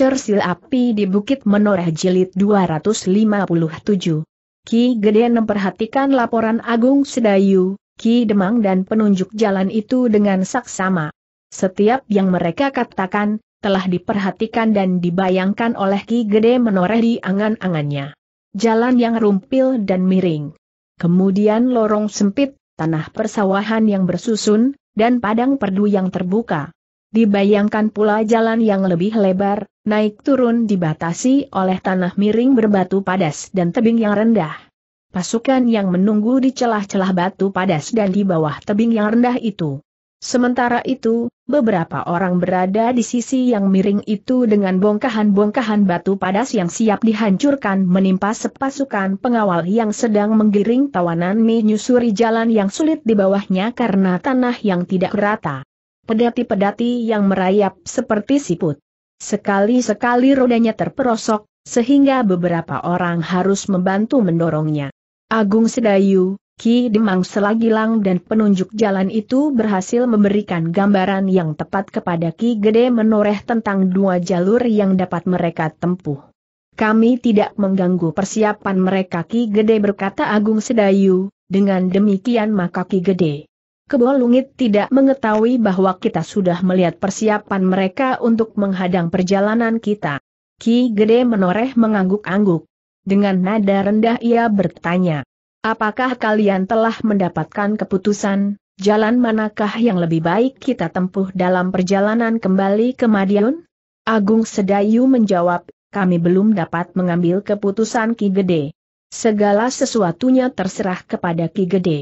Cersil Api di Bukit Menoreh Jilid 257. Ki Gede memperhatikan laporan Agung Sedayu, Ki Demang dan penunjuk jalan itu dengan saksama. Setiap yang mereka katakan, telah diperhatikan dan dibayangkan oleh Ki Gede menoreh di angan-angannya. Jalan yang rumpil dan miring. Kemudian lorong sempit, tanah persawahan yang bersusun, dan padang perdu yang terbuka. Dibayangkan pula jalan yang lebih lebar, naik turun dibatasi oleh tanah miring berbatu padas dan tebing yang rendah. Pasukan yang menunggu di celah-celah batu padas dan di bawah tebing yang rendah itu. Sementara itu, beberapa orang berada di sisi yang miring itu dengan bongkahan-bongkahan batu padas yang siap dihancurkan menimpa sepasukan pengawal yang sedang menggiring tawanan menyusuri jalan yang sulit di bawahnya karena tanah yang tidak rata pedati-pedati yang merayap seperti siput. Sekali-sekali rodanya terperosok, sehingga beberapa orang harus membantu mendorongnya. Agung Sedayu, Ki Demang Selagi Lang dan penunjuk jalan itu berhasil memberikan gambaran yang tepat kepada Ki Gede menoreh tentang dua jalur yang dapat mereka tempuh. Kami tidak mengganggu persiapan mereka Ki Gede berkata Agung Sedayu, dengan demikian maka Ki Gede Kebolungit tidak mengetahui bahwa kita sudah melihat persiapan mereka untuk menghadang perjalanan kita. Ki Gede menoreh mengangguk-angguk. Dengan nada rendah ia bertanya, Apakah kalian telah mendapatkan keputusan, jalan manakah yang lebih baik kita tempuh dalam perjalanan kembali ke Madiun? Agung Sedayu menjawab, kami belum dapat mengambil keputusan Ki Gede. Segala sesuatunya terserah kepada Ki Gede.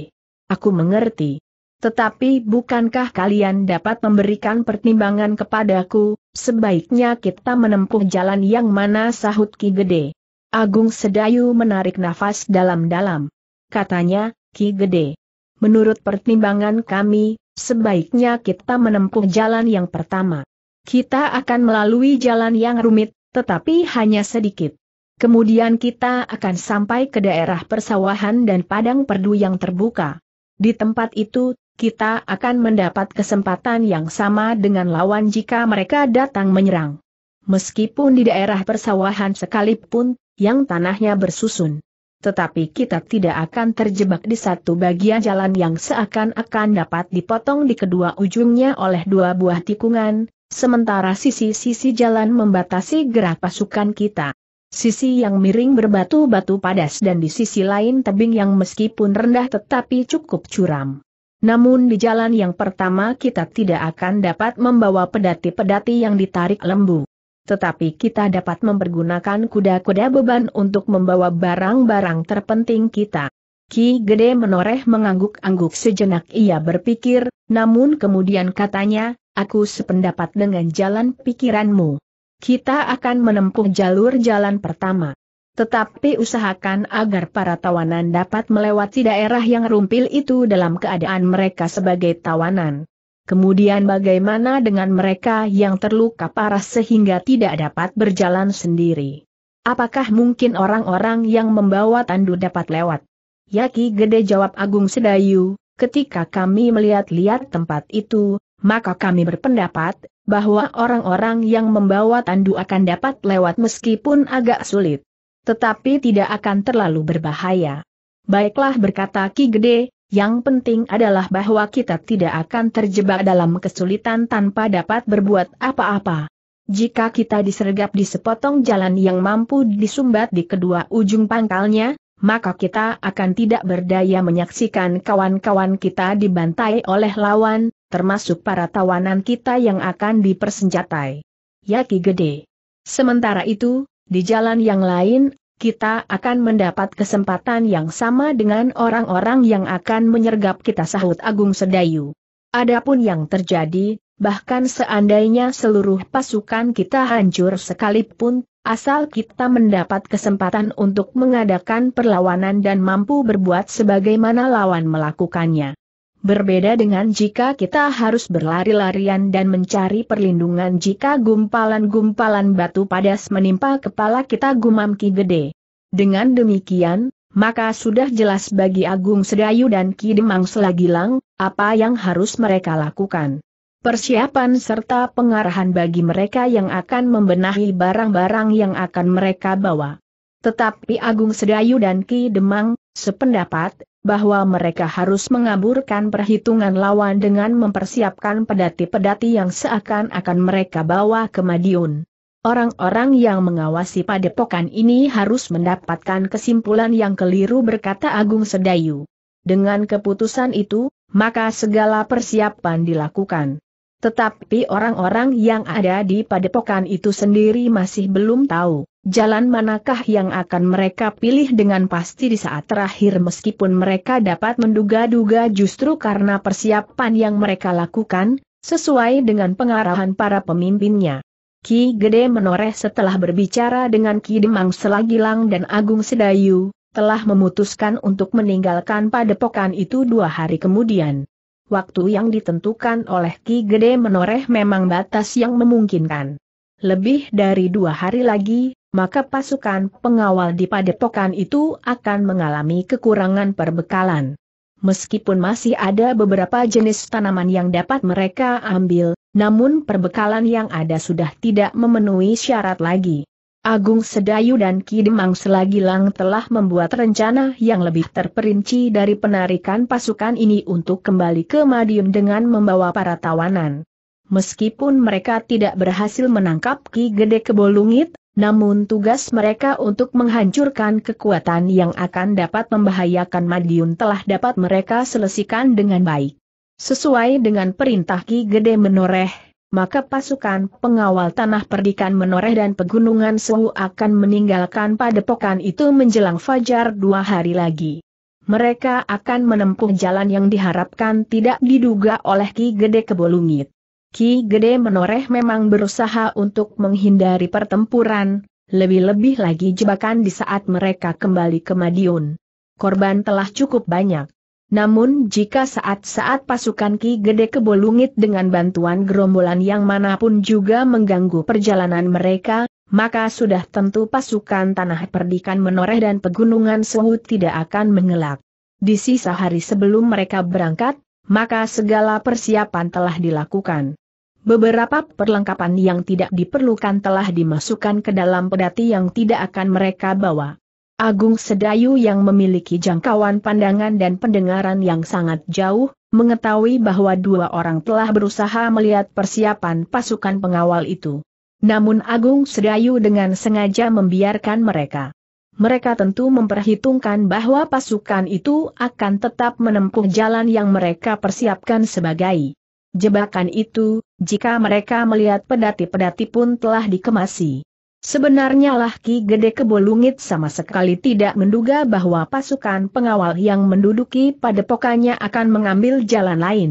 Aku mengerti. Tetapi bukankah kalian dapat memberikan pertimbangan kepadaku, sebaiknya kita menempuh jalan yang mana sahut Ki Gede. Agung Sedayu menarik nafas dalam-dalam. Katanya, Ki Gede. Menurut pertimbangan kami, sebaiknya kita menempuh jalan yang pertama. Kita akan melalui jalan yang rumit, tetapi hanya sedikit. Kemudian kita akan sampai ke daerah persawahan dan padang perdu yang terbuka. Di tempat itu, kita akan mendapat kesempatan yang sama dengan lawan jika mereka datang menyerang. Meskipun di daerah persawahan sekalipun, yang tanahnya bersusun. Tetapi kita tidak akan terjebak di satu bagian jalan yang seakan-akan dapat dipotong di kedua ujungnya oleh dua buah tikungan, sementara sisi-sisi jalan membatasi gerak pasukan kita. Sisi yang miring berbatu-batu padas dan di sisi lain tebing yang meskipun rendah tetapi cukup curam. Namun di jalan yang pertama kita tidak akan dapat membawa pedati-pedati yang ditarik lembu. Tetapi kita dapat mempergunakan kuda-kuda beban untuk membawa barang-barang terpenting kita. Ki Gede menoreh mengangguk-angguk sejenak ia berpikir, namun kemudian katanya, aku sependapat dengan jalan pikiranmu. Kita akan menempuh jalur jalan pertama. Tetapi usahakan agar para tawanan dapat melewati daerah yang rumpil itu dalam keadaan mereka sebagai tawanan. Kemudian bagaimana dengan mereka yang terluka parah sehingga tidak dapat berjalan sendiri? Apakah mungkin orang-orang yang membawa tandu dapat lewat? Yaki Gede jawab Agung Sedayu, ketika kami melihat-lihat tempat itu, maka kami berpendapat, bahwa orang-orang yang membawa tandu akan dapat lewat meskipun agak sulit. Tetapi tidak akan terlalu berbahaya. Baiklah berkata Ki Gede, yang penting adalah bahwa kita tidak akan terjebak dalam kesulitan tanpa dapat berbuat apa-apa. Jika kita disergap di sepotong jalan yang mampu disumbat di kedua ujung pangkalnya, maka kita akan tidak berdaya menyaksikan kawan-kawan kita dibantai oleh lawan, termasuk para tawanan kita yang akan dipersenjatai. Yaki Gede. Sementara itu, di jalan yang lain, kita akan mendapat kesempatan yang sama dengan orang-orang yang akan menyergap kita sahut Agung Sedayu. Adapun yang terjadi, bahkan seandainya seluruh pasukan kita hancur sekalipun, asal kita mendapat kesempatan untuk mengadakan perlawanan dan mampu berbuat sebagaimana lawan melakukannya. Berbeda dengan jika kita harus berlari-larian dan mencari perlindungan jika gumpalan-gumpalan batu padas menimpa kepala kita gumam Ki Gede. Dengan demikian, maka sudah jelas bagi Agung Sedayu dan Ki Demang Selagilang, apa yang harus mereka lakukan. Persiapan serta pengarahan bagi mereka yang akan membenahi barang-barang yang akan mereka bawa. Tetapi Agung Sedayu dan Ki Demang, sependapat, bahwa mereka harus mengaburkan perhitungan lawan dengan mempersiapkan pedati-pedati yang seakan-akan mereka bawa ke Madiun. Orang-orang yang mengawasi padepokan ini harus mendapatkan kesimpulan yang keliru berkata Agung Sedayu. Dengan keputusan itu, maka segala persiapan dilakukan. Tetapi orang-orang yang ada di padepokan itu sendiri masih belum tahu, jalan manakah yang akan mereka pilih dengan pasti di saat terakhir meskipun mereka dapat menduga-duga justru karena persiapan yang mereka lakukan, sesuai dengan pengarahan para pemimpinnya. Ki Gede menoreh setelah berbicara dengan Ki Demang Selagilang dan Agung Sedayu, telah memutuskan untuk meninggalkan padepokan itu dua hari kemudian waktu yang ditentukan oleh Ki Gede menoreh memang batas yang memungkinkan. Lebih dari dua hari lagi, maka pasukan pengawal di padepokan itu akan mengalami kekurangan perbekalan. Meskipun masih ada beberapa jenis tanaman yang dapat mereka ambil, namun perbekalan yang ada sudah tidak memenuhi syarat lagi. Agung Sedayu dan Ki Kidemang Selagilang telah membuat rencana yang lebih terperinci dari penarikan pasukan ini untuk kembali ke Madiun dengan membawa para tawanan. Meskipun mereka tidak berhasil menangkap Ki Gede Kebolungit, namun tugas mereka untuk menghancurkan kekuatan yang akan dapat membahayakan Madiun telah dapat mereka selesaikan dengan baik. Sesuai dengan perintah Ki Gede Menoreh, maka pasukan pengawal tanah perdikan menoreh dan pegunungan Sewu akan meninggalkan padepokan itu menjelang fajar dua hari lagi. Mereka akan menempuh jalan yang diharapkan tidak diduga oleh Ki Gede Kebolungit. Ki Gede Menoreh memang berusaha untuk menghindari pertempuran, lebih-lebih lagi jebakan di saat mereka kembali ke Madiun. Korban telah cukup banyak. Namun jika saat-saat pasukan Ki Gede Kebolungit dengan bantuan gerombolan yang manapun juga mengganggu perjalanan mereka, maka sudah tentu pasukan Tanah Perdikan Menoreh dan Pegunungan Sewu tidak akan mengelak. Di sisa hari sebelum mereka berangkat, maka segala persiapan telah dilakukan. Beberapa perlengkapan yang tidak diperlukan telah dimasukkan ke dalam pedati yang tidak akan mereka bawa. Agung Sedayu yang memiliki jangkauan pandangan dan pendengaran yang sangat jauh, mengetahui bahwa dua orang telah berusaha melihat persiapan pasukan pengawal itu. Namun Agung Sedayu dengan sengaja membiarkan mereka. Mereka tentu memperhitungkan bahwa pasukan itu akan tetap menempuh jalan yang mereka persiapkan sebagai jebakan itu, jika mereka melihat pedati-pedati pun telah dikemasi. Sebenarnya lah Ki Gede Kebolungit sama sekali tidak menduga bahwa pasukan pengawal yang menduduki padepokannya akan mengambil jalan lain.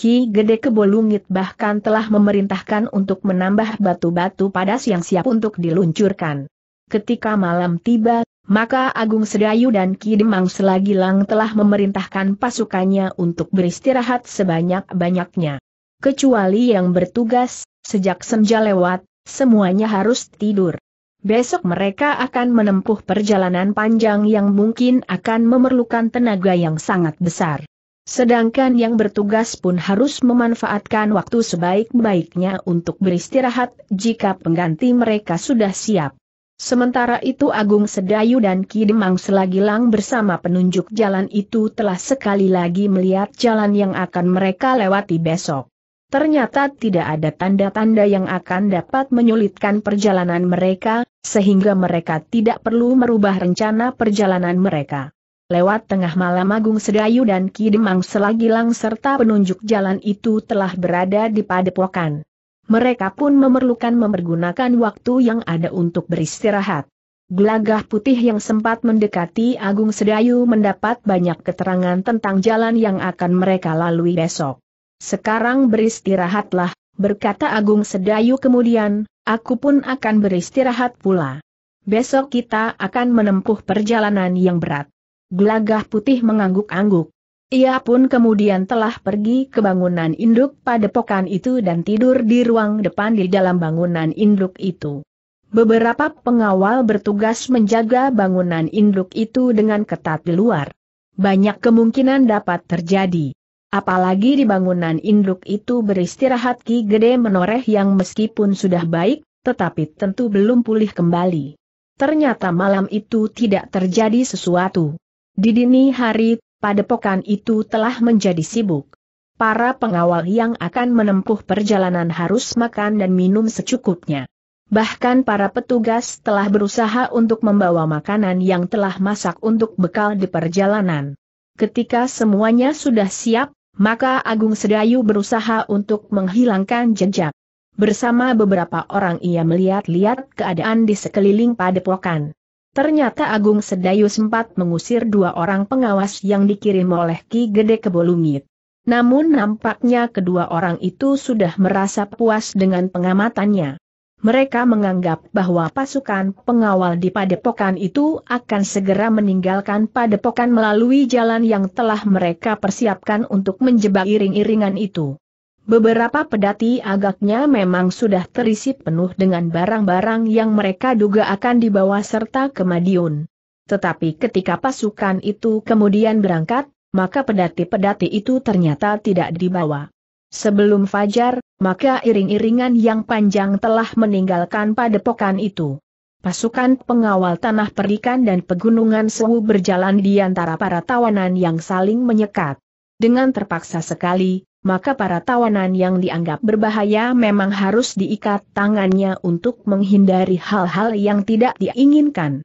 Ki Gede Kebolungit bahkan telah memerintahkan untuk menambah batu-batu padas yang siap untuk diluncurkan. Ketika malam tiba, maka Agung Sedayu dan Ki Demang Selagilang telah memerintahkan pasukannya untuk beristirahat sebanyak-banyaknya. Kecuali yang bertugas, sejak senja lewat, Semuanya harus tidur. Besok mereka akan menempuh perjalanan panjang yang mungkin akan memerlukan tenaga yang sangat besar. Sedangkan yang bertugas pun harus memanfaatkan waktu sebaik-baiknya untuk beristirahat jika pengganti mereka sudah siap. Sementara itu Agung Sedayu dan Ki Demang Selagilang bersama penunjuk jalan itu telah sekali lagi melihat jalan yang akan mereka lewati besok. Ternyata tidak ada tanda-tanda yang akan dapat menyulitkan perjalanan mereka, sehingga mereka tidak perlu merubah rencana perjalanan mereka. Lewat tengah malam Agung Sedayu dan Ki Demang Selagilang serta penunjuk jalan itu telah berada di padepokan. Mereka pun memerlukan memergunakan waktu yang ada untuk beristirahat. Gelagah putih yang sempat mendekati Agung Sedayu mendapat banyak keterangan tentang jalan yang akan mereka lalui besok. Sekarang beristirahatlah, berkata Agung Sedayu kemudian, aku pun akan beristirahat pula. Besok kita akan menempuh perjalanan yang berat. Gelagah putih mengangguk-angguk. Ia pun kemudian telah pergi ke bangunan induk padepokan itu dan tidur di ruang depan di dalam bangunan induk itu. Beberapa pengawal bertugas menjaga bangunan induk itu dengan ketat di luar. Banyak kemungkinan dapat terjadi. Apalagi di bangunan induk itu beristirahat Ki Gede menoreh yang meskipun sudah baik, tetapi tentu belum pulih kembali. Ternyata malam itu tidak terjadi sesuatu. Di dini hari, padepokan itu telah menjadi sibuk. Para pengawal yang akan menempuh perjalanan harus makan dan minum secukupnya. Bahkan para petugas telah berusaha untuk membawa makanan yang telah masak untuk bekal di perjalanan. Ketika semuanya sudah siap, maka Agung Sedayu berusaha untuk menghilangkan jejak. Bersama beberapa orang ia melihat-lihat keadaan di sekeliling padepokan. Ternyata Agung Sedayu sempat mengusir dua orang pengawas yang dikirim oleh Ki Gede ke Kebolungit. Namun nampaknya kedua orang itu sudah merasa puas dengan pengamatannya mereka menganggap bahwa pasukan pengawal di padepokan itu akan segera meninggalkan padepokan melalui jalan yang telah mereka persiapkan untuk menjebak iring-iringan itu. Beberapa pedati agaknya memang sudah terisi penuh dengan barang-barang yang mereka duga akan dibawa serta ke Madiun. Tetapi ketika pasukan itu kemudian berangkat, maka pedati-pedati itu ternyata tidak dibawa. Sebelum fajar, maka iring-iringan yang panjang telah meninggalkan padepokan itu. Pasukan pengawal tanah perikan dan pegunungan Sewu berjalan di antara para tawanan yang saling menyekat. Dengan terpaksa sekali, maka para tawanan yang dianggap berbahaya memang harus diikat tangannya untuk menghindari hal-hal yang tidak diinginkan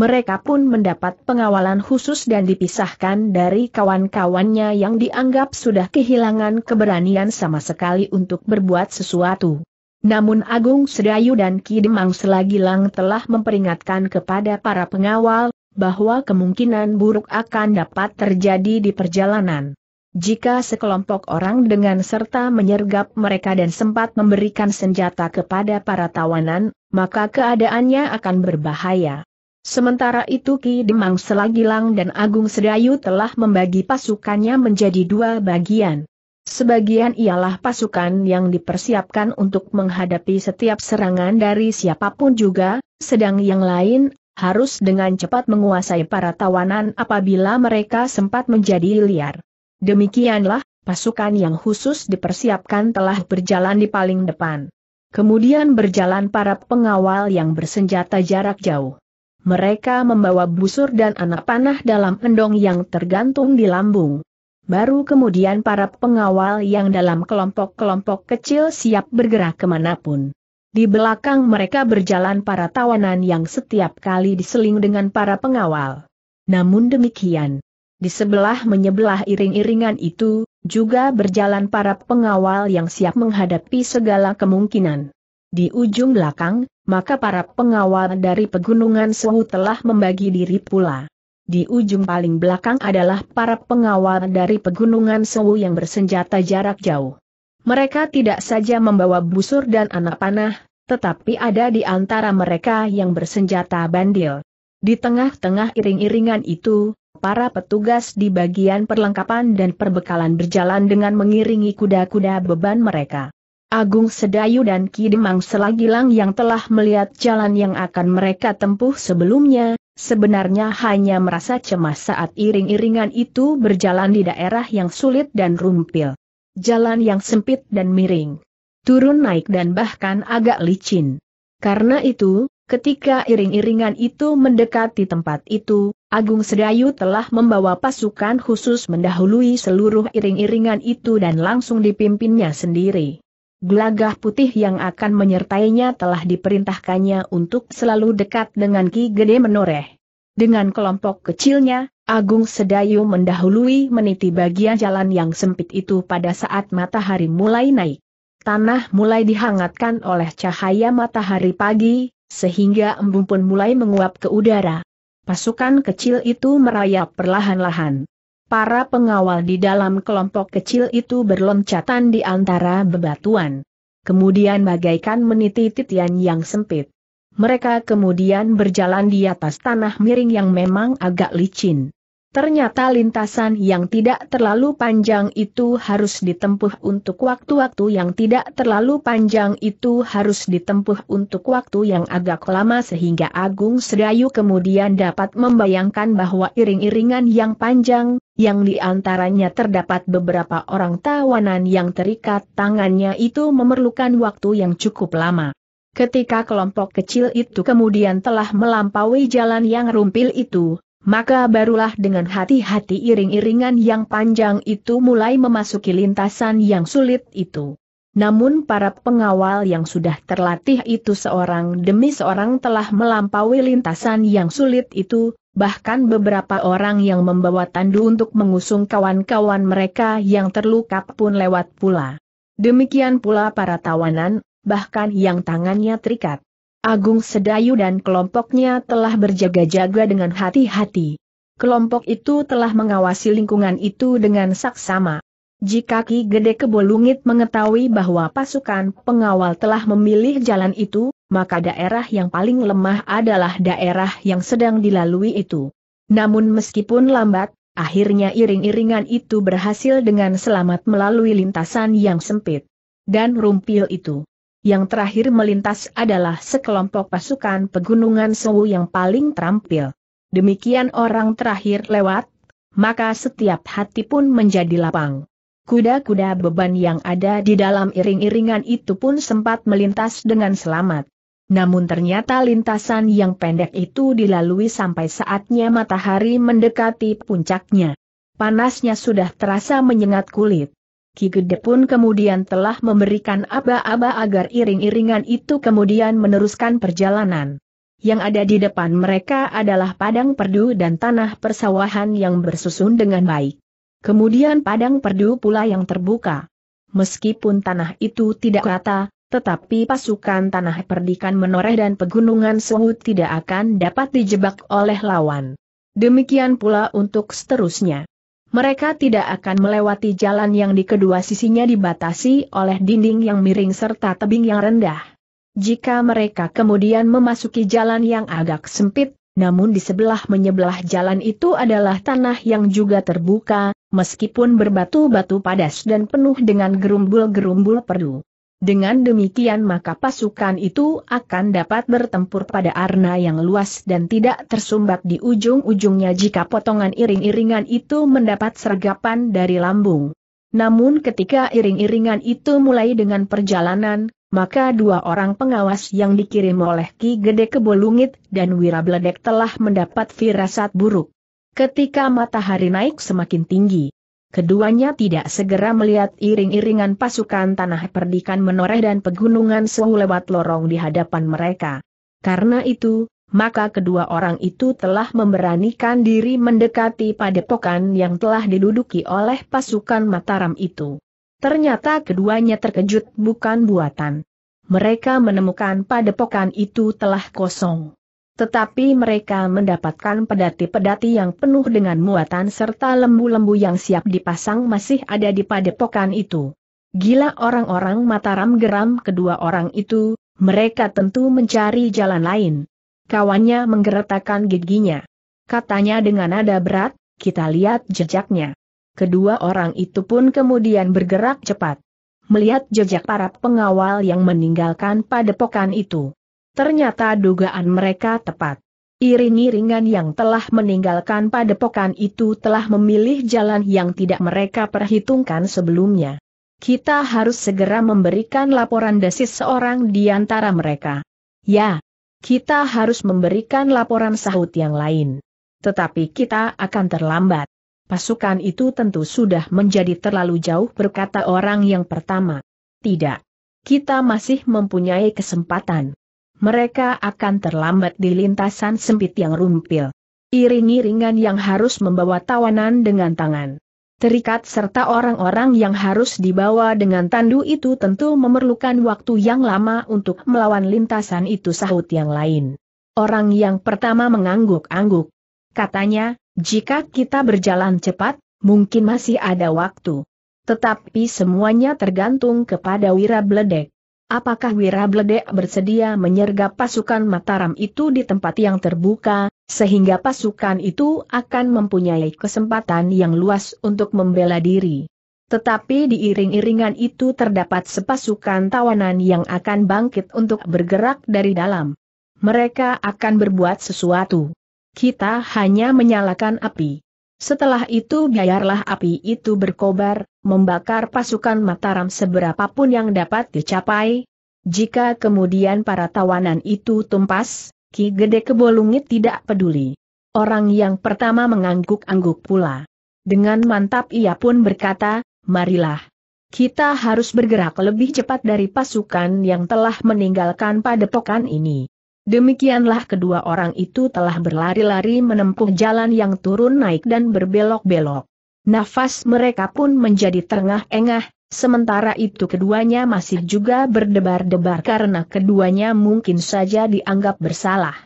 mereka pun mendapat pengawalan khusus dan dipisahkan dari kawan-kawannya yang dianggap sudah kehilangan keberanian sama sekali untuk berbuat sesuatu. Namun Agung Sedayu dan Ki Demang Selagilang telah memperingatkan kepada para pengawal, bahwa kemungkinan buruk akan dapat terjadi di perjalanan. Jika sekelompok orang dengan serta menyergap mereka dan sempat memberikan senjata kepada para tawanan, maka keadaannya akan berbahaya. Sementara itu Ki Demang Selagilang dan Agung Sedayu telah membagi pasukannya menjadi dua bagian. Sebagian ialah pasukan yang dipersiapkan untuk menghadapi setiap serangan dari siapapun juga, sedang yang lain, harus dengan cepat menguasai para tawanan apabila mereka sempat menjadi liar. Demikianlah, pasukan yang khusus dipersiapkan telah berjalan di paling depan. Kemudian berjalan para pengawal yang bersenjata jarak jauh. Mereka membawa busur dan anak panah dalam endong yang tergantung di lambung. Baru kemudian para pengawal yang dalam kelompok-kelompok kecil siap bergerak kemanapun. Di belakang mereka berjalan para tawanan yang setiap kali diseling dengan para pengawal. Namun demikian, di sebelah menyebelah iring-iringan itu, juga berjalan para pengawal yang siap menghadapi segala kemungkinan. Di ujung belakang, maka para pengawal dari pegunungan Sewu telah membagi diri pula. Di ujung paling belakang adalah para pengawal dari pegunungan Sewu yang bersenjata jarak jauh. Mereka tidak saja membawa busur dan anak panah, tetapi ada di antara mereka yang bersenjata bandil. Di tengah-tengah iring-iringan itu, para petugas di bagian perlengkapan dan perbekalan berjalan dengan mengiringi kuda-kuda beban mereka. Agung Sedayu dan Ki Demang Selagilang yang telah melihat jalan yang akan mereka tempuh sebelumnya, sebenarnya hanya merasa cemas saat iring-iringan itu berjalan di daerah yang sulit dan rumpil. Jalan yang sempit dan miring. Turun naik dan bahkan agak licin. Karena itu, ketika iring-iringan itu mendekati tempat itu, Agung Sedayu telah membawa pasukan khusus mendahului seluruh iring-iringan itu dan langsung dipimpinnya sendiri. Gelagah putih yang akan menyertainya telah diperintahkannya untuk selalu dekat dengan Ki Gede Menoreh. Dengan kelompok kecilnya, Agung Sedayu mendahului meniti bagian jalan yang sempit itu pada saat matahari mulai naik. Tanah mulai dihangatkan oleh cahaya matahari pagi, sehingga embun pun mulai menguap ke udara. Pasukan kecil itu merayap perlahan-lahan. Para pengawal di dalam kelompok kecil itu berloncatan di antara bebatuan. Kemudian bagaikan meniti titian yang sempit. Mereka kemudian berjalan di atas tanah miring yang memang agak licin. Ternyata lintasan yang tidak terlalu panjang itu harus ditempuh untuk waktu-waktu yang tidak terlalu panjang itu harus ditempuh untuk waktu yang agak lama sehingga Agung Sedayu kemudian dapat membayangkan bahwa iring-iringan yang panjang, yang diantaranya terdapat beberapa orang tawanan yang terikat tangannya itu memerlukan waktu yang cukup lama. Ketika kelompok kecil itu kemudian telah melampaui jalan yang rumpil itu, maka barulah dengan hati-hati iring-iringan yang panjang itu mulai memasuki lintasan yang sulit itu. Namun para pengawal yang sudah terlatih itu seorang demi seorang telah melampaui lintasan yang sulit itu, bahkan beberapa orang yang membawa tandu untuk mengusung kawan-kawan mereka yang terluka pun lewat pula. Demikian pula para tawanan, bahkan yang tangannya terikat. Agung Sedayu dan kelompoknya telah berjaga-jaga dengan hati-hati. Kelompok itu telah mengawasi lingkungan itu dengan saksama. Jika Ki Gede Kebolungit mengetahui bahwa pasukan pengawal telah memilih jalan itu, maka daerah yang paling lemah adalah daerah yang sedang dilalui itu. Namun meskipun lambat, akhirnya iring-iringan itu berhasil dengan selamat melalui lintasan yang sempit dan rumpil itu. Yang terakhir melintas adalah sekelompok pasukan pegunungan Sewu yang paling terampil. Demikian orang terakhir lewat, maka setiap hati pun menjadi lapang. Kuda-kuda beban yang ada di dalam iring-iringan itu pun sempat melintas dengan selamat. Namun ternyata lintasan yang pendek itu dilalui sampai saatnya matahari mendekati puncaknya. Panasnya sudah terasa menyengat kulit. Ki Gede pun kemudian telah memberikan aba-aba agar iring-iringan itu kemudian meneruskan perjalanan. Yang ada di depan mereka adalah padang perdu dan tanah persawahan yang bersusun dengan baik. Kemudian padang perdu pula yang terbuka. Meskipun tanah itu tidak rata, tetapi pasukan tanah perdikan menoreh dan pegunungan Sewu tidak akan dapat dijebak oleh lawan. Demikian pula untuk seterusnya. Mereka tidak akan melewati jalan yang di kedua sisinya dibatasi oleh dinding yang miring serta tebing yang rendah. Jika mereka kemudian memasuki jalan yang agak sempit, namun di sebelah menyebelah jalan itu adalah tanah yang juga terbuka, meskipun berbatu-batu padas dan penuh dengan gerumbul-gerumbul perdu. Dengan demikian maka pasukan itu akan dapat bertempur pada arna yang luas dan tidak tersumbat di ujung-ujungnya jika potongan iring-iringan itu mendapat sergapan dari lambung. Namun ketika iring-iringan itu mulai dengan perjalanan, maka dua orang pengawas yang dikirim oleh Ki Gede ke Bolungit dan Wirabledek telah mendapat firasat buruk. Ketika matahari naik semakin tinggi, Keduanya tidak segera melihat iring-iringan pasukan tanah perdikan menoreh dan pegunungan suhu lewat lorong di hadapan mereka. Karena itu, maka kedua orang itu telah memberanikan diri mendekati padepokan yang telah diduduki oleh pasukan Mataram itu. Ternyata keduanya terkejut bukan buatan. Mereka menemukan padepokan itu telah kosong. Tetapi mereka mendapatkan pedati-pedati yang penuh dengan muatan serta lembu-lembu yang siap dipasang masih ada di padepokan itu. Gila orang-orang Mataram geram kedua orang itu, mereka tentu mencari jalan lain. Kawannya menggeretakkan giginya. Katanya dengan nada berat, kita lihat jejaknya. Kedua orang itu pun kemudian bergerak cepat. Melihat jejak para pengawal yang meninggalkan padepokan itu. Ternyata dugaan mereka tepat. Iring-iringan yang telah meninggalkan padepokan itu telah memilih jalan yang tidak mereka perhitungkan sebelumnya. Kita harus segera memberikan laporan desis seorang di antara mereka. Ya, kita harus memberikan laporan sahut yang lain. Tetapi kita akan terlambat. Pasukan itu tentu sudah menjadi terlalu jauh berkata orang yang pertama. Tidak. Kita masih mempunyai kesempatan mereka akan terlambat di lintasan sempit yang rumpil. Iring-iringan yang harus membawa tawanan dengan tangan. Terikat serta orang-orang yang harus dibawa dengan tandu itu tentu memerlukan waktu yang lama untuk melawan lintasan itu sahut yang lain. Orang yang pertama mengangguk-angguk. Katanya, jika kita berjalan cepat, mungkin masih ada waktu. Tetapi semuanya tergantung kepada Wira Apakah Wirabledek bersedia menyergap pasukan Mataram itu di tempat yang terbuka, sehingga pasukan itu akan mempunyai kesempatan yang luas untuk membela diri. Tetapi di iring-iringan itu terdapat sepasukan tawanan yang akan bangkit untuk bergerak dari dalam. Mereka akan berbuat sesuatu. Kita hanya menyalakan api. Setelah itu biarlah api itu berkobar, membakar pasukan Mataram seberapapun yang dapat dicapai. Jika kemudian para tawanan itu tumpas, Ki Gede Kebolungit tidak peduli. Orang yang pertama mengangguk-angguk pula. Dengan mantap ia pun berkata, marilah. Kita harus bergerak lebih cepat dari pasukan yang telah meninggalkan padepokan ini. Demikianlah kedua orang itu telah berlari-lari menempuh jalan yang turun naik dan berbelok-belok. Nafas mereka pun menjadi terengah-engah, sementara itu keduanya masih juga berdebar-debar karena keduanya mungkin saja dianggap bersalah.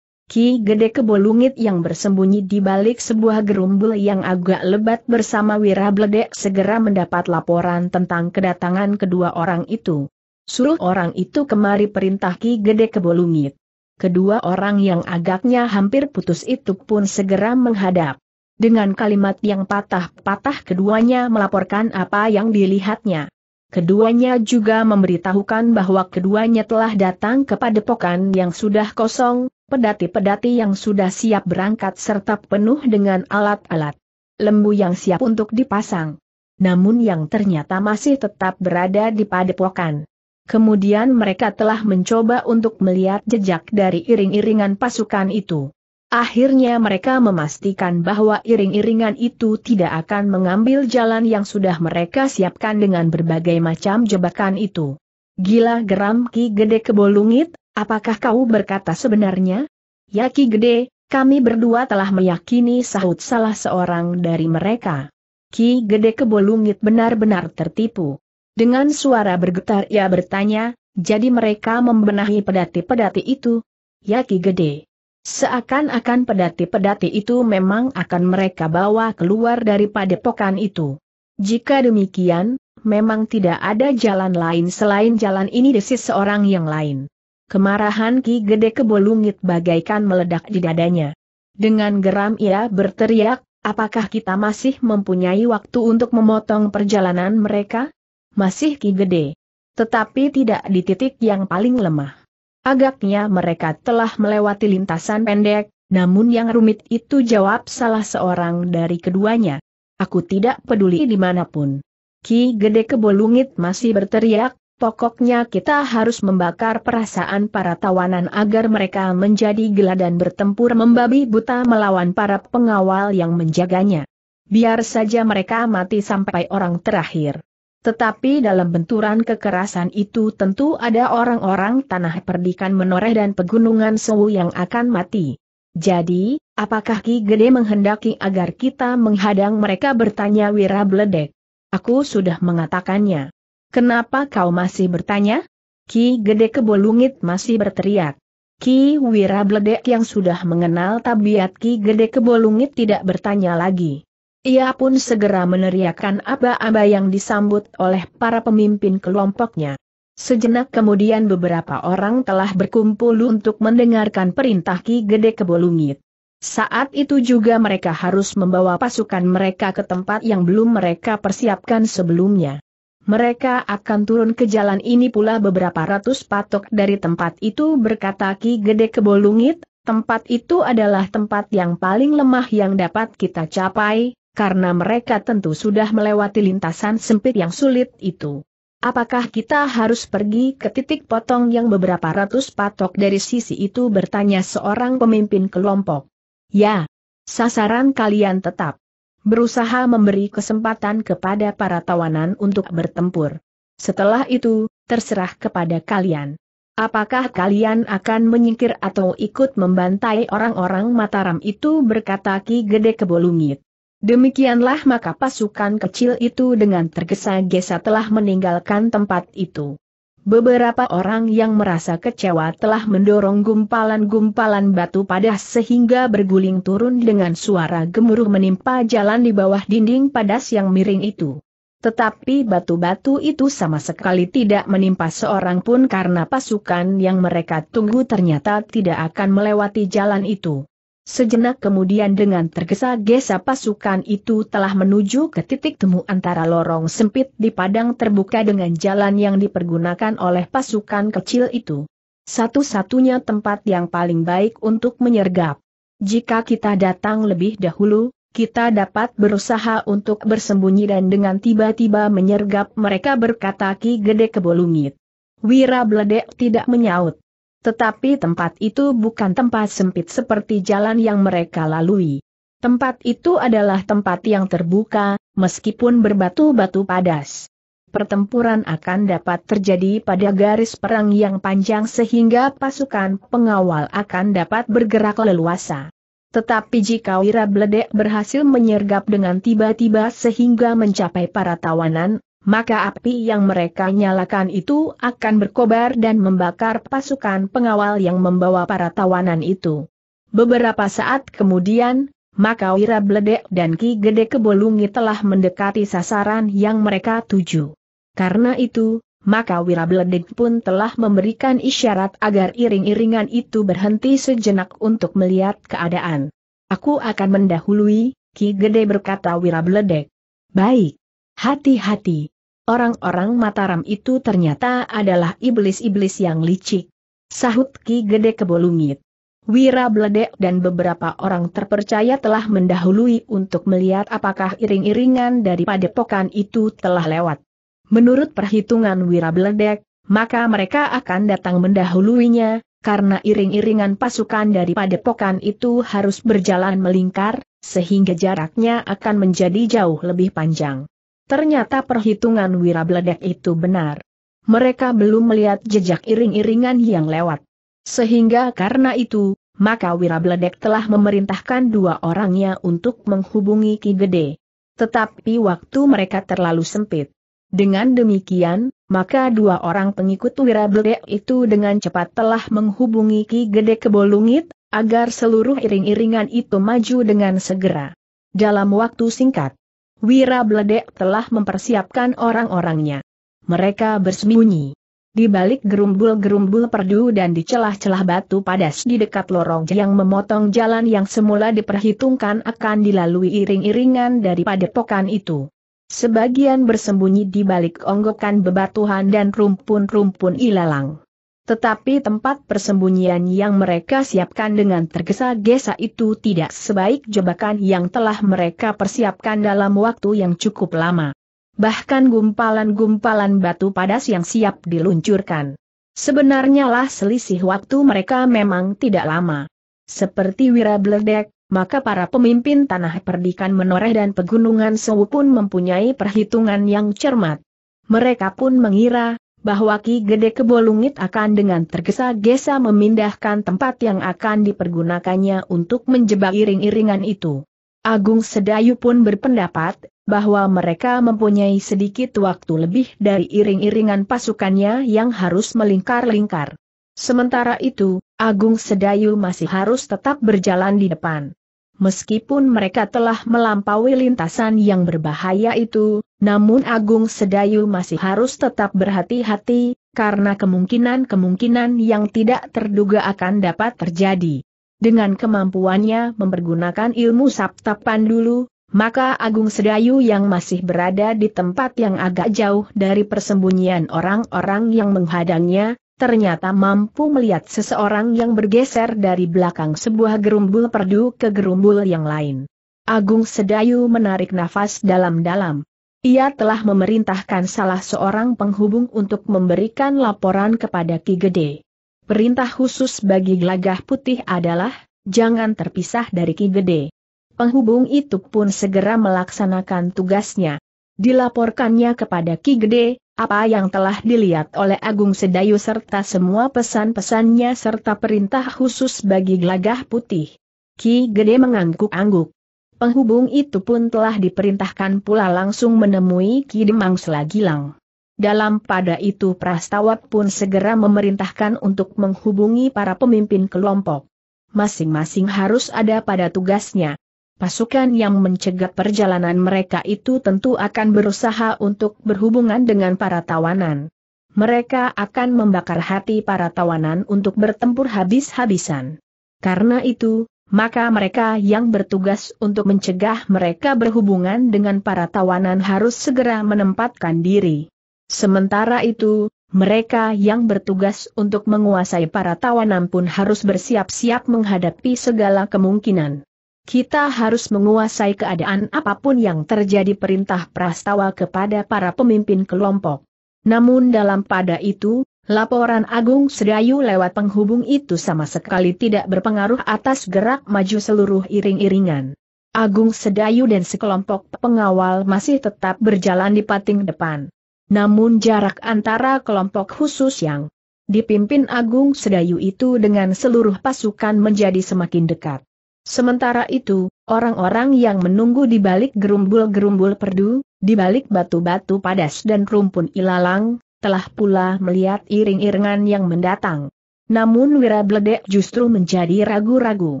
Ki Gede Kebolungit yang bersembunyi di balik sebuah gerumbul yang agak lebat bersama Wirabledek segera mendapat laporan tentang kedatangan kedua orang itu. Suruh orang itu kemari perintah Ki Gede Kebolungit. Kedua orang yang agaknya hampir putus itu pun segera menghadap. Dengan kalimat yang patah-patah keduanya melaporkan apa yang dilihatnya. Keduanya juga memberitahukan bahwa keduanya telah datang kepada pokan yang sudah kosong, pedati-pedati yang sudah siap berangkat serta penuh dengan alat-alat lembu yang siap untuk dipasang. Namun yang ternyata masih tetap berada di padepokan. Kemudian mereka telah mencoba untuk melihat jejak dari iring-iringan pasukan itu. Akhirnya mereka memastikan bahwa iring-iringan itu tidak akan mengambil jalan yang sudah mereka siapkan dengan berbagai macam jebakan itu. Gila geram Ki Gede Kebolungit, apakah kau berkata sebenarnya? Ya Ki Gede, kami berdua telah meyakini sahut salah seorang dari mereka. Ki Gede Kebolungit benar-benar tertipu. Dengan suara bergetar ia bertanya, jadi mereka membenahi pedati-pedati itu? Ya Ki Gede. Seakan-akan pedati-pedati itu memang akan mereka bawa keluar dari padepokan itu. Jika demikian, memang tidak ada jalan lain selain jalan ini desis seorang yang lain. Kemarahan Ki Gede Kebolungit bagaikan meledak di dadanya. Dengan geram ia berteriak, apakah kita masih mempunyai waktu untuk memotong perjalanan mereka? Masih Ki Gede. Tetapi tidak di titik yang paling lemah. Agaknya mereka telah melewati lintasan pendek, namun yang rumit itu jawab salah seorang dari keduanya. Aku tidak peduli dimanapun. Ki Gede Kebolungit masih berteriak, pokoknya kita harus membakar perasaan para tawanan agar mereka menjadi gila dan bertempur membabi buta melawan para pengawal yang menjaganya. Biar saja mereka mati sampai orang terakhir. Tetapi dalam benturan kekerasan itu tentu ada orang-orang tanah perdikan menoreh dan pegunungan Sewu yang akan mati. Jadi, apakah Ki Gede menghendaki agar kita menghadang mereka bertanya Wira Bledek? Aku sudah mengatakannya. Kenapa kau masih bertanya? Ki Gede Kebolungit masih berteriak. Ki Wira Bledek yang sudah mengenal tabiat Ki Gede Kebolungit tidak bertanya lagi. Ia pun segera meneriakkan aba-aba yang disambut oleh para pemimpin kelompoknya. Sejenak kemudian beberapa orang telah berkumpul untuk mendengarkan perintah Ki Gede Kebolungit. Saat itu juga mereka harus membawa pasukan mereka ke tempat yang belum mereka persiapkan sebelumnya. Mereka akan turun ke jalan ini pula beberapa ratus patok dari tempat itu berkata Ki Gede Kebolungit, tempat itu adalah tempat yang paling lemah yang dapat kita capai, karena mereka tentu sudah melewati lintasan sempit yang sulit itu. Apakah kita harus pergi ke titik potong yang beberapa ratus patok dari sisi itu bertanya seorang pemimpin kelompok? Ya. Sasaran kalian tetap berusaha memberi kesempatan kepada para tawanan untuk bertempur. Setelah itu, terserah kepada kalian. Apakah kalian akan menyingkir atau ikut membantai orang-orang Mataram itu berkata Ki Gede Kebolungit. Demikianlah maka pasukan kecil itu dengan tergesa-gesa telah meninggalkan tempat itu. Beberapa orang yang merasa kecewa telah mendorong gumpalan-gumpalan batu padas sehingga berguling turun dengan suara gemuruh menimpa jalan di bawah dinding padas yang miring itu. Tetapi batu-batu itu sama sekali tidak menimpa seorang pun karena pasukan yang mereka tunggu ternyata tidak akan melewati jalan itu. Sejenak kemudian dengan tergesa-gesa pasukan itu telah menuju ke titik temu antara lorong sempit di padang terbuka dengan jalan yang dipergunakan oleh pasukan kecil itu. Satu-satunya tempat yang paling baik untuk menyergap. Jika kita datang lebih dahulu, kita dapat berusaha untuk bersembunyi dan dengan tiba-tiba menyergap mereka berkata Ki Gede Kebolungit. Wira Bledek tidak menyaut. Tetapi tempat itu bukan tempat sempit seperti jalan yang mereka lalui. Tempat itu adalah tempat yang terbuka, meskipun berbatu-batu padas. Pertempuran akan dapat terjadi pada garis perang yang panjang sehingga pasukan pengawal akan dapat bergerak leluasa. Tetapi jika Wira Bledek berhasil menyergap dengan tiba-tiba sehingga mencapai para tawanan, maka api yang mereka nyalakan itu akan berkobar dan membakar pasukan pengawal yang membawa para tawanan itu. Beberapa saat kemudian, maka Wira Bledek dan Ki Gede Kebolungi telah mendekati sasaran yang mereka tuju. Karena itu, maka Wira Bledek pun telah memberikan isyarat agar iring-iringan itu berhenti sejenak untuk melihat keadaan. Aku akan mendahului, Ki Gede berkata Wira Bledek. Baik. Hati-hati. Orang-orang Mataram itu ternyata adalah iblis-iblis yang licik. Sahut Ki Gede Kebolungit. Wira Bledek dan beberapa orang terpercaya telah mendahului untuk melihat apakah iring-iringan dari padepokan itu telah lewat. Menurut perhitungan Wira Bledek, maka mereka akan datang mendahuluinya, karena iring-iringan pasukan dari padepokan itu harus berjalan melingkar, sehingga jaraknya akan menjadi jauh lebih panjang. Ternyata perhitungan wirabledek itu benar. Mereka belum melihat jejak iring-iringan yang lewat. Sehingga karena itu, maka Wirabledek telah memerintahkan dua orangnya untuk menghubungi Ki Gede. Tetapi waktu mereka terlalu sempit. Dengan demikian, maka dua orang pengikut Wirabledek itu dengan cepat telah menghubungi Ki Gede ke Kebolungit, agar seluruh iring-iringan itu maju dengan segera. Dalam waktu singkat, Wira Bledek telah mempersiapkan orang-orangnya. Mereka bersembunyi. Di balik gerumbul-gerumbul perdu dan di celah-celah batu padas di dekat lorong yang memotong jalan yang semula diperhitungkan akan dilalui iring-iringan dari padepokan itu. Sebagian bersembunyi di balik onggokan bebatuhan dan rumpun-rumpun ilalang. Tetapi tempat persembunyian yang mereka siapkan dengan tergesa-gesa itu tidak sebaik jebakan yang telah mereka persiapkan dalam waktu yang cukup lama. Bahkan gumpalan-gumpalan batu padas yang siap diluncurkan. Sebenarnya lah selisih waktu mereka memang tidak lama. Seperti Wira Bledek, maka para pemimpin tanah perdikan menoreh dan pegunungan Sewu pun mempunyai perhitungan yang cermat. Mereka pun mengira, bahwa Ki Gede Kebolungit akan dengan tergesa-gesa memindahkan tempat yang akan dipergunakannya untuk menjebak iring-iringan itu. Agung Sedayu pun berpendapat, bahwa mereka mempunyai sedikit waktu lebih dari iring-iringan pasukannya yang harus melingkar-lingkar. Sementara itu, Agung Sedayu masih harus tetap berjalan di depan. Meskipun mereka telah melampaui lintasan yang berbahaya itu, namun Agung Sedayu masih harus tetap berhati-hati, karena kemungkinan-kemungkinan yang tidak terduga akan dapat terjadi. Dengan kemampuannya mempergunakan ilmu Saptapan dulu, maka Agung Sedayu yang masih berada di tempat yang agak jauh dari persembunyian orang-orang yang menghadangnya, ternyata mampu melihat seseorang yang bergeser dari belakang sebuah gerumbul perdu ke gerumbul yang lain. Agung Sedayu menarik nafas dalam-dalam. Ia telah memerintahkan salah seorang penghubung untuk memberikan laporan kepada Ki Gede. Perintah khusus bagi gelagah putih adalah, jangan terpisah dari Ki Gede. Penghubung itu pun segera melaksanakan tugasnya. Dilaporkannya kepada Ki Gede, apa yang telah dilihat oleh Agung Sedayu serta semua pesan-pesannya serta perintah khusus bagi gelagah putih. Ki Gede mengangguk-angguk. Penghubung itu pun telah diperintahkan pula langsung menemui Ki Demang Selagilang. Dalam pada itu prastawat pun segera memerintahkan untuk menghubungi para pemimpin kelompok. Masing-masing harus ada pada tugasnya. Pasukan yang mencegat perjalanan mereka itu tentu akan berusaha untuk berhubungan dengan para tawanan. Mereka akan membakar hati para tawanan untuk bertempur habis-habisan. Karena itu, maka mereka yang bertugas untuk mencegah mereka berhubungan dengan para tawanan harus segera menempatkan diri. Sementara itu, mereka yang bertugas untuk menguasai para tawanan pun harus bersiap-siap menghadapi segala kemungkinan. Kita harus menguasai keadaan apapun yang terjadi perintah prastawa kepada para pemimpin kelompok. Namun dalam pada itu, Laporan Agung Sedayu lewat penghubung itu sama sekali tidak berpengaruh atas gerak maju seluruh iring-iringan. Agung Sedayu dan sekelompok pengawal masih tetap berjalan di pating depan. Namun jarak antara kelompok khusus yang dipimpin Agung Sedayu itu dengan seluruh pasukan menjadi semakin dekat. Sementara itu, orang-orang yang menunggu di balik gerumbul-gerumbul perdu, di balik batu-batu padas dan rumpun ilalang, telah pula melihat iring-iringan yang mendatang. Namun Wirabledek justru menjadi ragu-ragu.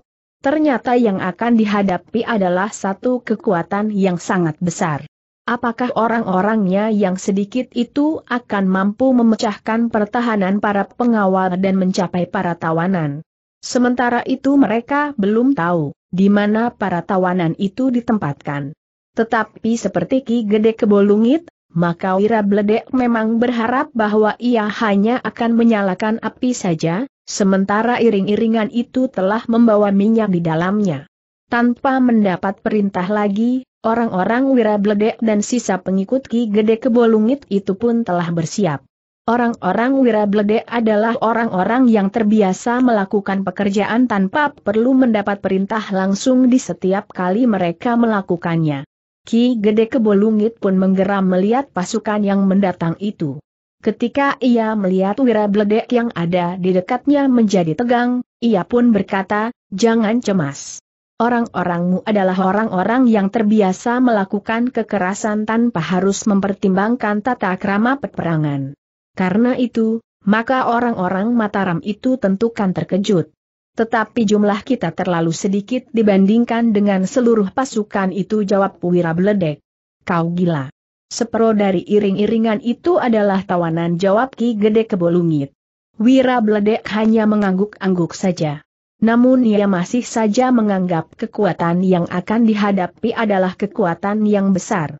Ternyata yang akan dihadapi adalah satu kekuatan yang sangat besar. Apakah orang-orangnya yang sedikit itu akan mampu memecahkan pertahanan para pengawal dan mencapai para tawanan? Sementara itu mereka belum tahu di mana para tawanan itu ditempatkan. Tetapi seperti Ki Gede Kebolungit, maka Wira Bledek memang berharap bahwa ia hanya akan menyalakan api saja, sementara iring-iringan itu telah membawa minyak di dalamnya. Tanpa mendapat perintah lagi, orang-orang Wira Bledek dan sisa pengikut Ki Gede Kebolungit itu pun telah bersiap. Orang-orang Wira Bledek adalah orang-orang yang terbiasa melakukan pekerjaan tanpa perlu mendapat perintah langsung di setiap kali mereka melakukannya. Ki Gede Kebolungit pun menggeram melihat pasukan yang mendatang itu. Ketika ia melihat wira bledek yang ada di dekatnya menjadi tegang, ia pun berkata, jangan cemas. Orang-orangmu adalah orang-orang yang terbiasa melakukan kekerasan tanpa harus mempertimbangkan tata krama peperangan. Karena itu, maka orang-orang Mataram itu tentukan terkejut. Tetapi jumlah kita terlalu sedikit dibandingkan dengan seluruh pasukan itu jawab Wira Bledek. Kau gila. Sepero dari iring-iringan itu adalah tawanan jawab Ki Gede Kebolungit. Wira Bledek hanya mengangguk-angguk saja. Namun ia masih saja menganggap kekuatan yang akan dihadapi adalah kekuatan yang besar.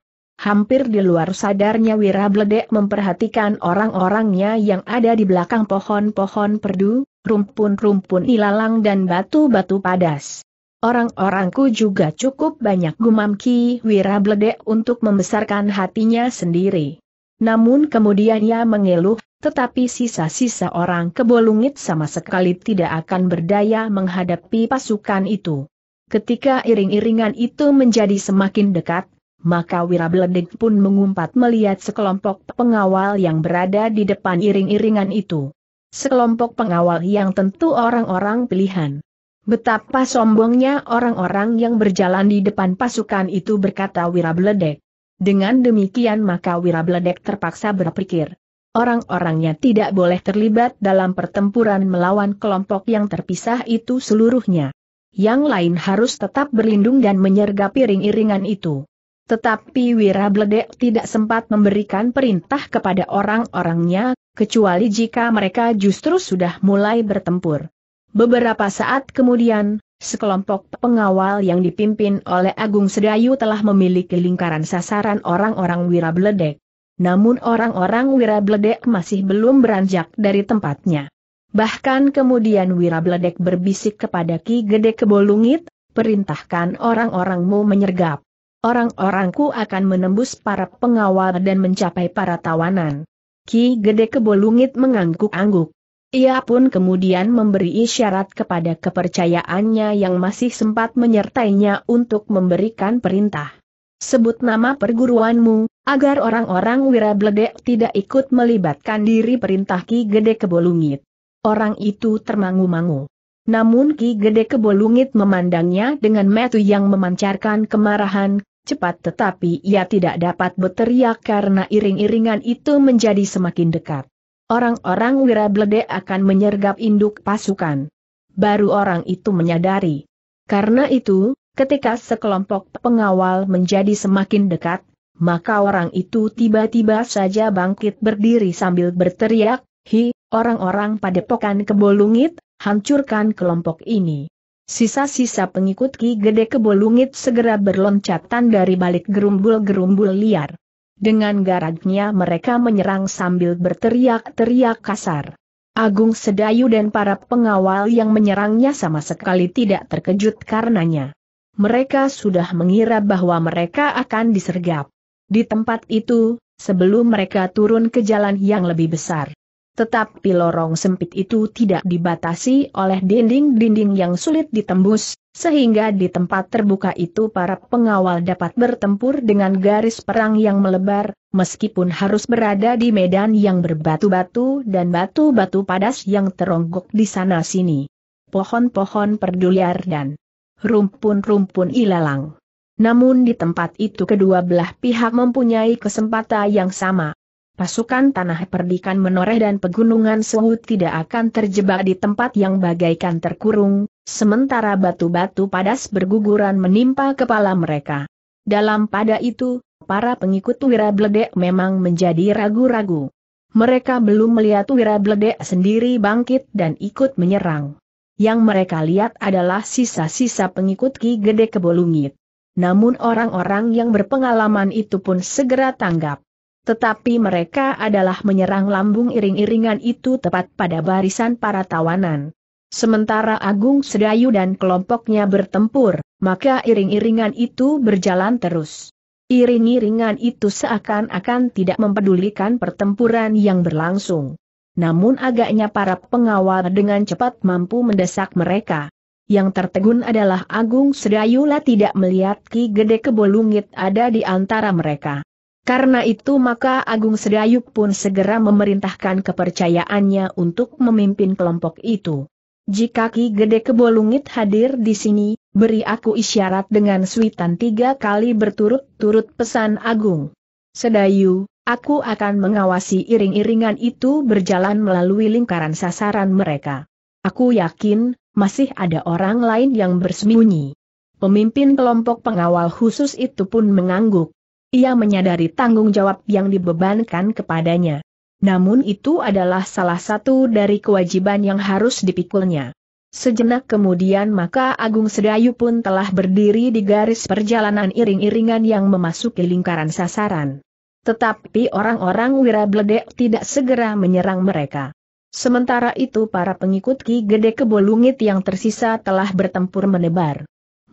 Hampir di luar sadarnya Wira Bledek memperhatikan orang-orangnya yang ada di belakang pohon-pohon perdu, rumpun-rumpun ilalang dan batu-batu padas. Orang-orangku juga cukup banyak gumam Ki Wira Bledek untuk membesarkan hatinya sendiri. Namun kemudian ia mengeluh, tetapi sisa-sisa orang kebolungit sama sekali tidak akan berdaya menghadapi pasukan itu. Ketika iring-iringan itu menjadi semakin dekat, maka Wirabledek pun mengumpat melihat sekelompok pengawal yang berada di depan iring-iringan itu. Sekelompok pengawal yang tentu orang-orang pilihan. Betapa sombongnya orang-orang yang berjalan di depan pasukan itu berkata Wirabledek. Dengan demikian maka Wirabledek terpaksa berpikir. Orang-orangnya tidak boleh terlibat dalam pertempuran melawan kelompok yang terpisah itu seluruhnya. Yang lain harus tetap berlindung dan menyergapi ring-iringan itu. Tetapi Wira Wirabledek tidak sempat memberikan perintah kepada orang-orangnya, kecuali jika mereka justru sudah mulai bertempur. Beberapa saat kemudian, sekelompok pengawal yang dipimpin oleh Agung Sedayu telah memiliki lingkaran sasaran orang-orang Wira Wirabledek. Namun orang-orang Wira Wirabledek masih belum beranjak dari tempatnya. Bahkan kemudian Wira Wirabledek berbisik kepada Ki Gede Kebolungit, perintahkan orang-orangmu menyergap orang-orangku akan menembus para pengawal dan mencapai para tawanan. Ki Gede Kebolungit mengangguk-angguk. Ia pun kemudian memberi isyarat kepada kepercayaannya yang masih sempat menyertainya untuk memberikan perintah. Sebut nama perguruanmu, agar orang-orang Wirabledek tidak ikut melibatkan diri perintah Ki Gede Kebolungit. Orang itu termangu-mangu. Namun Ki Gede Kebolungit memandangnya dengan metu yang memancarkan kemarahan, cepat tetapi ia tidak dapat berteriak karena iring-iringan itu menjadi semakin dekat. Orang-orang Wirablede akan menyergap induk pasukan. Baru orang itu menyadari. Karena itu, ketika sekelompok pengawal menjadi semakin dekat, maka orang itu tiba-tiba saja bangkit berdiri sambil berteriak, Hi, orang-orang pada padepokan kebolungit, hancurkan kelompok ini. Sisa-sisa pengikut Ki Gede Kebolungit segera berloncatan dari balik gerumbul-gerumbul liar. Dengan garagnya mereka menyerang sambil berteriak-teriak kasar. Agung Sedayu dan para pengawal yang menyerangnya sama sekali tidak terkejut karenanya. Mereka sudah mengira bahwa mereka akan disergap. Di tempat itu, sebelum mereka turun ke jalan yang lebih besar. Tetapi lorong sempit itu tidak dibatasi oleh dinding-dinding yang sulit ditembus, sehingga di tempat terbuka itu para pengawal dapat bertempur dengan garis perang yang melebar, meskipun harus berada di medan yang berbatu-batu dan batu-batu padas yang teronggok di sana-sini. Pohon-pohon perduliar dan rumpun-rumpun ilalang. Namun di tempat itu kedua belah pihak mempunyai kesempatan yang sama, pasukan tanah perdikan menoreh dan pegunungan suhu tidak akan terjebak di tempat yang bagaikan terkurung, sementara batu-batu padas berguguran menimpa kepala mereka. Dalam pada itu, para pengikut Wira Bledek memang menjadi ragu-ragu. Mereka belum melihat Wira Bledek sendiri bangkit dan ikut menyerang. Yang mereka lihat adalah sisa-sisa pengikut Ki Gede Kebolungit. Namun orang-orang yang berpengalaman itu pun segera tanggap. Tetapi mereka adalah menyerang lambung iring-iringan itu tepat pada barisan para tawanan. Sementara Agung Sedayu dan kelompoknya bertempur, maka iring-iringan itu berjalan terus. Iring-iringan itu seakan-akan tidak mempedulikan pertempuran yang berlangsung. Namun agaknya para pengawal dengan cepat mampu mendesak mereka. Yang tertegun adalah Agung Sedayula tidak melihat Ki Gede Kebolungit ada di antara mereka. Karena itu maka Agung Sedayuk pun segera memerintahkan kepercayaannya untuk memimpin kelompok itu. Jika Ki Gede Kebolungit hadir di sini, beri aku isyarat dengan suitan tiga kali berturut-turut pesan Agung. Sedayu, aku akan mengawasi iring-iringan itu berjalan melalui lingkaran sasaran mereka. Aku yakin, masih ada orang lain yang bersembunyi. Pemimpin kelompok pengawal khusus itu pun mengangguk ia menyadari tanggung jawab yang dibebankan kepadanya. Namun itu adalah salah satu dari kewajiban yang harus dipikulnya. Sejenak kemudian maka Agung Sedayu pun telah berdiri di garis perjalanan iring-iringan yang memasuki lingkaran sasaran. Tetapi orang-orang Wirabledek tidak segera menyerang mereka. Sementara itu para pengikut Ki Gede Kebolungit yang tersisa telah bertempur menebar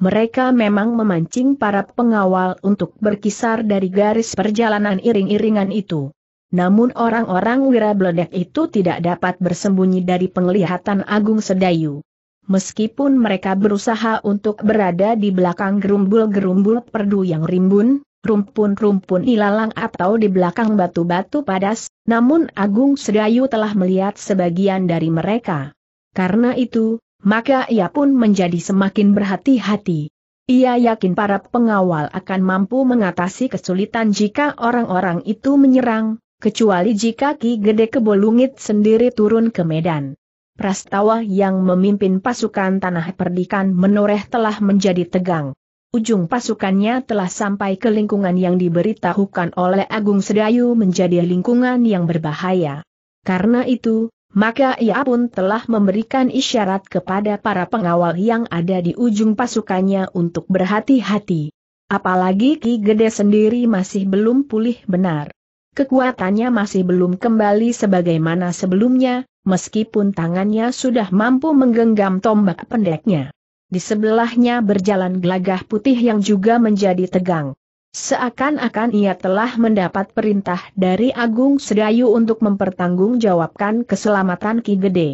mereka memang memancing para pengawal untuk berkisar dari garis perjalanan iring-iringan itu. Namun orang-orang wira beledek itu tidak dapat bersembunyi dari penglihatan Agung Sedayu. Meskipun mereka berusaha untuk berada di belakang gerumbul-gerumbul perdu yang rimbun, rumpun-rumpun ilalang atau di belakang batu-batu padas, namun Agung Sedayu telah melihat sebagian dari mereka. Karena itu, maka ia pun menjadi semakin berhati-hati. Ia yakin para pengawal akan mampu mengatasi kesulitan jika orang-orang itu menyerang, kecuali jika Ki Gede Kebolungit sendiri turun ke Medan. Prastawa yang memimpin pasukan Tanah Perdikan menoreh telah menjadi tegang. Ujung pasukannya telah sampai ke lingkungan yang diberitahukan oleh Agung Sedayu menjadi lingkungan yang berbahaya. Karena itu, maka ia pun telah memberikan isyarat kepada para pengawal yang ada di ujung pasukannya untuk berhati-hati. Apalagi Ki Gede sendiri masih belum pulih benar. Kekuatannya masih belum kembali sebagaimana sebelumnya, meskipun tangannya sudah mampu menggenggam tombak pendeknya. Di sebelahnya berjalan gelagah putih yang juga menjadi tegang. Seakan-akan ia telah mendapat perintah dari Agung Sedayu untuk mempertanggungjawabkan keselamatan Ki Gede.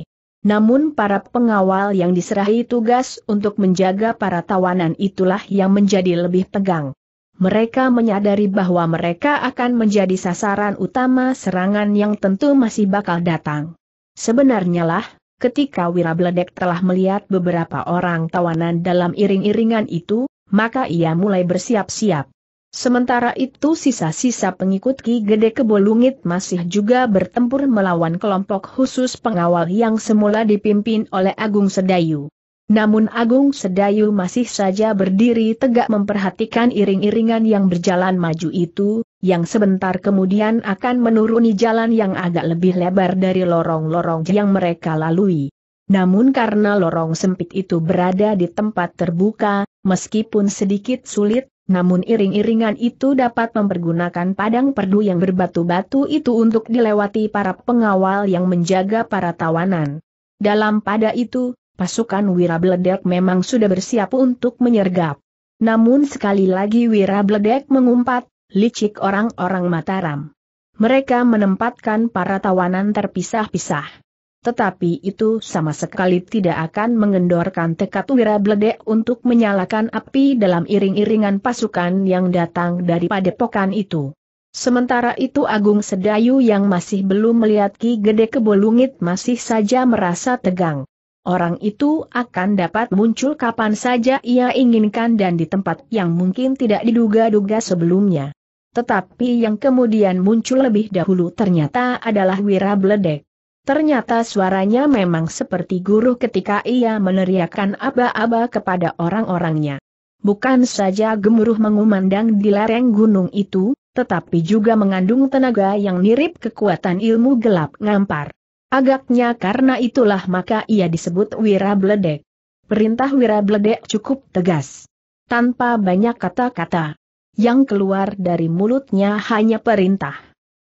Namun para pengawal yang diserahi tugas untuk menjaga para tawanan itulah yang menjadi lebih tegang. Mereka menyadari bahwa mereka akan menjadi sasaran utama serangan yang tentu masih bakal datang. Sebenarnya lah, ketika Wirabledek telah melihat beberapa orang tawanan dalam iring-iringan itu, maka ia mulai bersiap-siap. Sementara itu sisa-sisa pengikut Ki Gede Kebolungit masih juga bertempur melawan kelompok khusus pengawal yang semula dipimpin oleh Agung Sedayu. Namun Agung Sedayu masih saja berdiri tegak memperhatikan iring-iringan yang berjalan maju itu, yang sebentar kemudian akan menuruni jalan yang agak lebih lebar dari lorong-lorong yang mereka lalui. Namun karena lorong sempit itu berada di tempat terbuka, meskipun sedikit sulit, namun iring-iringan itu dapat mempergunakan padang perdu yang berbatu-batu itu untuk dilewati para pengawal yang menjaga para tawanan. Dalam pada itu, pasukan Wira Bledek memang sudah bersiap untuk menyergap. Namun sekali lagi Wira Bledek mengumpat, licik orang-orang Mataram. Mereka menempatkan para tawanan terpisah-pisah tetapi itu sama sekali tidak akan mengendorkan tekad Wira Bledek untuk menyalakan api dalam iring-iringan pasukan yang datang dari padepokan itu. Sementara itu Agung Sedayu yang masih belum melihat Ki Gede Kebolungit masih saja merasa tegang. Orang itu akan dapat muncul kapan saja ia inginkan dan di tempat yang mungkin tidak diduga-duga sebelumnya. Tetapi yang kemudian muncul lebih dahulu ternyata adalah Wira Bledek. Ternyata suaranya memang seperti guru ketika ia meneriakkan aba-aba kepada orang-orangnya. Bukan saja gemuruh mengumandang di lereng gunung itu, tetapi juga mengandung tenaga yang mirip kekuatan ilmu gelap ngampar. Agaknya karena itulah maka ia disebut Wira Bledek. Perintah Wira Bledek cukup tegas. Tanpa banyak kata-kata. Yang keluar dari mulutnya hanya perintah.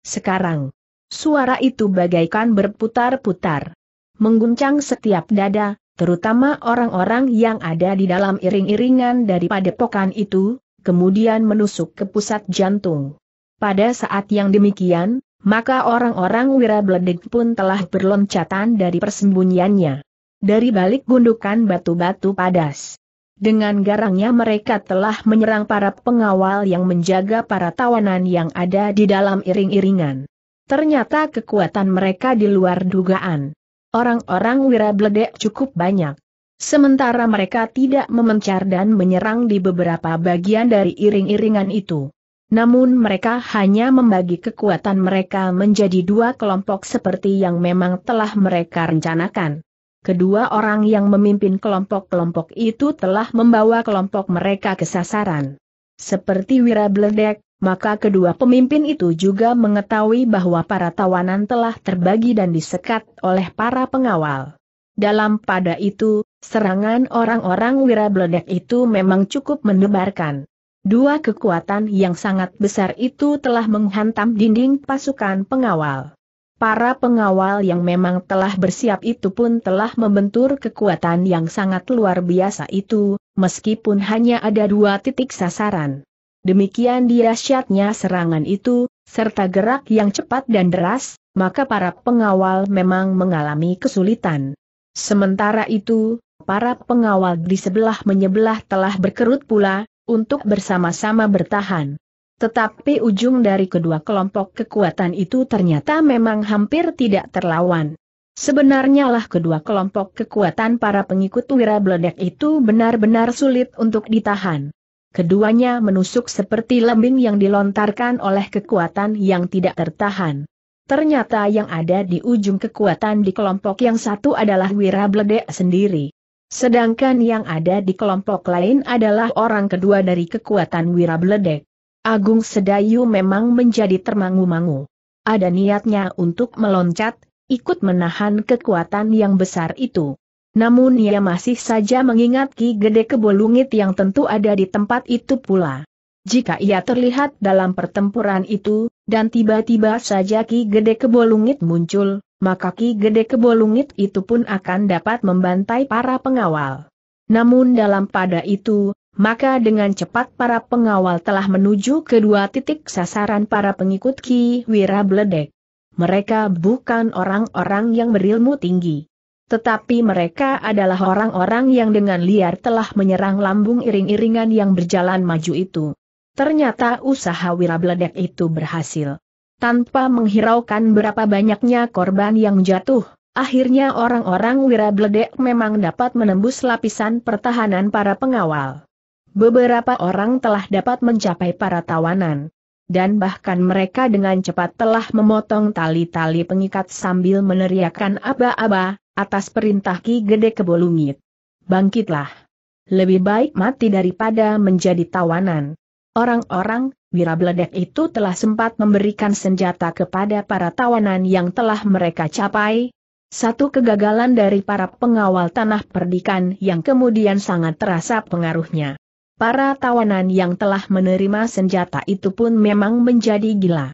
Sekarang, Suara itu bagaikan berputar-putar. Mengguncang setiap dada, terutama orang-orang yang ada di dalam iring-iringan daripada padepokan itu, kemudian menusuk ke pusat jantung. Pada saat yang demikian, maka orang-orang Wirabledeg pun telah berloncatan dari persembunyiannya. Dari balik gundukan batu-batu padas. Dengan garangnya mereka telah menyerang para pengawal yang menjaga para tawanan yang ada di dalam iring-iringan. Ternyata kekuatan mereka di luar dugaan. Orang-orang Wirabledek cukup banyak. Sementara mereka tidak memencar dan menyerang di beberapa bagian dari iring-iringan itu. Namun mereka hanya membagi kekuatan mereka menjadi dua kelompok seperti yang memang telah mereka rencanakan. Kedua orang yang memimpin kelompok-kelompok itu telah membawa kelompok mereka ke sasaran. Seperti Wirabledek, maka kedua pemimpin itu juga mengetahui bahwa para tawanan telah terbagi dan disekat oleh para pengawal. Dalam pada itu, serangan orang-orang wira Wirabledek itu memang cukup mendebarkan. Dua kekuatan yang sangat besar itu telah menghantam dinding pasukan pengawal. Para pengawal yang memang telah bersiap itu pun telah membentur kekuatan yang sangat luar biasa itu, meskipun hanya ada dua titik sasaran. Demikian dahsyatnya serangan itu, serta gerak yang cepat dan deras, maka para pengawal memang mengalami kesulitan. Sementara itu, para pengawal di sebelah menyebelah telah berkerut pula, untuk bersama-sama bertahan. Tetapi ujung dari kedua kelompok kekuatan itu ternyata memang hampir tidak terlawan. Sebenarnya lah kedua kelompok kekuatan para pengikut wira itu benar-benar sulit untuk ditahan. Keduanya menusuk seperti lembing yang dilontarkan oleh kekuatan yang tidak tertahan. Ternyata yang ada di ujung kekuatan di kelompok yang satu adalah Wira Wirabledek sendiri. Sedangkan yang ada di kelompok lain adalah orang kedua dari kekuatan Wira Wirabledek. Agung Sedayu memang menjadi termangu-mangu. Ada niatnya untuk meloncat, ikut menahan kekuatan yang besar itu. Namun ia masih saja mengingat Ki Gede Kebolungit yang tentu ada di tempat itu pula. Jika ia terlihat dalam pertempuran itu, dan tiba-tiba saja Ki Gede Kebolungit muncul, maka Ki Gede Kebolungit itu pun akan dapat membantai para pengawal. Namun dalam pada itu, maka dengan cepat para pengawal telah menuju kedua titik sasaran para pengikut Ki Wirabledek. Mereka bukan orang-orang yang berilmu tinggi. Tetapi mereka adalah orang-orang yang dengan liar telah menyerang lambung iring-iringan yang berjalan maju itu. Ternyata usaha wirabledek itu berhasil. Tanpa menghiraukan berapa banyaknya korban yang jatuh, akhirnya orang-orang wirabledek memang dapat menembus lapisan pertahanan para pengawal. Beberapa orang telah dapat mencapai para tawanan dan bahkan mereka dengan cepat telah memotong tali-tali pengikat sambil meneriakkan aba-aba, atas perintah Ki Gede Kebolungit. Bangkitlah. Lebih baik mati daripada menjadi tawanan. Orang-orang, Wira beladak itu telah sempat memberikan senjata kepada para tawanan yang telah mereka capai. Satu kegagalan dari para pengawal tanah perdikan yang kemudian sangat terasa pengaruhnya. Para tawanan yang telah menerima senjata itu pun memang menjadi gila.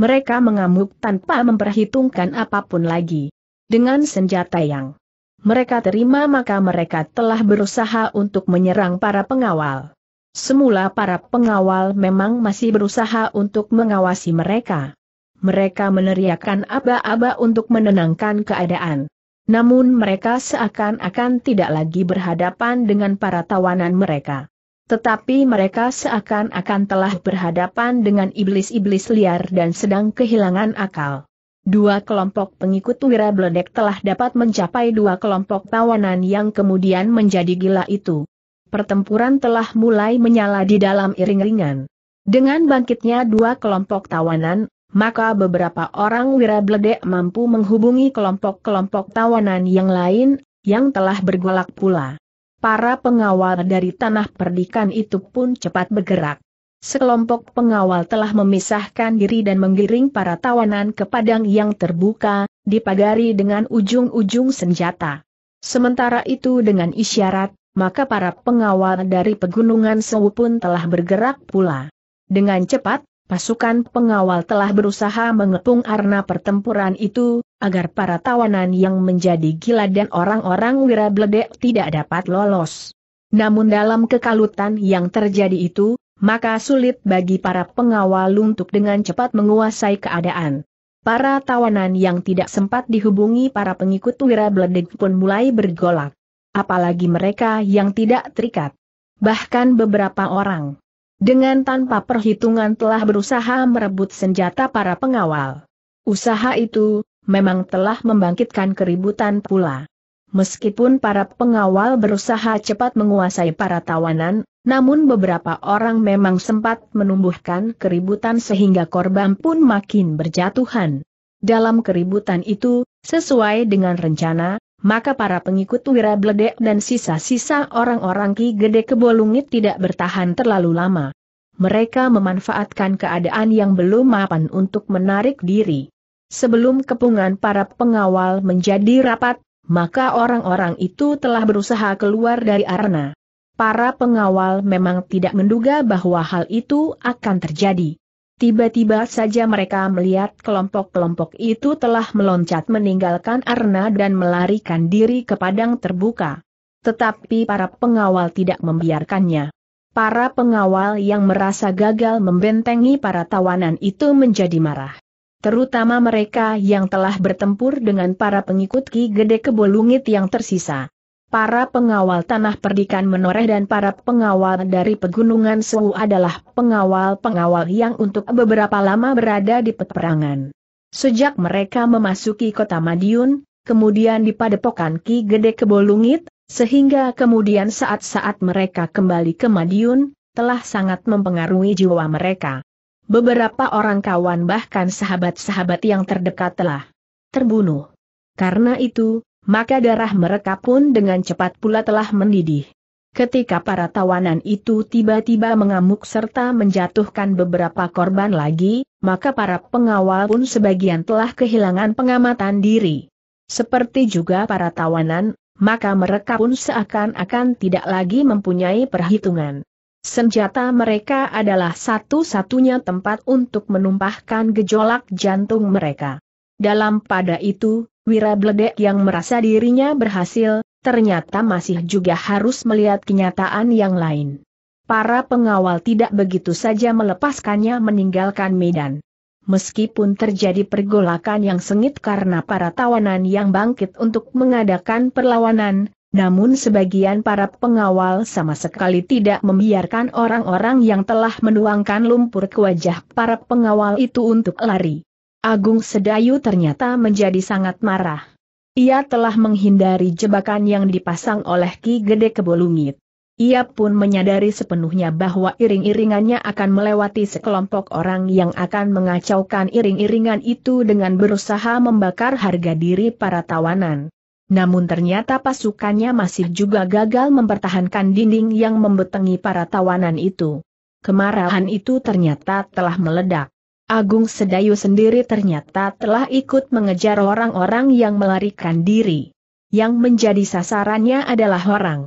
Mereka mengamuk tanpa memperhitungkan apapun lagi. Dengan senjata yang mereka terima maka mereka telah berusaha untuk menyerang para pengawal. Semula para pengawal memang masih berusaha untuk mengawasi mereka. Mereka meneriakkan aba-aba untuk menenangkan keadaan. Namun mereka seakan-akan tidak lagi berhadapan dengan para tawanan mereka. Tetapi mereka seakan-akan telah berhadapan dengan iblis-iblis liar dan sedang kehilangan akal. Dua kelompok pengikut Wira Bledek telah dapat mencapai dua kelompok tawanan yang kemudian menjadi gila itu. Pertempuran telah mulai menyala di dalam iring-iringan. Dengan bangkitnya dua kelompok tawanan, maka beberapa orang Wira Bledek mampu menghubungi kelompok-kelompok tawanan yang lain, yang telah bergolak pula. Para pengawal dari tanah perdikan itu pun cepat bergerak sekelompok pengawal telah memisahkan diri dan menggiring para tawanan ke padang yang terbuka, dipagari dengan ujung-ujung senjata. Sementara itu dengan isyarat, maka para pengawal dari pegunungan Sewu pun telah bergerak pula. Dengan cepat, pasukan pengawal telah berusaha mengepung arna pertempuran itu, agar para tawanan yang menjadi gila dan orang-orang wira bledek tidak dapat lolos. Namun dalam kekalutan yang terjadi itu, maka sulit bagi para pengawal untuk dengan cepat menguasai keadaan. Para tawanan yang tidak sempat dihubungi para pengikut Wira Bledek pun mulai bergolak. Apalagi mereka yang tidak terikat. Bahkan beberapa orang dengan tanpa perhitungan telah berusaha merebut senjata para pengawal. Usaha itu memang telah membangkitkan keributan pula. Meskipun para pengawal berusaha cepat menguasai para tawanan, namun beberapa orang memang sempat menumbuhkan keributan sehingga korban pun makin berjatuhan. Dalam keributan itu, sesuai dengan rencana, maka para pengikut Wira Bledek dan sisa-sisa orang-orang Ki Gede Kebolungit tidak bertahan terlalu lama. Mereka memanfaatkan keadaan yang belum mapan untuk menarik diri. Sebelum kepungan para pengawal menjadi rapat, maka orang-orang itu telah berusaha keluar dari arena para pengawal memang tidak menduga bahwa hal itu akan terjadi. Tiba-tiba saja mereka melihat kelompok-kelompok itu telah meloncat meninggalkan arna dan melarikan diri ke padang terbuka. Tetapi para pengawal tidak membiarkannya. Para pengawal yang merasa gagal membentengi para tawanan itu menjadi marah. Terutama mereka yang telah bertempur dengan para pengikut Ki Gede Kebolungit yang tersisa. Para pengawal tanah perdikan menoreh dan para pengawal dari pegunungan Sewu adalah pengawal-pengawal yang untuk beberapa lama berada di peperangan. Sejak mereka memasuki kota Madiun, kemudian di padepokan Ki Gede Kebolungit, sehingga kemudian saat-saat mereka kembali ke Madiun, telah sangat mempengaruhi jiwa mereka. Beberapa orang kawan bahkan sahabat-sahabat yang terdekat telah terbunuh. Karena itu, maka darah mereka pun dengan cepat pula telah mendidih. Ketika para tawanan itu tiba-tiba mengamuk serta menjatuhkan beberapa korban lagi, maka para pengawal pun sebagian telah kehilangan pengamatan diri. Seperti juga para tawanan, maka mereka pun seakan-akan tidak lagi mempunyai perhitungan. Senjata mereka adalah satu-satunya tempat untuk menumpahkan gejolak jantung mereka. Dalam pada itu, Wira Bledek yang merasa dirinya berhasil, ternyata masih juga harus melihat kenyataan yang lain. Para pengawal tidak begitu saja melepaskannya meninggalkan medan. Meskipun terjadi pergolakan yang sengit karena para tawanan yang bangkit untuk mengadakan perlawanan, namun sebagian para pengawal sama sekali tidak membiarkan orang-orang yang telah menuangkan lumpur ke wajah para pengawal itu untuk lari. Agung Sedayu ternyata menjadi sangat marah. Ia telah menghindari jebakan yang dipasang oleh Ki Gede Kebolungit. Ia pun menyadari sepenuhnya bahwa iring-iringannya akan melewati sekelompok orang yang akan mengacaukan iring-iringan itu dengan berusaha membakar harga diri para tawanan. Namun ternyata pasukannya masih juga gagal mempertahankan dinding yang membetengi para tawanan itu. Kemarahan itu ternyata telah meledak. Agung Sedayu sendiri ternyata telah ikut mengejar orang-orang yang melarikan diri. Yang menjadi sasarannya adalah orang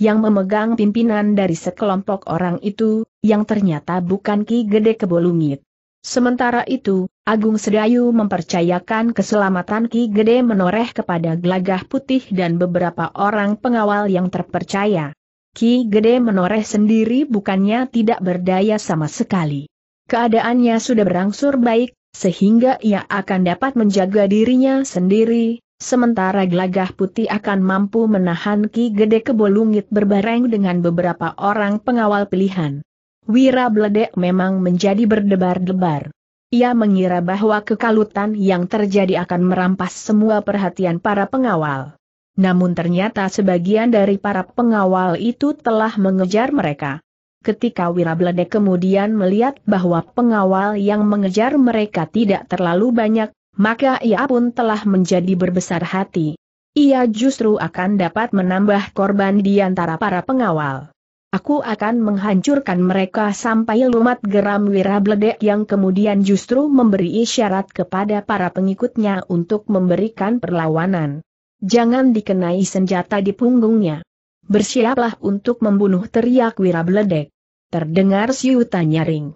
yang memegang pimpinan dari sekelompok orang itu, yang ternyata bukan Ki Gede Kebolungit. Sementara itu, Agung Sedayu mempercayakan keselamatan Ki Gede menoreh kepada gelagah putih dan beberapa orang pengawal yang terpercaya. Ki Gede menoreh sendiri bukannya tidak berdaya sama sekali keadaannya sudah berangsur baik, sehingga ia akan dapat menjaga dirinya sendiri, sementara gelagah putih akan mampu menahan Ki Gede Kebolungit berbareng dengan beberapa orang pengawal pilihan. Wira Bledek memang menjadi berdebar-debar. Ia mengira bahwa kekalutan yang terjadi akan merampas semua perhatian para pengawal. Namun ternyata sebagian dari para pengawal itu telah mengejar mereka. Ketika Wirabledek kemudian melihat bahwa pengawal yang mengejar mereka tidak terlalu banyak, maka ia pun telah menjadi berbesar hati. Ia justru akan dapat menambah korban di antara para pengawal. Aku akan menghancurkan mereka sampai lumat geram Wirabledek yang kemudian justru memberi isyarat kepada para pengikutnya untuk memberikan perlawanan. Jangan dikenai senjata di punggungnya bersiaplah untuk membunuh teriak Wira Bledek. Terdengar siutan nyaring.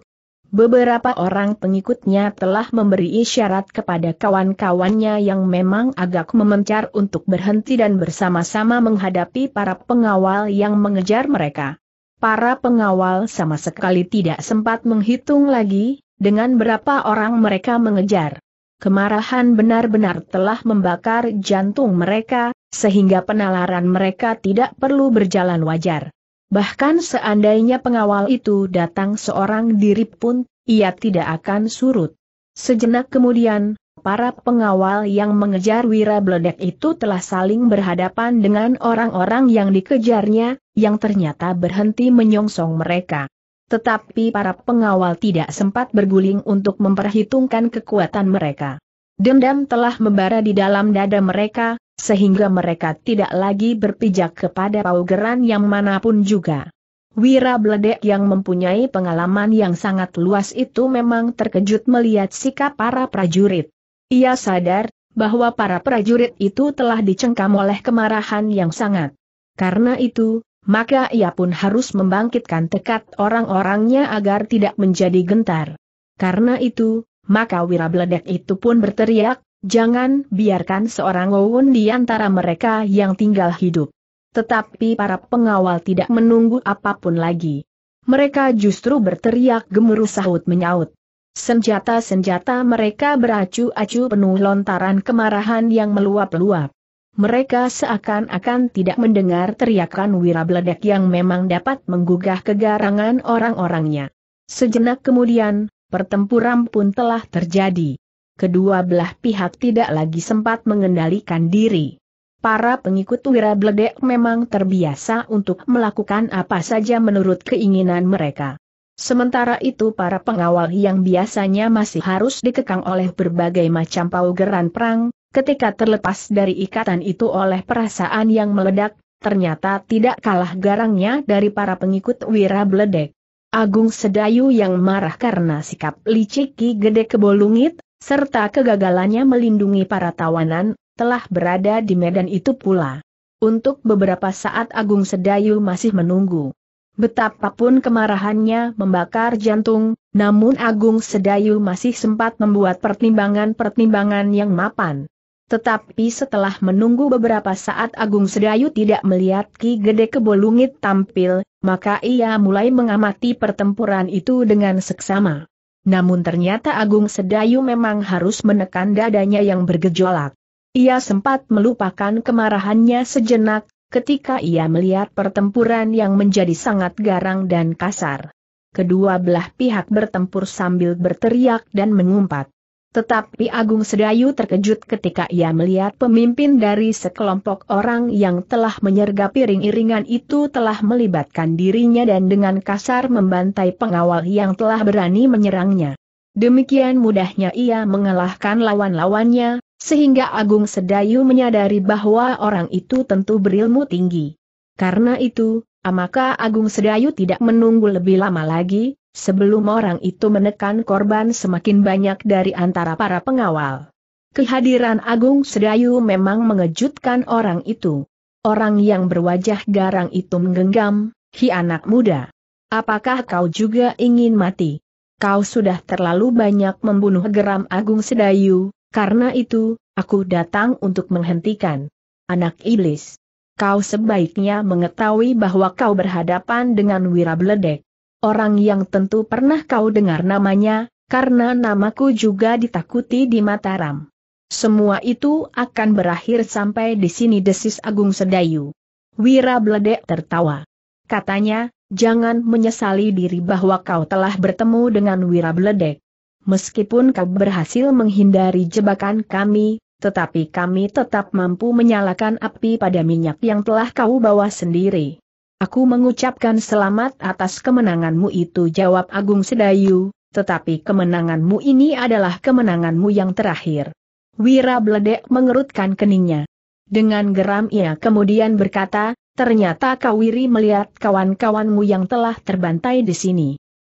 Beberapa orang pengikutnya telah memberi isyarat kepada kawan-kawannya yang memang agak memencar untuk berhenti dan bersama-sama menghadapi para pengawal yang mengejar mereka. Para pengawal sama sekali tidak sempat menghitung lagi, dengan berapa orang mereka mengejar. Kemarahan benar-benar telah membakar jantung mereka, sehingga penalaran mereka tidak perlu berjalan wajar. Bahkan seandainya pengawal itu datang seorang diri pun, ia tidak akan surut. Sejenak kemudian, para pengawal yang mengejar Wira Bledek itu telah saling berhadapan dengan orang-orang yang dikejarnya, yang ternyata berhenti menyongsong mereka. Tetapi para pengawal tidak sempat berguling untuk memperhitungkan kekuatan mereka. Dendam telah membara di dalam dada mereka, sehingga mereka tidak lagi berpijak kepada paugeran yang manapun juga. Wira Bledek yang mempunyai pengalaman yang sangat luas itu memang terkejut melihat sikap para prajurit. Ia sadar bahwa para prajurit itu telah dicengkam oleh kemarahan yang sangat. Karena itu, maka ia pun harus membangkitkan tekad orang-orangnya agar tidak menjadi gentar. Karena itu, maka Wira Bledek itu pun berteriak, Jangan biarkan seorang wawun di antara mereka yang tinggal hidup. Tetapi para pengawal tidak menunggu apapun lagi. Mereka justru berteriak gemuruh sahut menyaut. Senjata-senjata mereka beracu-acu penuh lontaran kemarahan yang meluap-luap. Mereka seakan-akan tidak mendengar teriakan wira wirabledek yang memang dapat menggugah kegarangan orang-orangnya. Sejenak kemudian, pertempuran pun telah terjadi kedua belah pihak tidak lagi sempat mengendalikan diri. Para pengikut Wirabledek memang terbiasa untuk melakukan apa saja menurut keinginan mereka. Sementara itu para pengawal yang biasanya masih harus dikekang oleh berbagai macam paugeran perang, ketika terlepas dari ikatan itu oleh perasaan yang meledak, ternyata tidak kalah garangnya dari para pengikut Wirabledek. Agung Sedayu yang marah karena sikap liciki gede kebolungit serta kegagalannya melindungi para tawanan, telah berada di medan itu pula. Untuk beberapa saat Agung Sedayu masih menunggu. Betapapun kemarahannya membakar jantung, namun Agung Sedayu masih sempat membuat pertimbangan-pertimbangan yang mapan. Tetapi setelah menunggu beberapa saat Agung Sedayu tidak melihat Ki Gede Kebolungit tampil, maka ia mulai mengamati pertempuran itu dengan seksama. Namun ternyata Agung Sedayu memang harus menekan dadanya yang bergejolak. Ia sempat melupakan kemarahannya sejenak, ketika ia melihat pertempuran yang menjadi sangat garang dan kasar. Kedua belah pihak bertempur sambil berteriak dan mengumpat. Tetapi Agung Sedayu terkejut ketika ia melihat pemimpin dari sekelompok orang yang telah menyergap piring-iringan itu telah melibatkan dirinya dan dengan kasar membantai pengawal yang telah berani menyerangnya. Demikian mudahnya ia mengalahkan lawan-lawannya, sehingga Agung Sedayu menyadari bahwa orang itu tentu berilmu tinggi. Karena itu, maka Agung Sedayu tidak menunggu lebih lama lagi, Sebelum orang itu menekan korban semakin banyak dari antara para pengawal. Kehadiran Agung Sedayu memang mengejutkan orang itu. Orang yang berwajah garang itu menggenggam, hi anak muda. Apakah kau juga ingin mati? Kau sudah terlalu banyak membunuh geram Agung Sedayu, karena itu, aku datang untuk menghentikan. Anak iblis. Kau sebaiknya mengetahui bahwa kau berhadapan dengan Wirabledek orang yang tentu pernah kau dengar namanya, karena namaku juga ditakuti di Mataram. Semua itu akan berakhir sampai di sini desis Agung Sedayu. Wira Bledek tertawa. Katanya, jangan menyesali diri bahwa kau telah bertemu dengan Wira Bledek. Meskipun kau berhasil menghindari jebakan kami, tetapi kami tetap mampu menyalakan api pada minyak yang telah kau bawa sendiri. Aku mengucapkan selamat atas kemenanganmu itu jawab Agung Sedayu, tetapi kemenanganmu ini adalah kemenanganmu yang terakhir. Wira Bledek mengerutkan keningnya. Dengan geram ia kemudian berkata, ternyata Kawiri melihat kawan-kawanmu yang telah terbantai di sini.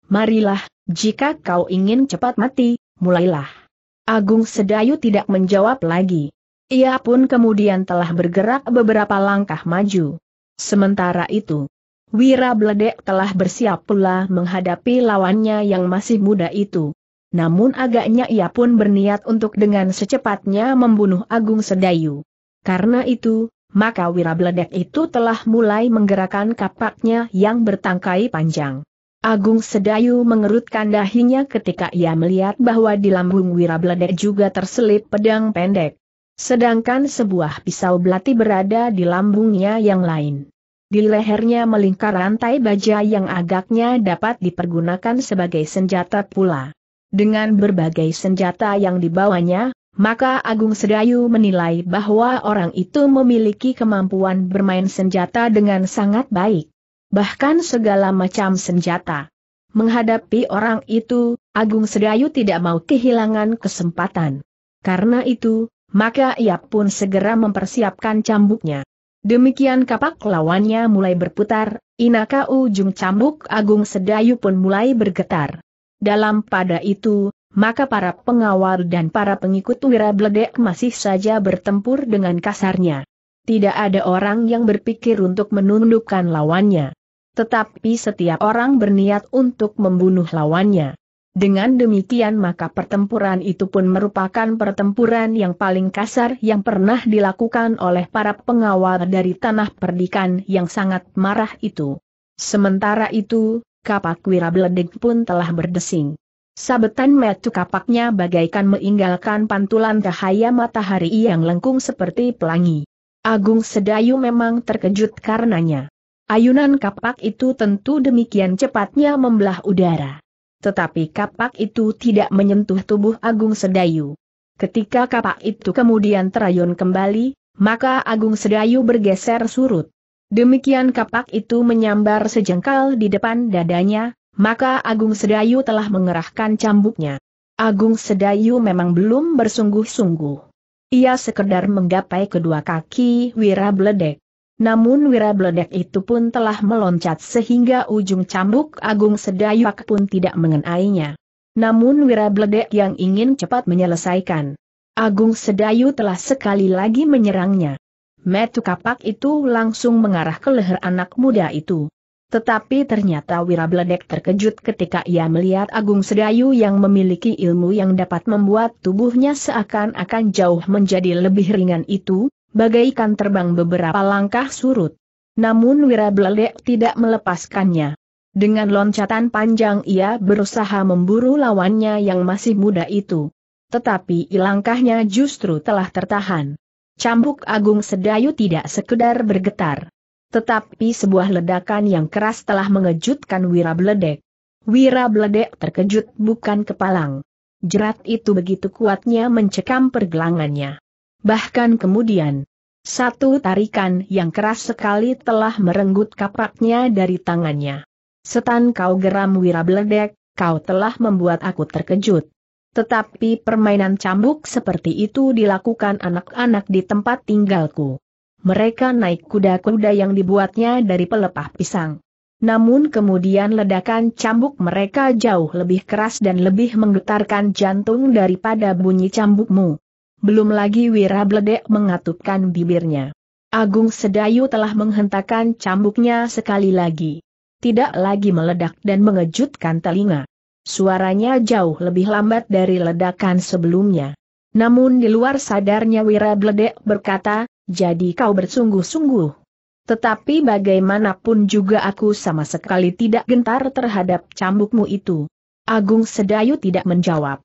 Marilah, jika kau ingin cepat mati, mulailah. Agung Sedayu tidak menjawab lagi. Ia pun kemudian telah bergerak beberapa langkah maju. Sementara itu, Wira Bledek telah bersiap pula menghadapi lawannya yang masih muda itu. Namun agaknya ia pun berniat untuk dengan secepatnya membunuh Agung Sedayu. Karena itu, maka Wira Bledek itu telah mulai menggerakkan kapaknya yang bertangkai panjang. Agung Sedayu mengerutkan dahinya ketika ia melihat bahwa di lambung Wira Bledek juga terselip pedang pendek. Sedangkan sebuah pisau belati berada di lambungnya yang lain. Di lehernya melingkar rantai baja yang agaknya dapat dipergunakan sebagai senjata pula. Dengan berbagai senjata yang dibawanya, maka Agung Sedayu menilai bahwa orang itu memiliki kemampuan bermain senjata dengan sangat baik. Bahkan segala macam senjata. Menghadapi orang itu, Agung Sedayu tidak mau kehilangan kesempatan. Karena itu, maka ia pun segera mempersiapkan cambuknya. Demikian kapak lawannya mulai berputar, inaka ujung cambuk agung sedayu pun mulai bergetar. Dalam pada itu, maka para pengawal dan para pengikut Wira Bledek masih saja bertempur dengan kasarnya. Tidak ada orang yang berpikir untuk menundukkan lawannya. Tetapi setiap orang berniat untuk membunuh lawannya. Dengan demikian maka pertempuran itu pun merupakan pertempuran yang paling kasar yang pernah dilakukan oleh para pengawal dari tanah perdikan yang sangat marah itu. Sementara itu, kapak wirabledeg pun telah berdesing. Sabetan metu kapaknya bagaikan meninggalkan pantulan cahaya matahari yang lengkung seperti pelangi. Agung Sedayu memang terkejut karenanya. Ayunan kapak itu tentu demikian cepatnya membelah udara tetapi kapak itu tidak menyentuh tubuh Agung Sedayu. Ketika kapak itu kemudian terayun kembali, maka Agung Sedayu bergeser surut. Demikian kapak itu menyambar sejengkal di depan dadanya, maka Agung Sedayu telah mengerahkan cambuknya. Agung Sedayu memang belum bersungguh-sungguh. Ia sekedar menggapai kedua kaki Wirabledek. Namun wira bledek itu pun telah meloncat sehingga ujung cambuk Agung Sedayak pun tidak mengenainya. Namun wira bledek yang ingin cepat menyelesaikan. Agung Sedayu telah sekali lagi menyerangnya. Metu kapak itu langsung mengarah ke leher anak muda itu. Tetapi ternyata wira bledek terkejut ketika ia melihat Agung Sedayu yang memiliki ilmu yang dapat membuat tubuhnya seakan-akan jauh menjadi lebih ringan itu, bagaikan terbang beberapa langkah surut. Namun Wirabledek tidak melepaskannya. Dengan loncatan panjang ia berusaha memburu lawannya yang masih muda itu. Tetapi langkahnya justru telah tertahan. Cambuk Agung Sedayu tidak sekedar bergetar. Tetapi sebuah ledakan yang keras telah mengejutkan Wirabledek. Wirabledek terkejut bukan kepalang. Jerat itu begitu kuatnya mencekam pergelangannya. Bahkan kemudian, satu tarikan yang keras sekali telah merenggut kapaknya dari tangannya. Setan kau geram wirabledek, kau telah membuat aku terkejut. Tetapi permainan cambuk seperti itu dilakukan anak-anak di tempat tinggalku. Mereka naik kuda-kuda yang dibuatnya dari pelepah pisang. Namun kemudian ledakan cambuk mereka jauh lebih keras dan lebih menggetarkan jantung daripada bunyi cambukmu. Belum lagi Wira Bledek mengatupkan bibirnya. Agung Sedayu telah menghentakkan cambuknya sekali lagi. Tidak lagi meledak dan mengejutkan telinga. Suaranya jauh lebih lambat dari ledakan sebelumnya. Namun di luar sadarnya Wira Bledek berkata, jadi kau bersungguh-sungguh. Tetapi bagaimanapun juga aku sama sekali tidak gentar terhadap cambukmu itu. Agung Sedayu tidak menjawab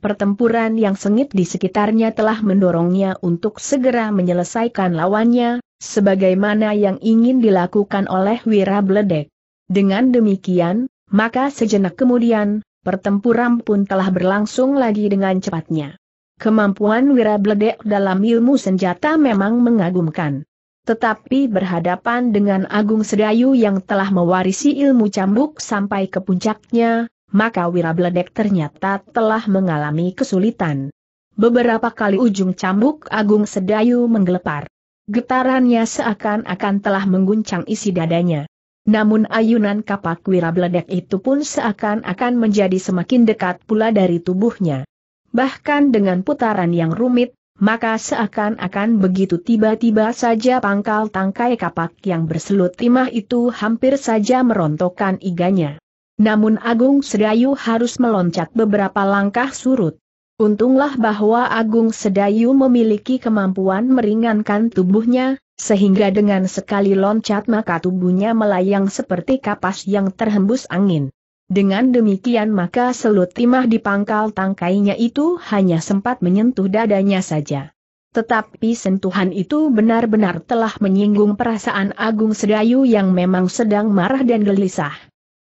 pertempuran yang sengit di sekitarnya telah mendorongnya untuk segera menyelesaikan lawannya, sebagaimana yang ingin dilakukan oleh Wira Bledek. Dengan demikian, maka sejenak kemudian, pertempuran pun telah berlangsung lagi dengan cepatnya. Kemampuan Wira Bledek dalam ilmu senjata memang mengagumkan tetapi berhadapan dengan Agung Sedayu yang telah mewarisi ilmu cambuk sampai ke puncaknya, maka Wirabledek ternyata telah mengalami kesulitan. Beberapa kali ujung cambuk Agung Sedayu menggelepar. Getarannya seakan-akan telah mengguncang isi dadanya. Namun ayunan kapak Wirabledek itu pun seakan-akan menjadi semakin dekat pula dari tubuhnya. Bahkan dengan putaran yang rumit, maka seakan-akan begitu tiba-tiba saja pangkal tangkai kapak yang berselut timah itu hampir saja merontokkan iganya. Namun Agung Sedayu harus meloncat beberapa langkah surut. Untunglah bahwa Agung Sedayu memiliki kemampuan meringankan tubuhnya, sehingga dengan sekali loncat maka tubuhnya melayang seperti kapas yang terhembus angin. Dengan demikian maka selut timah di pangkal tangkainya itu hanya sempat menyentuh dadanya saja. Tetapi sentuhan itu benar-benar telah menyinggung perasaan Agung Sedayu yang memang sedang marah dan gelisah.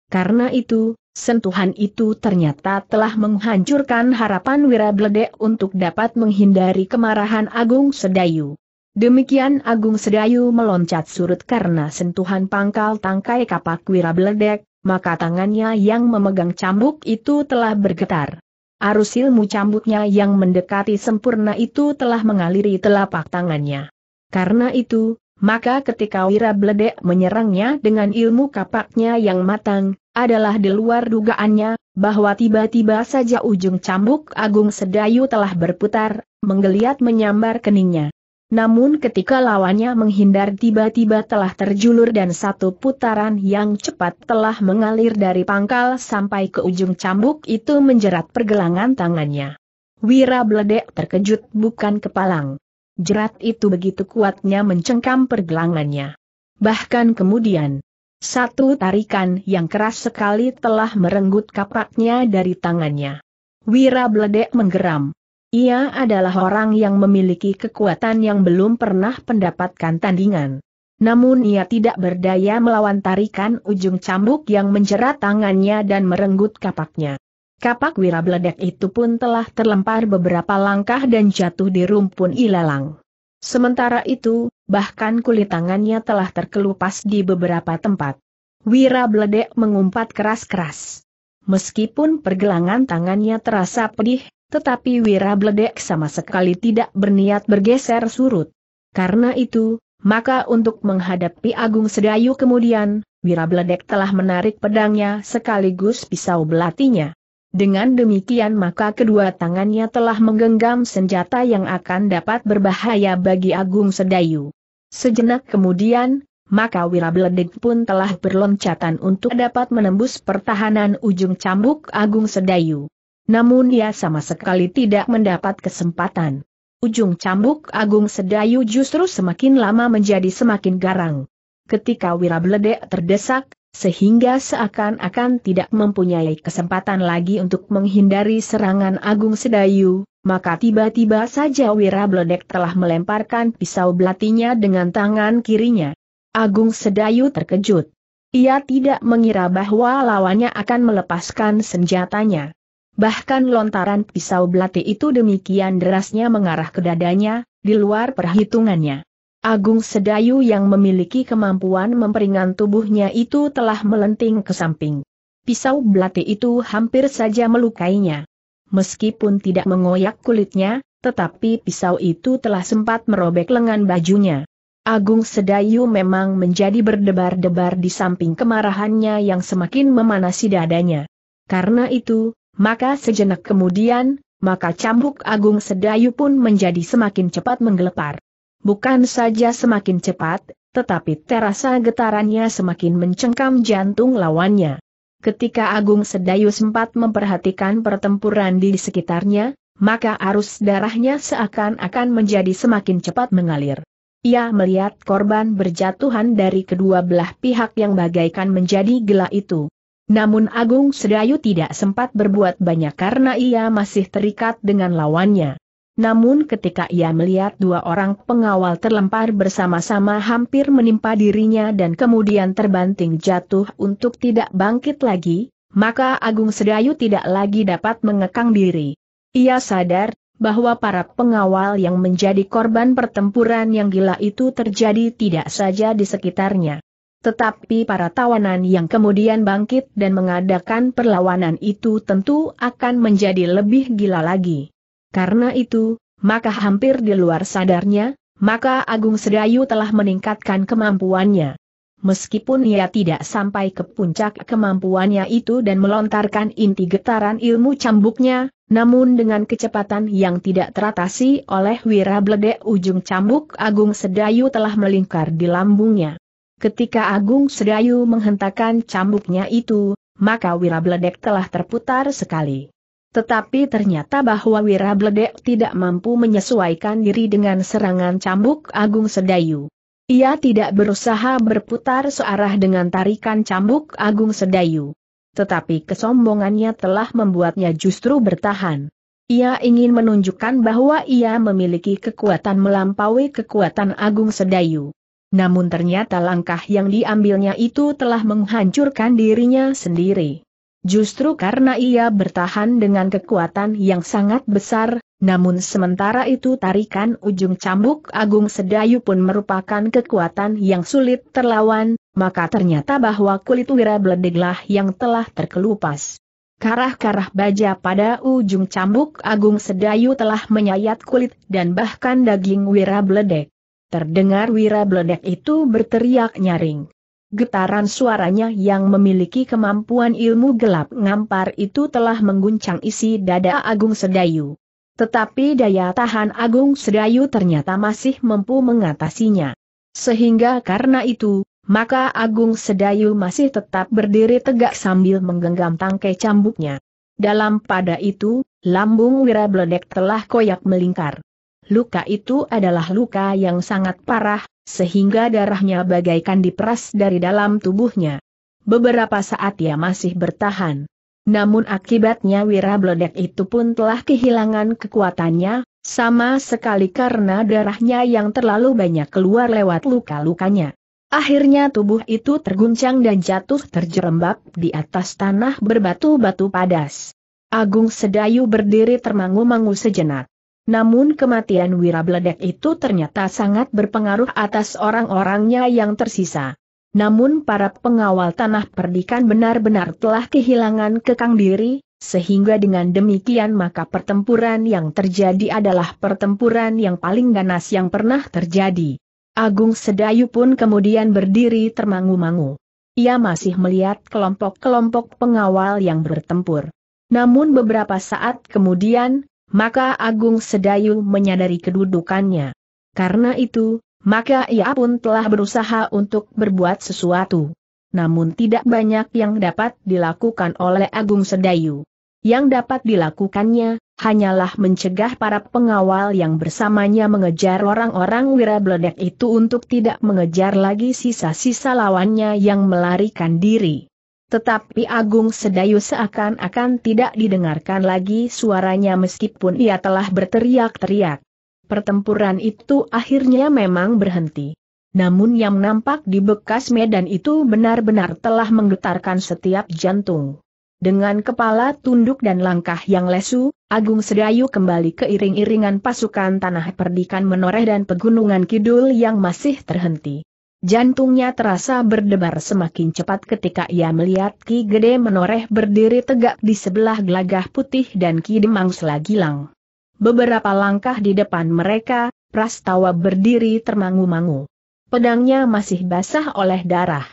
Karena itu, sentuhan itu ternyata telah menghancurkan harapan Wirabledek untuk dapat menghindari kemarahan Agung Sedayu. Demikian Agung Sedayu meloncat surut karena sentuhan pangkal tangkai kapak Wirabledek, maka tangannya yang memegang cambuk itu telah bergetar. Arus ilmu cambuknya yang mendekati sempurna itu telah mengaliri telapak tangannya. Karena itu, maka ketika Wira Bledek menyerangnya dengan ilmu kapaknya yang matang, adalah di luar dugaannya, bahwa tiba-tiba saja ujung cambuk Agung Sedayu telah berputar, menggeliat menyambar keningnya. Namun ketika lawannya menghindar tiba-tiba telah terjulur dan satu putaran yang cepat telah mengalir dari pangkal sampai ke ujung cambuk itu menjerat pergelangan tangannya. Wira Bledek terkejut bukan kepalang jerat itu begitu kuatnya mencengkam pergelangannya. Bahkan kemudian, satu tarikan yang keras sekali telah merenggut kapaknya dari tangannya. Wira Bledek menggeram. Ia adalah orang yang memiliki kekuatan yang belum pernah pendapatkan tandingan. Namun ia tidak berdaya melawan tarikan ujung cambuk yang menjerat tangannya dan merenggut kapaknya. Kapak wira beledek itu pun telah terlempar beberapa langkah dan jatuh di rumpun ilalang. Sementara itu, bahkan kulit tangannya telah terkelupas di beberapa tempat. Wira beledek mengumpat keras-keras. Meskipun pergelangan tangannya terasa pedih, tetapi Wira beledek sama sekali tidak berniat bergeser surut. Karena itu, maka untuk menghadapi Agung Sedayu kemudian, Wira beledek telah menarik pedangnya sekaligus pisau belatinya. Dengan demikian maka kedua tangannya telah menggenggam senjata yang akan dapat berbahaya bagi Agung Sedayu. Sejenak kemudian, maka Wirabledek pun telah berloncatan untuk dapat menembus pertahanan ujung cambuk Agung Sedayu. Namun ia sama sekali tidak mendapat kesempatan. Ujung cambuk Agung Sedayu justru semakin lama menjadi semakin garang. Ketika Wirabledek terdesak, sehingga seakan-akan tidak mempunyai kesempatan lagi untuk menghindari serangan Agung Sedayu, maka tiba-tiba saja Wira Blodek telah melemparkan pisau belatinya dengan tangan kirinya. Agung Sedayu terkejut. Ia tidak mengira bahwa lawannya akan melepaskan senjatanya. Bahkan lontaran pisau belati itu demikian derasnya mengarah ke dadanya, di luar perhitungannya. Agung Sedayu yang memiliki kemampuan memperingan tubuhnya itu telah melenting ke samping. Pisau belati itu hampir saja melukainya. Meskipun tidak mengoyak kulitnya, tetapi pisau itu telah sempat merobek lengan bajunya. Agung Sedayu memang menjadi berdebar-debar di samping kemarahannya yang semakin memanasi dadanya. Karena itu, maka sejenak kemudian, maka cambuk Agung Sedayu pun menjadi semakin cepat menggelepar bukan saja semakin cepat, tetapi terasa getarannya semakin mencengkam jantung lawannya. Ketika Agung Sedayu sempat memperhatikan pertempuran di sekitarnya, maka arus darahnya seakan-akan menjadi semakin cepat mengalir. Ia melihat korban berjatuhan dari kedua belah pihak yang bagaikan menjadi gela itu. Namun Agung Sedayu tidak sempat berbuat banyak karena ia masih terikat dengan lawannya. Namun ketika ia melihat dua orang pengawal terlempar bersama-sama hampir menimpa dirinya dan kemudian terbanting jatuh untuk tidak bangkit lagi, maka Agung Sedayu tidak lagi dapat mengekang diri. Ia sadar bahwa para pengawal yang menjadi korban pertempuran yang gila itu terjadi tidak saja di sekitarnya. Tetapi para tawanan yang kemudian bangkit dan mengadakan perlawanan itu tentu akan menjadi lebih gila lagi. Karena itu, maka hampir di luar sadarnya, maka Agung Sedayu telah meningkatkan kemampuannya. Meskipun ia tidak sampai ke puncak kemampuannya itu dan melontarkan inti getaran ilmu cambuknya, namun dengan kecepatan yang tidak teratasi oleh Wira Bledek ujung cambuk Agung Sedayu telah melingkar di lambungnya. Ketika Agung Sedayu menghentakkan cambuknya itu, maka Wira Bledek telah terputar sekali. Tetapi ternyata bahwa Wira Bledek tidak mampu menyesuaikan diri dengan serangan cambuk Agung Sedayu. Ia tidak berusaha berputar searah dengan tarikan cambuk Agung Sedayu. Tetapi kesombongannya telah membuatnya justru bertahan. Ia ingin menunjukkan bahwa ia memiliki kekuatan melampaui kekuatan Agung Sedayu. Namun ternyata langkah yang diambilnya itu telah menghancurkan dirinya sendiri. Justru karena ia bertahan dengan kekuatan yang sangat besar, namun sementara itu tarikan ujung cambuk Agung Sedayu pun merupakan kekuatan yang sulit terlawan, maka ternyata bahwa kulit wira beledeglah yang telah terkelupas. Karah-karah baja pada ujung cambuk Agung Sedayu telah menyayat kulit dan bahkan daging wira beledek. Terdengar wira beledek itu berteriak nyaring. Getaran suaranya yang memiliki kemampuan ilmu gelap ngampar itu telah mengguncang isi dada Agung Sedayu. Tetapi daya tahan Agung Sedayu ternyata masih mampu mengatasinya. Sehingga karena itu, maka Agung Sedayu masih tetap berdiri tegak sambil menggenggam tangkai cambuknya. Dalam pada itu, lambung Wirabledek telah koyak melingkar. Luka itu adalah luka yang sangat parah, sehingga darahnya bagaikan diperas dari dalam tubuhnya. Beberapa saat ia masih bertahan. Namun akibatnya Wira Blodek itu pun telah kehilangan kekuatannya, sama sekali karena darahnya yang terlalu banyak keluar lewat luka-lukanya. Akhirnya tubuh itu terguncang dan jatuh terjerembab di atas tanah berbatu-batu padas. Agung Sedayu berdiri termangu-mangu sejenak. Namun kematian Wirabledek itu ternyata sangat berpengaruh atas orang-orangnya yang tersisa. Namun para pengawal tanah perdikan benar-benar telah kehilangan kekang diri, sehingga dengan demikian maka pertempuran yang terjadi adalah pertempuran yang paling ganas yang pernah terjadi. Agung Sedayu pun kemudian berdiri termangu-mangu. Ia masih melihat kelompok-kelompok pengawal yang bertempur. Namun beberapa saat kemudian, maka Agung Sedayu menyadari kedudukannya. Karena itu, maka ia pun telah berusaha untuk berbuat sesuatu. Namun tidak banyak yang dapat dilakukan oleh Agung Sedayu. Yang dapat dilakukannya, hanyalah mencegah para pengawal yang bersamanya mengejar orang-orang wira itu untuk tidak mengejar lagi sisa-sisa lawannya yang melarikan diri. Tetapi Agung Sedayu seakan-akan tidak didengarkan lagi suaranya meskipun ia telah berteriak-teriak. Pertempuran itu akhirnya memang berhenti. Namun yang nampak di bekas medan itu benar-benar telah menggetarkan setiap jantung. Dengan kepala tunduk dan langkah yang lesu, Agung Sedayu kembali ke iring-iringan pasukan tanah perdikan menoreh dan pegunungan kidul yang masih terhenti. Jantungnya terasa berdebar semakin cepat ketika ia melihat Ki Gede menoreh berdiri tegak di sebelah gelagah putih dan Ki Demang selagilang. Beberapa langkah di depan mereka, Prastawa berdiri termangu-mangu. Pedangnya masih basah oleh darah.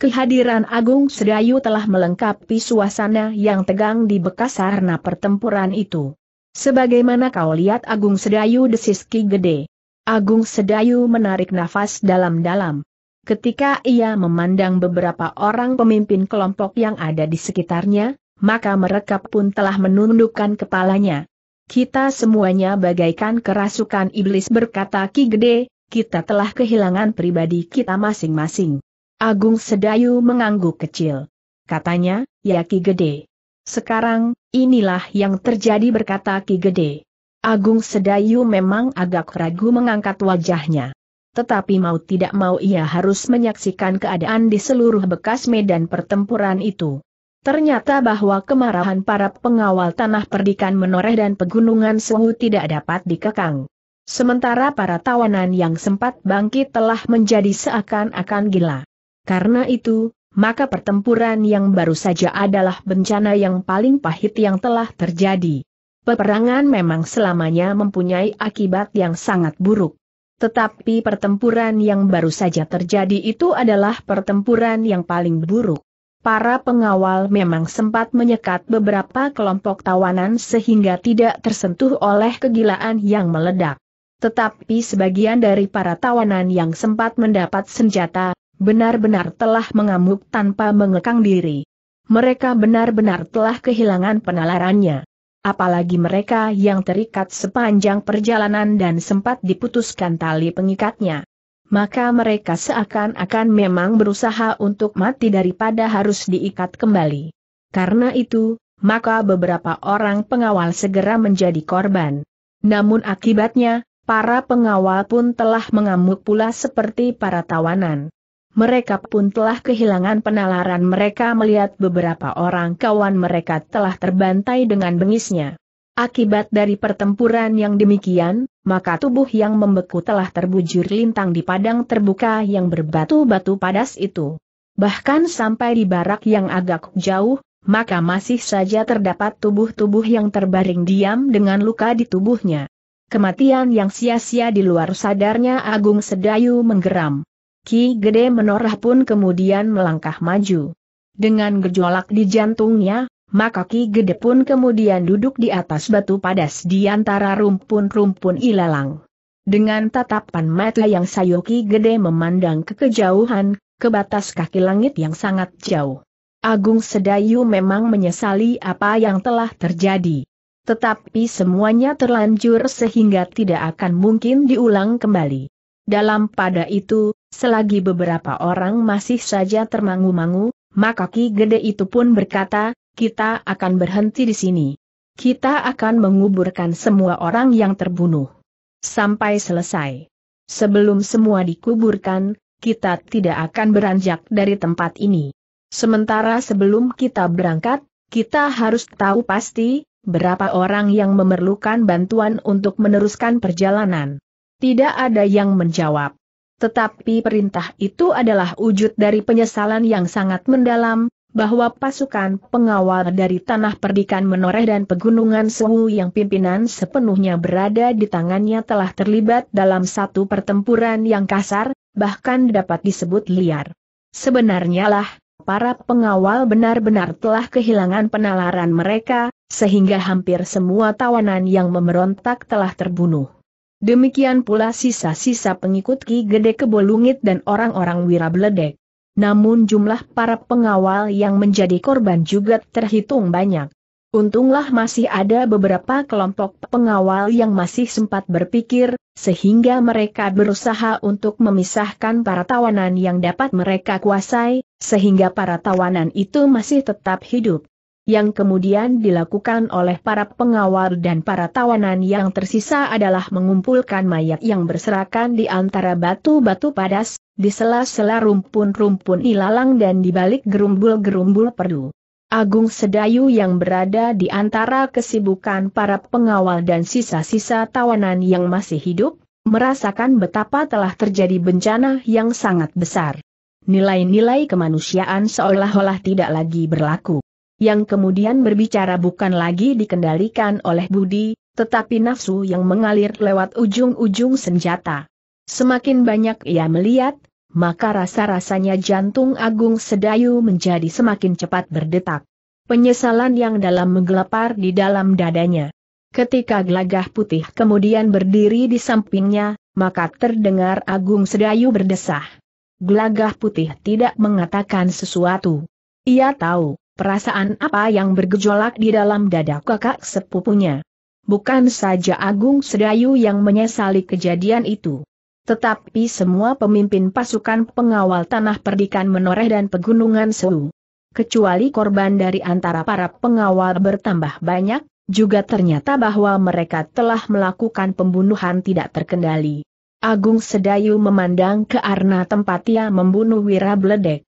Kehadiran Agung Sedayu telah melengkapi suasana yang tegang di bekas sarana pertempuran itu. Sebagaimana kau lihat Agung Sedayu desis Ki Gede. Agung Sedayu menarik nafas dalam-dalam. Ketika ia memandang beberapa orang pemimpin kelompok yang ada di sekitarnya, maka mereka pun telah menundukkan kepalanya. Kita semuanya bagaikan kerasukan iblis berkata Ki Gede, kita telah kehilangan pribadi kita masing-masing. Agung Sedayu mengangguk kecil. Katanya, ya Ki Gede. Sekarang, inilah yang terjadi berkata Ki Gede. Agung Sedayu memang agak ragu mengangkat wajahnya. Tetapi mau tidak mau ia harus menyaksikan keadaan di seluruh bekas medan pertempuran itu. Ternyata bahwa kemarahan para pengawal tanah perdikan menoreh dan pegunungan suhu tidak dapat dikekang. Sementara para tawanan yang sempat bangkit telah menjadi seakan-akan gila. Karena itu, maka pertempuran yang baru saja adalah bencana yang paling pahit yang telah terjadi. Peperangan memang selamanya mempunyai akibat yang sangat buruk. Tetapi pertempuran yang baru saja terjadi itu adalah pertempuran yang paling buruk. Para pengawal memang sempat menyekat beberapa kelompok tawanan sehingga tidak tersentuh oleh kegilaan yang meledak. Tetapi sebagian dari para tawanan yang sempat mendapat senjata, benar-benar telah mengamuk tanpa mengekang diri. Mereka benar-benar telah kehilangan penalarannya apalagi mereka yang terikat sepanjang perjalanan dan sempat diputuskan tali pengikatnya. Maka mereka seakan-akan memang berusaha untuk mati daripada harus diikat kembali. Karena itu, maka beberapa orang pengawal segera menjadi korban. Namun akibatnya, para pengawal pun telah mengamuk pula seperti para tawanan. Mereka pun telah kehilangan penalaran mereka melihat beberapa orang kawan mereka telah terbantai dengan bengisnya. Akibat dari pertempuran yang demikian, maka tubuh yang membeku telah terbujur lintang di padang terbuka yang berbatu-batu padas itu. Bahkan sampai di barak yang agak jauh, maka masih saja terdapat tubuh-tubuh yang terbaring diam dengan luka di tubuhnya. Kematian yang sia-sia di luar sadarnya Agung Sedayu menggeram. Ki Gede Menorah pun kemudian melangkah maju. Dengan gejolak di jantungnya, maka Ki Gede pun kemudian duduk di atas batu padas di antara rumpun-rumpun ilalang. Dengan tatapan mata yang sayu Ki Gede memandang ke kejauhan, ke batas kaki langit yang sangat jauh. Agung Sedayu memang menyesali apa yang telah terjadi. Tetapi semuanya terlanjur sehingga tidak akan mungkin diulang kembali. Dalam pada itu, Selagi beberapa orang masih saja termangu-mangu, maka Ki Gede itu pun berkata, kita akan berhenti di sini. Kita akan menguburkan semua orang yang terbunuh. Sampai selesai. Sebelum semua dikuburkan, kita tidak akan beranjak dari tempat ini. Sementara sebelum kita berangkat, kita harus tahu pasti, berapa orang yang memerlukan bantuan untuk meneruskan perjalanan. Tidak ada yang menjawab. Tetapi perintah itu adalah wujud dari penyesalan yang sangat mendalam, bahwa pasukan pengawal dari tanah perdikan menoreh dan pegunungan Suhu yang pimpinan sepenuhnya berada di tangannya telah terlibat dalam satu pertempuran yang kasar, bahkan dapat disebut liar. Sebenarnya lah, para pengawal benar-benar telah kehilangan penalaran mereka, sehingga hampir semua tawanan yang memberontak telah terbunuh. Demikian pula sisa-sisa pengikut Ki Gede Kebolungit dan orang-orang Wirabledek. Namun jumlah para pengawal yang menjadi korban juga terhitung banyak. Untunglah masih ada beberapa kelompok pengawal yang masih sempat berpikir, sehingga mereka berusaha untuk memisahkan para tawanan yang dapat mereka kuasai, sehingga para tawanan itu masih tetap hidup yang kemudian dilakukan oleh para pengawal dan para tawanan yang tersisa adalah mengumpulkan mayat yang berserakan di antara batu-batu padas, di sela-sela rumpun-rumpun ilalang dan di balik gerumbul-gerumbul perdu. Agung Sedayu yang berada di antara kesibukan para pengawal dan sisa-sisa tawanan yang masih hidup, merasakan betapa telah terjadi bencana yang sangat besar. Nilai-nilai kemanusiaan seolah-olah tidak lagi berlaku yang kemudian berbicara bukan lagi dikendalikan oleh budi, tetapi nafsu yang mengalir lewat ujung-ujung senjata. Semakin banyak ia melihat, maka rasa-rasanya jantung Agung Sedayu menjadi semakin cepat berdetak. Penyesalan yang dalam menggelepar di dalam dadanya. Ketika gelagah putih kemudian berdiri di sampingnya, maka terdengar Agung Sedayu berdesah. Gelagah putih tidak mengatakan sesuatu. Ia tahu, perasaan apa yang bergejolak di dalam dada kakak sepupunya. Bukan saja Agung Sedayu yang menyesali kejadian itu. Tetapi semua pemimpin pasukan pengawal tanah perdikan menoreh dan pegunungan Sewu. Kecuali korban dari antara para pengawal bertambah banyak, juga ternyata bahwa mereka telah melakukan pembunuhan tidak terkendali. Agung Sedayu memandang ke arna tempat ia membunuh Wira Bledek.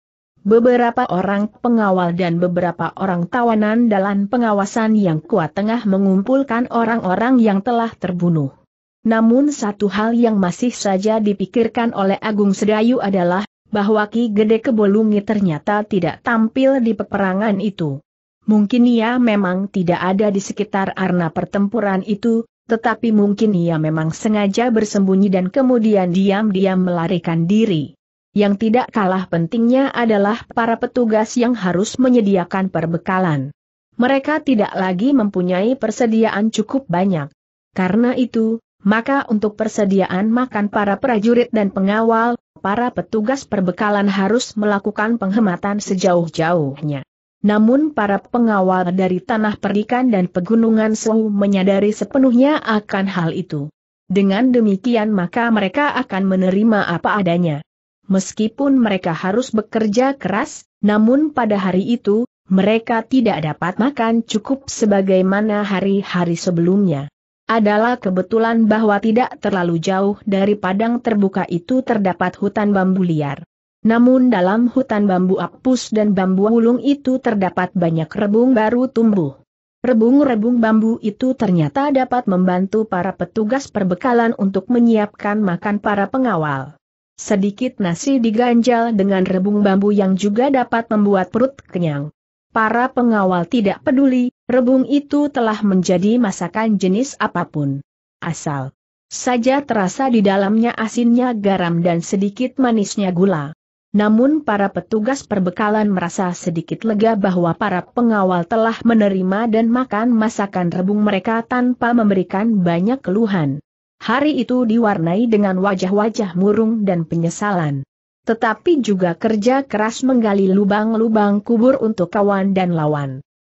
Beberapa orang pengawal dan beberapa orang tawanan dalam pengawasan yang kuat tengah mengumpulkan orang-orang yang telah terbunuh. Namun satu hal yang masih saja dipikirkan oleh Agung Sedayu adalah, bahwa Ki Gede Kebolungi ternyata tidak tampil di peperangan itu. Mungkin ia memang tidak ada di sekitar arena pertempuran itu, tetapi mungkin ia memang sengaja bersembunyi dan kemudian diam-diam melarikan diri. Yang tidak kalah pentingnya adalah para petugas yang harus menyediakan perbekalan. Mereka tidak lagi mempunyai persediaan cukup banyak. Karena itu, maka untuk persediaan makan para prajurit dan pengawal, para petugas perbekalan harus melakukan penghematan sejauh-jauhnya. Namun para pengawal dari tanah perikan dan pegunungan Suhu menyadari sepenuhnya akan hal itu. Dengan demikian maka mereka akan menerima apa adanya meskipun mereka harus bekerja keras, namun pada hari itu, mereka tidak dapat makan cukup sebagaimana hari-hari sebelumnya. Adalah kebetulan bahwa tidak terlalu jauh dari padang terbuka itu terdapat hutan bambu liar. Namun dalam hutan bambu apus dan bambu wulung itu terdapat banyak rebung baru tumbuh. Rebung-rebung bambu itu ternyata dapat membantu para petugas perbekalan untuk menyiapkan makan para pengawal. Sedikit nasi diganjal dengan rebung bambu yang juga dapat membuat perut kenyang. Para pengawal tidak peduli, rebung itu telah menjadi masakan jenis apapun. Asal saja terasa di dalamnya asinnya garam dan sedikit manisnya gula. Namun para petugas perbekalan merasa sedikit lega bahwa para pengawal telah menerima dan makan masakan rebung mereka tanpa memberikan banyak keluhan. Hari itu diwarnai dengan wajah-wajah murung dan penyesalan. Tetapi juga kerja keras menggali lubang-lubang kubur untuk kawan dan lawan.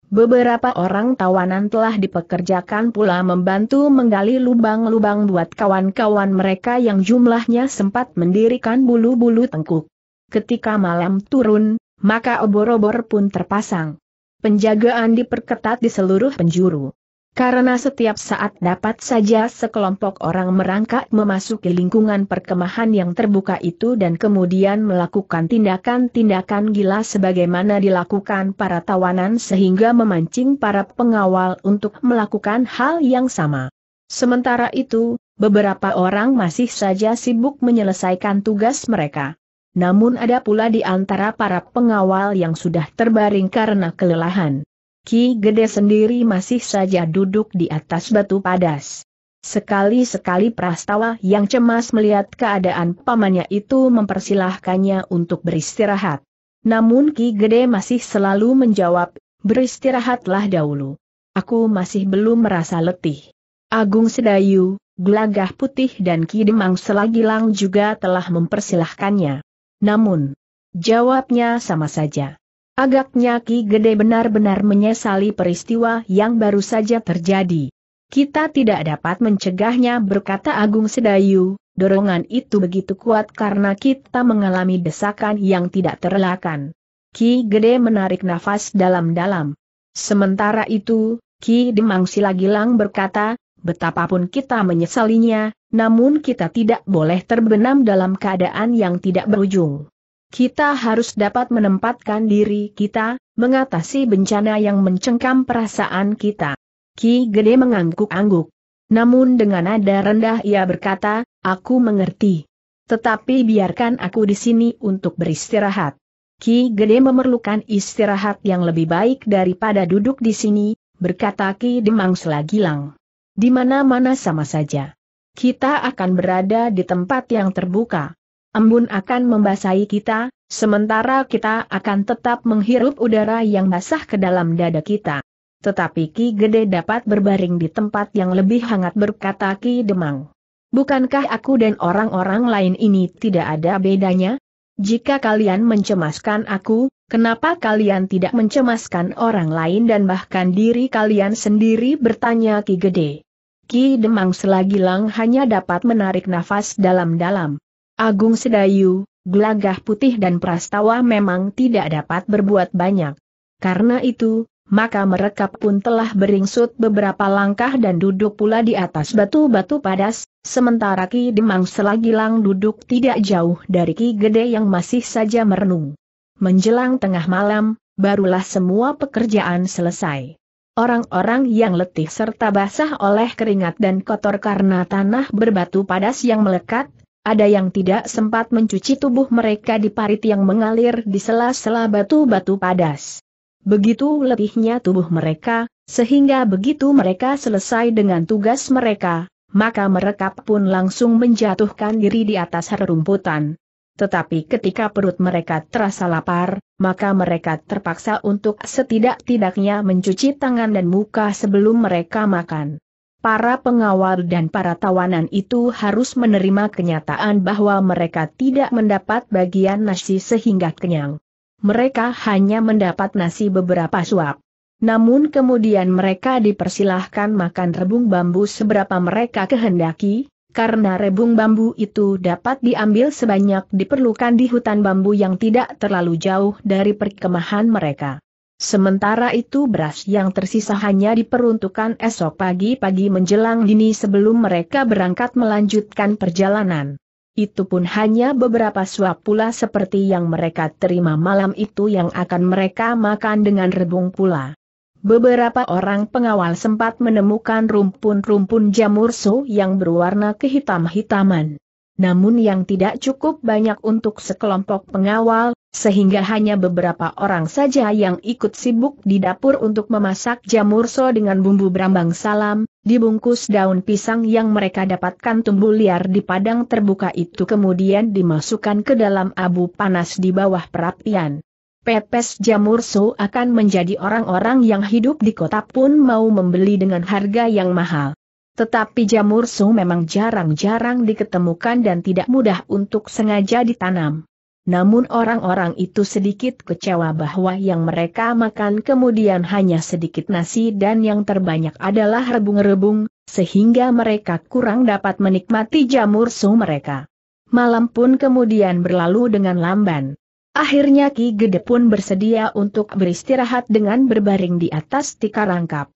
Beberapa orang tawanan telah dipekerjakan pula membantu menggali lubang-lubang buat kawan-kawan mereka yang jumlahnya sempat mendirikan bulu-bulu tengkuk. Ketika malam turun, maka obor-obor pun terpasang. Penjagaan diperketat di seluruh penjuru. Karena setiap saat dapat saja sekelompok orang merangkak memasuki lingkungan perkemahan yang terbuka itu dan kemudian melakukan tindakan-tindakan gila sebagaimana dilakukan para tawanan sehingga memancing para pengawal untuk melakukan hal yang sama. Sementara itu, beberapa orang masih saja sibuk menyelesaikan tugas mereka. Namun ada pula di antara para pengawal yang sudah terbaring karena kelelahan. Ki Gede sendiri masih saja duduk di atas batu padas. Sekali-sekali prastawa yang cemas melihat keadaan pamannya itu mempersilahkannya untuk beristirahat. Namun Ki Gede masih selalu menjawab, beristirahatlah dahulu. Aku masih belum merasa letih. Agung Sedayu, Glagah Putih dan Ki Demang Selagilang juga telah mempersilahkannya. Namun, jawabnya sama saja. Agaknya Ki Gede benar-benar menyesali peristiwa yang baru saja terjadi. Kita tidak dapat mencegahnya berkata Agung Sedayu, dorongan itu begitu kuat karena kita mengalami desakan yang tidak terelakkan. Ki Gede menarik nafas dalam-dalam. Sementara itu, Ki Demang Silagilang berkata, betapapun kita menyesalinya, namun kita tidak boleh terbenam dalam keadaan yang tidak berujung. Kita harus dapat menempatkan diri kita, mengatasi bencana yang mencengkam perasaan kita. Ki Gede mengangguk-angguk. Namun dengan nada rendah ia berkata, aku mengerti. Tetapi biarkan aku di sini untuk beristirahat. Ki Gede memerlukan istirahat yang lebih baik daripada duduk di sini, berkata Ki Demang Selagilang. Di mana-mana sama saja. Kita akan berada di tempat yang terbuka embun akan membasahi kita, sementara kita akan tetap menghirup udara yang basah ke dalam dada kita. Tetapi Ki Gede dapat berbaring di tempat yang lebih hangat berkata Ki Demang. Bukankah aku dan orang-orang lain ini tidak ada bedanya? Jika kalian mencemaskan aku, kenapa kalian tidak mencemaskan orang lain dan bahkan diri kalian sendiri bertanya Ki Gede. Ki Demang selagi lang hanya dapat menarik nafas dalam-dalam. Agung Sedayu, Gelagah Putih dan Prastawa memang tidak dapat berbuat banyak. Karena itu, maka mereka pun telah beringsut beberapa langkah dan duduk pula di atas batu-batu padas, sementara Ki Demang selagi lang duduk tidak jauh dari Ki Gede yang masih saja merenung. Menjelang tengah malam, barulah semua pekerjaan selesai. Orang-orang yang letih serta basah oleh keringat dan kotor karena tanah berbatu padas yang melekat, ada yang tidak sempat mencuci tubuh mereka di parit yang mengalir di sela-sela batu-batu padas. Begitu letihnya tubuh mereka, sehingga begitu mereka selesai dengan tugas mereka, maka mereka pun langsung menjatuhkan diri di atas rerumputan. Tetapi ketika perut mereka terasa lapar, maka mereka terpaksa untuk setidak-tidaknya mencuci tangan dan muka sebelum mereka makan para pengawal dan para tawanan itu harus menerima kenyataan bahwa mereka tidak mendapat bagian nasi sehingga kenyang. Mereka hanya mendapat nasi beberapa suap. Namun kemudian mereka dipersilahkan makan rebung bambu seberapa mereka kehendaki, karena rebung bambu itu dapat diambil sebanyak diperlukan di hutan bambu yang tidak terlalu jauh dari perkemahan mereka. Sementara itu beras yang tersisa hanya diperuntukkan esok pagi-pagi menjelang dini sebelum mereka berangkat melanjutkan perjalanan. Itu pun hanya beberapa suap pula seperti yang mereka terima malam itu yang akan mereka makan dengan rebung pula. Beberapa orang pengawal sempat menemukan rumpun-rumpun jamur so yang berwarna kehitam-hitaman namun yang tidak cukup banyak untuk sekelompok pengawal, sehingga hanya beberapa orang saja yang ikut sibuk di dapur untuk memasak jamur so dengan bumbu berambang salam, dibungkus daun pisang yang mereka dapatkan tumbuh liar di padang terbuka itu kemudian dimasukkan ke dalam abu panas di bawah perapian. Pepes jamur so akan menjadi orang-orang yang hidup di kota pun mau membeli dengan harga yang mahal. Tetapi jamur su memang jarang-jarang diketemukan dan tidak mudah untuk sengaja ditanam. Namun orang-orang itu sedikit kecewa bahwa yang mereka makan kemudian hanya sedikit nasi dan yang terbanyak adalah rebung-rebung, sehingga mereka kurang dapat menikmati jamur su mereka. Malam pun kemudian berlalu dengan lamban. Akhirnya Ki Gede pun bersedia untuk beristirahat dengan berbaring di atas tikar rangkap.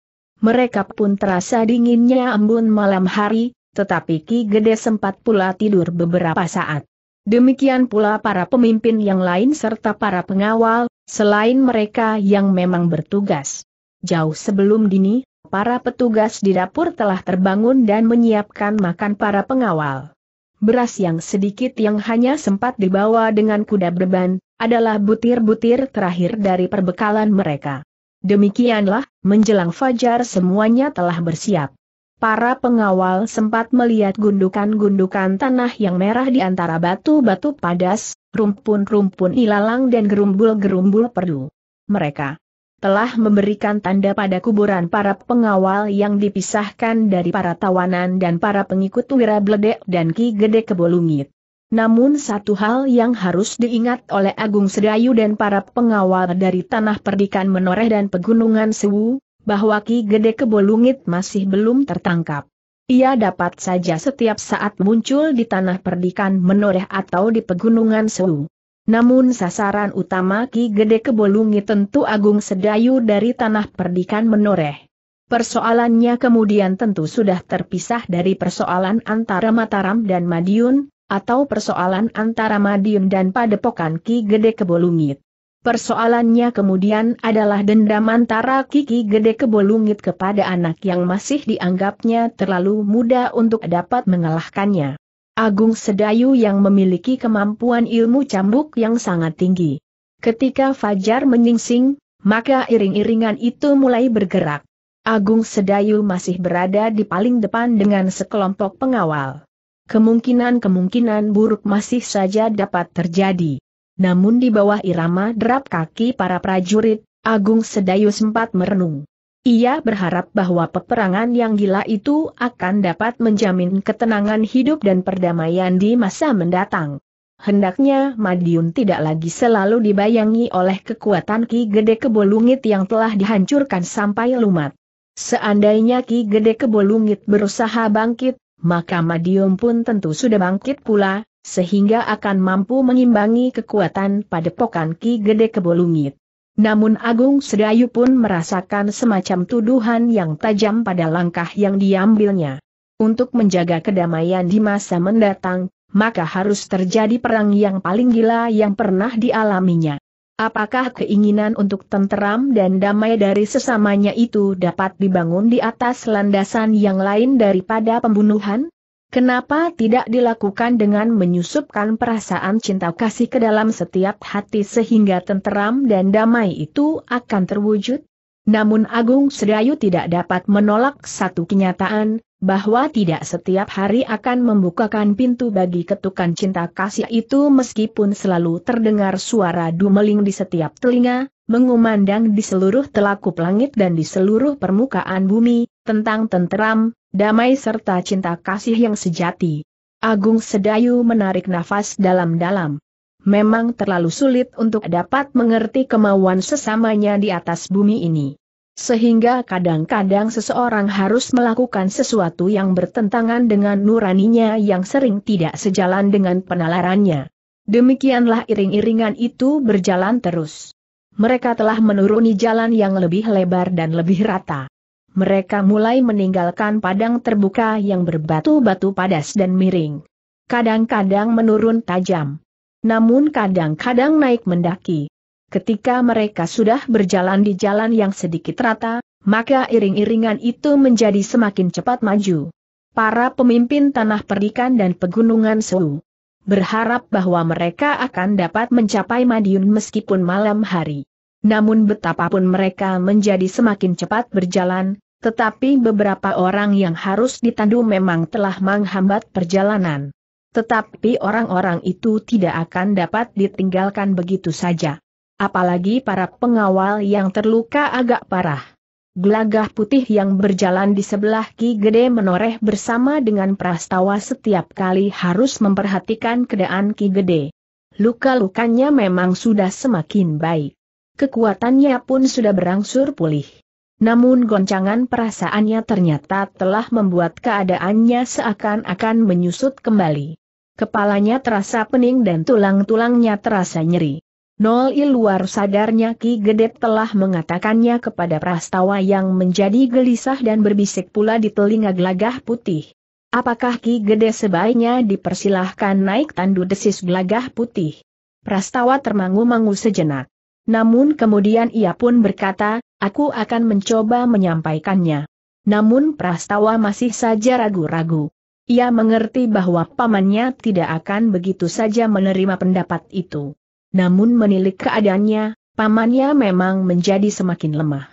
Mereka pun terasa dinginnya embun malam hari, tetapi Ki Gede sempat pula tidur beberapa saat. Demikian pula para pemimpin yang lain serta para pengawal, selain mereka yang memang bertugas. Jauh sebelum dini, para petugas di dapur telah terbangun dan menyiapkan makan para pengawal. Beras yang sedikit yang hanya sempat dibawa dengan kuda beban adalah butir-butir terakhir dari perbekalan mereka. Demikianlah, menjelang fajar semuanya telah bersiap. Para pengawal sempat melihat gundukan-gundukan tanah yang merah di antara batu-batu padas, rumpun-rumpun ilalang dan gerumbul-gerumbul perdu. Mereka telah memberikan tanda pada kuburan para pengawal yang dipisahkan dari para tawanan dan para pengikut Wirabledek dan Ki Gede Kebolungit. Namun satu hal yang harus diingat oleh Agung Sedayu dan para pengawal dari Tanah Perdikan Menoreh dan Pegunungan Sewu, bahwa Ki Gede Kebolungit masih belum tertangkap. Ia dapat saja setiap saat muncul di Tanah Perdikan Menoreh atau di Pegunungan Sewu. Namun sasaran utama Ki Gede Kebolungit tentu Agung Sedayu dari Tanah Perdikan Menoreh. Persoalannya kemudian tentu sudah terpisah dari persoalan antara Mataram dan Madiun, atau persoalan antara Madiun dan Padepokan Ki Gede Kebolungit. Persoalannya kemudian adalah dendam antara Kiki Ki Gede Kebolungit kepada anak yang masih dianggapnya terlalu muda untuk dapat mengalahkannya. Agung Sedayu yang memiliki kemampuan ilmu cambuk yang sangat tinggi. Ketika Fajar menyingsing, maka iring-iringan itu mulai bergerak. Agung Sedayu masih berada di paling depan dengan sekelompok pengawal. Kemungkinan-kemungkinan buruk masih saja dapat terjadi. Namun di bawah irama derap kaki para prajurit, Agung Sedayu sempat merenung. Ia berharap bahwa peperangan yang gila itu akan dapat menjamin ketenangan hidup dan perdamaian di masa mendatang. Hendaknya Madiun tidak lagi selalu dibayangi oleh kekuatan Ki Gede Kebolungit yang telah dihancurkan sampai lumat. Seandainya Ki Gede Kebolungit berusaha bangkit, maka Madium pun tentu sudah bangkit pula, sehingga akan mampu mengimbangi kekuatan pokan Ki Gede Kebolungit. Namun Agung Sedayu pun merasakan semacam tuduhan yang tajam pada langkah yang diambilnya. Untuk menjaga kedamaian di masa mendatang, maka harus terjadi perang yang paling gila yang pernah dialaminya. Apakah keinginan untuk tenteram dan damai dari sesamanya itu dapat dibangun di atas landasan yang lain daripada pembunuhan? Kenapa tidak dilakukan dengan menyusupkan perasaan cinta kasih ke dalam setiap hati sehingga tenteram dan damai itu akan terwujud? Namun Agung Sedayu tidak dapat menolak satu kenyataan, bahwa tidak setiap hari akan membukakan pintu bagi ketukan cinta kasih itu meskipun selalu terdengar suara dumeling di setiap telinga, mengumandang di seluruh telakup langit dan di seluruh permukaan bumi, tentang tenteram, damai serta cinta kasih yang sejati. Agung Sedayu menarik nafas dalam-dalam memang terlalu sulit untuk dapat mengerti kemauan sesamanya di atas bumi ini. Sehingga kadang-kadang seseorang harus melakukan sesuatu yang bertentangan dengan nuraninya yang sering tidak sejalan dengan penalarannya. Demikianlah iring-iringan itu berjalan terus. Mereka telah menuruni jalan yang lebih lebar dan lebih rata. Mereka mulai meninggalkan padang terbuka yang berbatu-batu padas dan miring. Kadang-kadang menurun tajam namun kadang-kadang naik mendaki. Ketika mereka sudah berjalan di jalan yang sedikit rata, maka iring-iringan itu menjadi semakin cepat maju. Para pemimpin tanah perdikan dan pegunungan Su berharap bahwa mereka akan dapat mencapai Madiun meskipun malam hari. Namun betapapun mereka menjadi semakin cepat berjalan, tetapi beberapa orang yang harus ditandu memang telah menghambat perjalanan. Tetapi orang-orang itu tidak akan dapat ditinggalkan begitu saja. Apalagi para pengawal yang terluka agak parah. Gelagah putih yang berjalan di sebelah Ki Gede menoreh bersama dengan prastawa setiap kali harus memperhatikan keadaan Ki Gede. Luka-lukanya memang sudah semakin baik. Kekuatannya pun sudah berangsur pulih. Namun goncangan perasaannya ternyata telah membuat keadaannya seakan-akan menyusut kembali. Kepalanya terasa pening dan tulang-tulangnya terasa nyeri. il luar sadarnya Ki Gede telah mengatakannya kepada Prastawa yang menjadi gelisah dan berbisik pula di telinga gelagah putih. Apakah Ki Gede sebaiknya dipersilahkan naik tandu desis gelagah putih? Prastawa termangu-mangu sejenak. Namun kemudian ia pun berkata, aku akan mencoba menyampaikannya. Namun Prastawa masih saja ragu-ragu. Ia mengerti bahwa pamannya tidak akan begitu saja menerima pendapat itu. Namun menilik keadaannya, pamannya memang menjadi semakin lemah.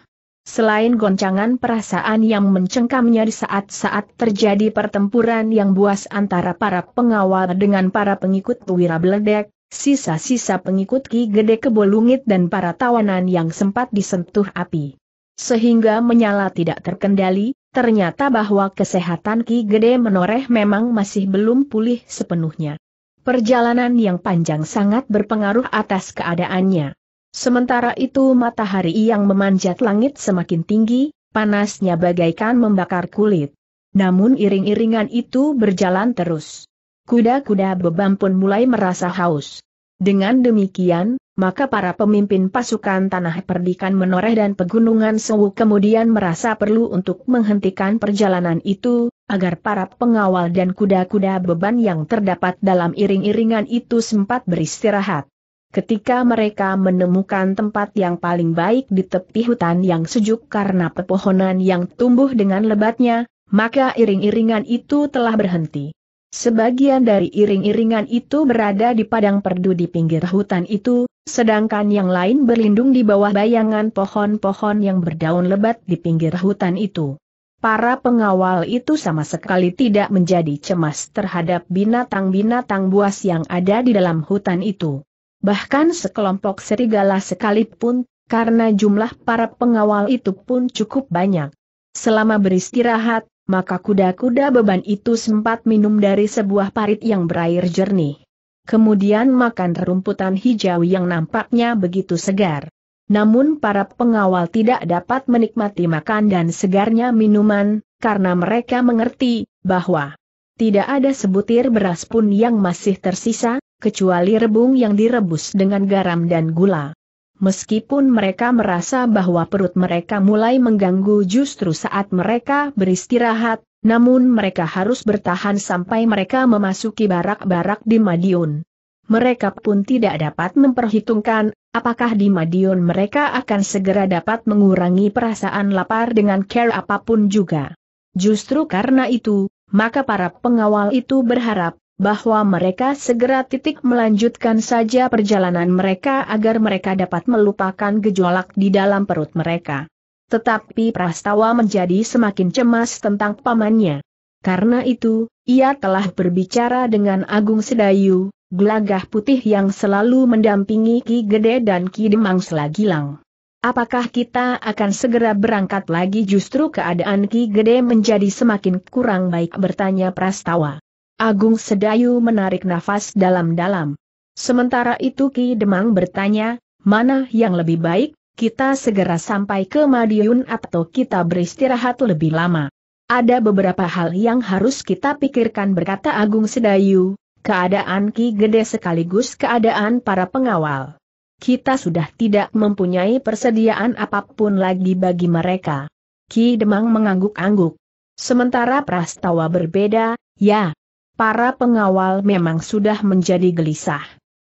Selain goncangan perasaan yang mencengkamnya di saat-saat terjadi pertempuran yang buas antara para pengawal dengan para pengikut Wira Beledek, sisa-sisa pengikut Ki Gede Kebolungit dan para tawanan yang sempat disentuh api. Sehingga menyala tidak terkendali, ternyata bahwa kesehatan Ki Gede Menoreh memang masih belum pulih sepenuhnya. Perjalanan yang panjang sangat berpengaruh atas keadaannya. Sementara itu matahari yang memanjat langit semakin tinggi, panasnya bagaikan membakar kulit. Namun iring-iringan itu berjalan terus. Kuda-kuda bebam pun mulai merasa haus. Dengan demikian, maka para pemimpin pasukan tanah perdikan menoreh dan pegunungan Sewu kemudian merasa perlu untuk menghentikan perjalanan itu, agar para pengawal dan kuda-kuda beban yang terdapat dalam iring-iringan itu sempat beristirahat. Ketika mereka menemukan tempat yang paling baik di tepi hutan yang sejuk karena pepohonan yang tumbuh dengan lebatnya, maka iring-iringan itu telah berhenti. Sebagian dari iring-iringan itu berada di padang perdu di pinggir hutan itu, sedangkan yang lain berlindung di bawah bayangan pohon-pohon yang berdaun lebat di pinggir hutan itu. Para pengawal itu sama sekali tidak menjadi cemas terhadap binatang-binatang buas yang ada di dalam hutan itu. Bahkan sekelompok serigala sekalipun, karena jumlah para pengawal itu pun cukup banyak. Selama beristirahat, maka kuda-kuda beban itu sempat minum dari sebuah parit yang berair jernih. Kemudian makan rerumputan hijau yang nampaknya begitu segar. Namun para pengawal tidak dapat menikmati makan dan segarnya minuman, karena mereka mengerti, bahwa tidak ada sebutir beras pun yang masih tersisa, kecuali rebung yang direbus dengan garam dan gula. Meskipun mereka merasa bahwa perut mereka mulai mengganggu justru saat mereka beristirahat, namun mereka harus bertahan sampai mereka memasuki barak-barak di Madiun. Mereka pun tidak dapat memperhitungkan apakah di Madiun mereka akan segera dapat mengurangi perasaan lapar dengan care apapun juga. Justru karena itu, maka para pengawal itu berharap bahwa mereka segera titik melanjutkan saja perjalanan mereka agar mereka dapat melupakan gejolak di dalam perut mereka. Tetapi Prastawa menjadi semakin cemas tentang pamannya. Karena itu, ia telah berbicara dengan Agung Sedayu, gelagah putih yang selalu mendampingi Ki Gede dan Ki Demang Selagilang. Apakah kita akan segera berangkat lagi justru keadaan Ki Gede menjadi semakin kurang baik bertanya Prastawa. Agung Sedayu menarik nafas dalam-dalam. Sementara itu Ki Demang bertanya, mana yang lebih baik, kita segera sampai ke Madiun atau kita beristirahat lebih lama. Ada beberapa hal yang harus kita pikirkan berkata Agung Sedayu, keadaan Ki Gede sekaligus keadaan para pengawal. Kita sudah tidak mempunyai persediaan apapun lagi bagi mereka. Ki Demang mengangguk-angguk. Sementara Prastawa berbeda, ya, para pengawal memang sudah menjadi gelisah.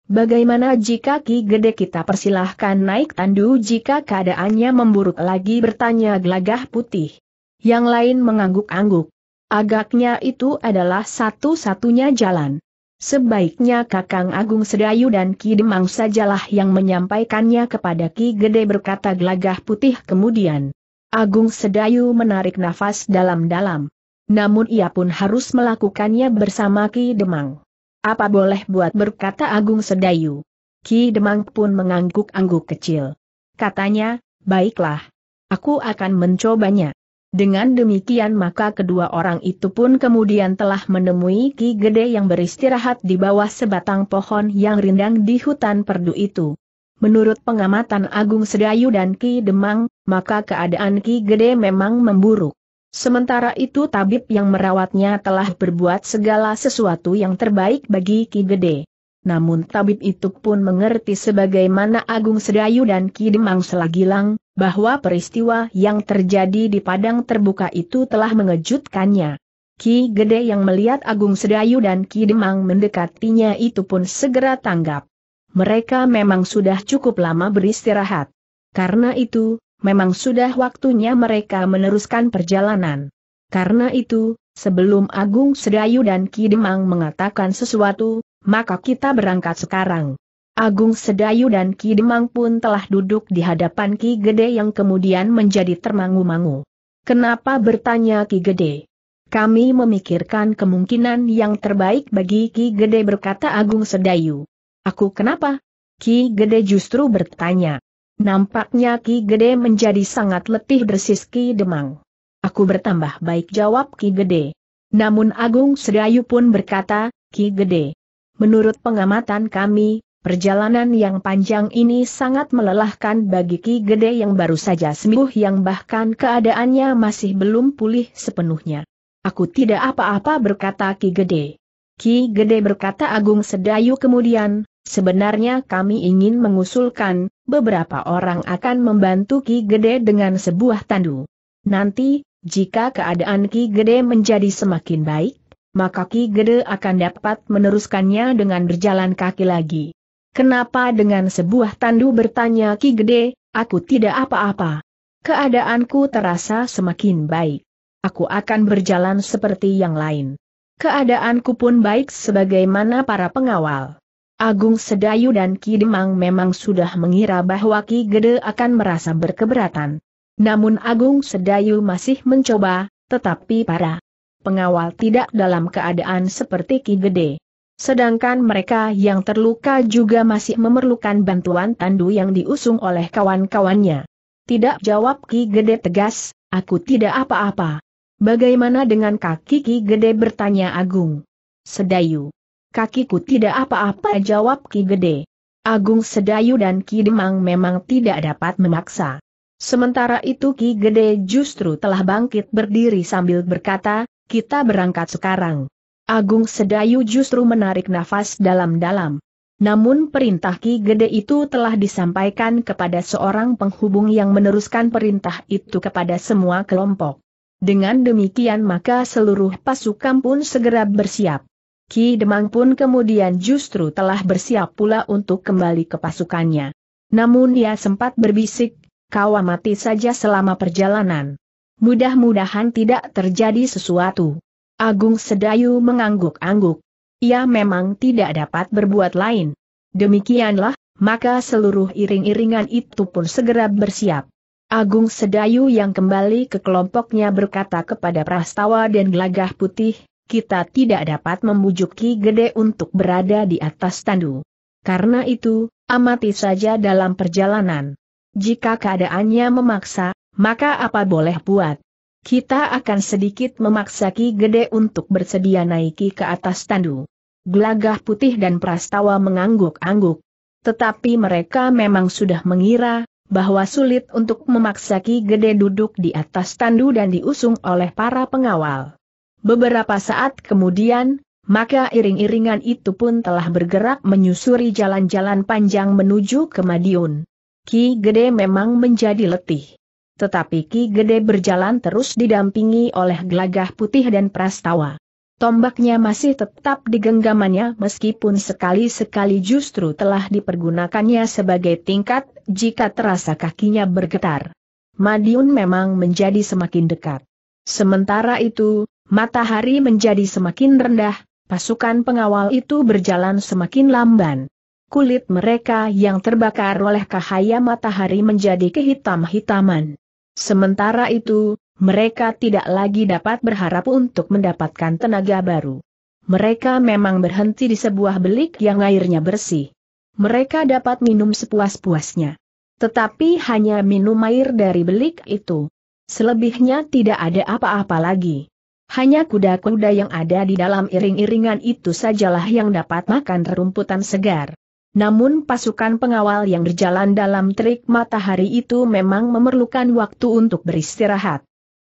Bagaimana jika Ki Gede kita persilahkan naik tandu jika keadaannya memburuk lagi bertanya Glagah putih. Yang lain mengangguk-angguk. Agaknya itu adalah satu-satunya jalan. Sebaiknya Kakang Agung Sedayu dan Ki Demang sajalah yang menyampaikannya kepada Ki Gede berkata Glagah putih kemudian. Agung Sedayu menarik nafas dalam-dalam. Namun ia pun harus melakukannya bersama Ki Demang. Apa boleh buat berkata Agung Sedayu. Ki Demang pun mengangguk-angguk kecil. Katanya, baiklah. Aku akan mencobanya. Dengan demikian maka kedua orang itu pun kemudian telah menemui Ki Gede yang beristirahat di bawah sebatang pohon yang rindang di hutan perdu itu. Menurut pengamatan Agung Sedayu dan Ki Demang, maka keadaan Ki Gede memang memburuk. Sementara itu tabib yang merawatnya telah berbuat segala sesuatu yang terbaik bagi Ki Gede. Namun tabib itu pun mengerti sebagaimana Agung Sedayu dan Ki Demang Selagilang, bahwa peristiwa yang terjadi di Padang Terbuka itu telah mengejutkannya. Ki Gede yang melihat Agung Sedayu dan Ki Demang mendekatinya itu pun segera tanggap. Mereka memang sudah cukup lama beristirahat. Karena itu, memang sudah waktunya mereka meneruskan perjalanan. Karena itu, sebelum Agung Sedayu dan Ki Demang mengatakan sesuatu, maka kita berangkat sekarang. Agung Sedayu dan Ki Demang pun telah duduk di hadapan Ki Gede yang kemudian menjadi termangu-mangu. Kenapa bertanya Ki Gede? Kami memikirkan kemungkinan yang terbaik bagi Ki Gede berkata Agung Sedayu. Aku kenapa? Ki Gede justru bertanya. Nampaknya Ki Gede menjadi sangat letih desis Ki Demang. Aku bertambah baik jawab Ki Gede. Namun Agung Sedayu pun berkata, Ki Gede. Menurut pengamatan kami, perjalanan yang panjang ini sangat melelahkan bagi Ki Gede yang baru saja sembuh yang bahkan keadaannya masih belum pulih sepenuhnya. Aku tidak apa-apa berkata Ki Gede. Ki Gede berkata Agung Sedayu kemudian, Sebenarnya kami ingin mengusulkan, beberapa orang akan membantu Ki Gede dengan sebuah tandu. Nanti, jika keadaan Ki Gede menjadi semakin baik, maka Ki Gede akan dapat meneruskannya dengan berjalan kaki lagi. Kenapa dengan sebuah tandu bertanya Ki Gede, aku tidak apa-apa. Keadaanku terasa semakin baik. Aku akan berjalan seperti yang lain. Keadaanku pun baik sebagaimana para pengawal. Agung Sedayu dan Ki Demang memang sudah mengira bahwa Ki Gede akan merasa berkeberatan. Namun Agung Sedayu masih mencoba, tetapi para pengawal tidak dalam keadaan seperti Ki Gede. Sedangkan mereka yang terluka juga masih memerlukan bantuan tandu yang diusung oleh kawan-kawannya. Tidak jawab Ki Gede tegas, aku tidak apa-apa. Bagaimana dengan kaki Ki Gede bertanya Agung? Sedayu kakiku tidak apa-apa jawab Ki Gede. Agung Sedayu dan Ki Demang memang tidak dapat memaksa. Sementara itu Ki Gede justru telah bangkit berdiri sambil berkata, kita berangkat sekarang. Agung Sedayu justru menarik nafas dalam-dalam. Namun perintah Ki Gede itu telah disampaikan kepada seorang penghubung yang meneruskan perintah itu kepada semua kelompok. Dengan demikian maka seluruh pasukan pun segera bersiap. Ki Demang pun kemudian justru telah bersiap pula untuk kembali ke pasukannya. Namun ia sempat berbisik, kau mati saja selama perjalanan. Mudah-mudahan tidak terjadi sesuatu. Agung Sedayu mengangguk-angguk. Ia memang tidak dapat berbuat lain. Demikianlah, maka seluruh iring-iringan itu pun segera bersiap. Agung Sedayu yang kembali ke kelompoknya berkata kepada Prastawa dan Gelagah Putih, kita tidak dapat membujuk Ki Gede untuk berada di atas tandu. Karena itu, amati saja dalam perjalanan. Jika keadaannya memaksa, maka apa boleh buat? Kita akan sedikit memaksa Ki Gede untuk bersedia naiki ke atas tandu. Gelagah putih dan prastawa mengangguk-angguk. Tetapi mereka memang sudah mengira, bahwa sulit untuk memaksa Ki Gede duduk di atas tandu dan diusung oleh para pengawal. Beberapa saat kemudian, maka iring-iringan itu pun telah bergerak menyusuri jalan-jalan panjang menuju ke Madiun. Ki Gede memang menjadi letih. Tetapi Ki Gede berjalan terus didampingi oleh gelagah putih dan prastawa. Tombaknya masih tetap di meskipun sekali-sekali justru telah dipergunakannya sebagai tingkat jika terasa kakinya bergetar. Madiun memang menjadi semakin dekat. Sementara itu, matahari menjadi semakin rendah, pasukan pengawal itu berjalan semakin lamban. Kulit mereka yang terbakar oleh cahaya matahari menjadi kehitam-hitaman. Sementara itu, mereka tidak lagi dapat berharap untuk mendapatkan tenaga baru. Mereka memang berhenti di sebuah belik yang airnya bersih. Mereka dapat minum sepuas-puasnya. Tetapi hanya minum air dari belik itu. Selebihnya tidak ada apa-apa lagi. Hanya kuda-kuda yang ada di dalam iring-iringan itu sajalah yang dapat makan rerumputan segar. Namun pasukan pengawal yang berjalan dalam terik matahari itu memang memerlukan waktu untuk beristirahat.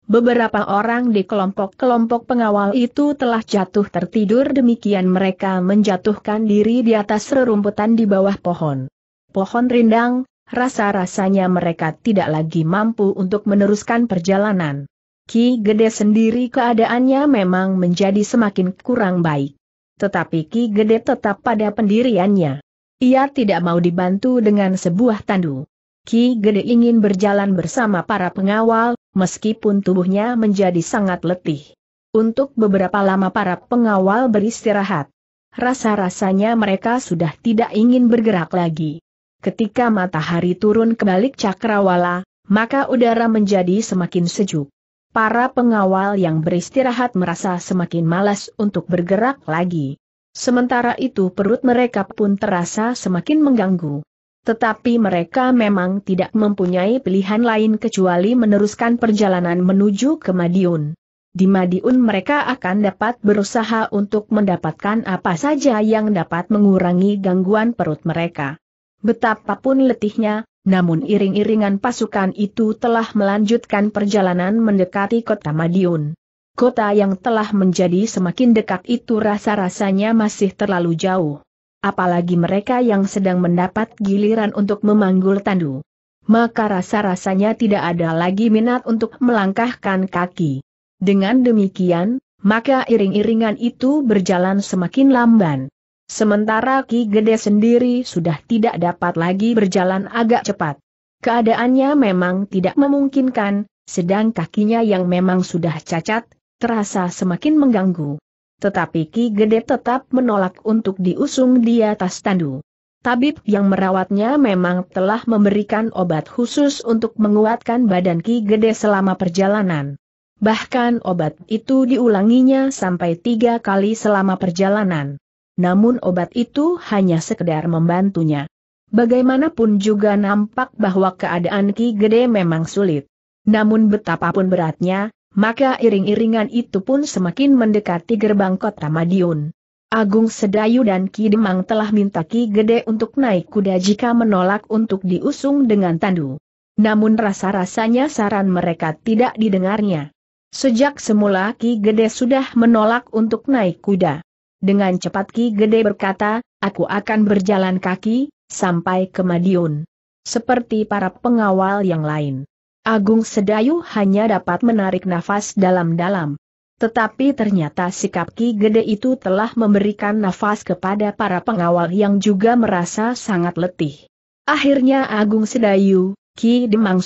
Beberapa orang di kelompok-kelompok pengawal itu telah jatuh tertidur demikian mereka menjatuhkan diri di atas rerumputan di bawah pohon. Pohon rindang, rasa-rasanya mereka tidak lagi mampu untuk meneruskan perjalanan. Ki Gede sendiri keadaannya memang menjadi semakin kurang baik. Tetapi Ki Gede tetap pada pendiriannya. Ia tidak mau dibantu dengan sebuah tandu. Ki Gede ingin berjalan bersama para pengawal, meskipun tubuhnya menjadi sangat letih. Untuk beberapa lama para pengawal beristirahat. Rasa-rasanya mereka sudah tidak ingin bergerak lagi. Ketika matahari turun ke balik cakrawala, maka udara menjadi semakin sejuk para pengawal yang beristirahat merasa semakin malas untuk bergerak lagi. Sementara itu perut mereka pun terasa semakin mengganggu. Tetapi mereka memang tidak mempunyai pilihan lain kecuali meneruskan perjalanan menuju ke Madiun. Di Madiun mereka akan dapat berusaha untuk mendapatkan apa saja yang dapat mengurangi gangguan perut mereka. Betapapun letihnya, namun iring-iringan pasukan itu telah melanjutkan perjalanan mendekati kota Madiun. Kota yang telah menjadi semakin dekat itu rasa-rasanya masih terlalu jauh. Apalagi mereka yang sedang mendapat giliran untuk memanggul tandu. Maka rasa-rasanya tidak ada lagi minat untuk melangkahkan kaki. Dengan demikian, maka iring-iringan itu berjalan semakin lamban. Sementara Ki Gede sendiri sudah tidak dapat lagi berjalan agak cepat. Keadaannya memang tidak memungkinkan, sedang kakinya yang memang sudah cacat, terasa semakin mengganggu. Tetapi Ki Gede tetap menolak untuk diusung di atas tandu. Tabib yang merawatnya memang telah memberikan obat khusus untuk menguatkan badan Ki Gede selama perjalanan. Bahkan obat itu diulanginya sampai tiga kali selama perjalanan namun obat itu hanya sekedar membantunya. Bagaimanapun juga nampak bahwa keadaan Ki Gede memang sulit. Namun betapapun beratnya, maka iring-iringan itu pun semakin mendekati gerbang kota Madiun. Agung Sedayu dan Ki Demang telah minta Ki Gede untuk naik kuda jika menolak untuk diusung dengan tandu. Namun rasa-rasanya saran mereka tidak didengarnya. Sejak semula Ki Gede sudah menolak untuk naik kuda dengan cepat Ki Gede berkata, aku akan berjalan kaki, sampai ke Madiun. Seperti para pengawal yang lain. Agung Sedayu hanya dapat menarik nafas dalam-dalam. Tetapi ternyata sikap Ki Gede itu telah memberikan nafas kepada para pengawal yang juga merasa sangat letih. Akhirnya Agung Sedayu, Ki Demang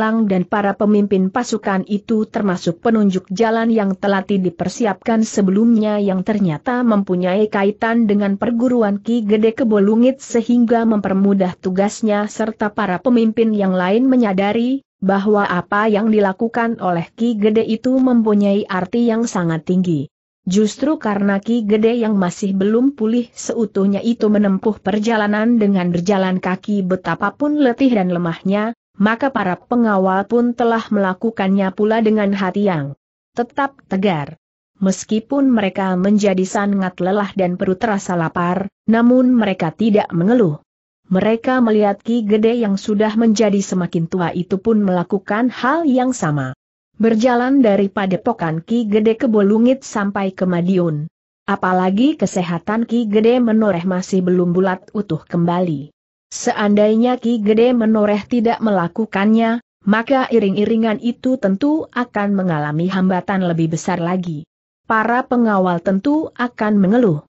Lang dan para pemimpin pasukan itu termasuk penunjuk jalan yang telah dipersiapkan sebelumnya yang ternyata mempunyai kaitan dengan perguruan Ki Gede Kebolungit sehingga mempermudah tugasnya serta para pemimpin yang lain menyadari bahwa apa yang dilakukan oleh Ki Gede itu mempunyai arti yang sangat tinggi. Justru karena Ki Gede yang masih belum pulih seutuhnya itu menempuh perjalanan dengan berjalan kaki betapapun letih dan lemahnya, maka para pengawal pun telah melakukannya pula dengan hati yang tetap tegar. Meskipun mereka menjadi sangat lelah dan perut terasa lapar, namun mereka tidak mengeluh. Mereka melihat Ki Gede yang sudah menjadi semakin tua itu pun melakukan hal yang sama. Berjalan dari padepokan Ki Gede ke Bolungit sampai ke Madiun. Apalagi kesehatan Ki Gede menoreh masih belum bulat utuh kembali. Seandainya Ki Gede menoreh tidak melakukannya, maka iring-iringan itu tentu akan mengalami hambatan lebih besar lagi. Para pengawal tentu akan mengeluh.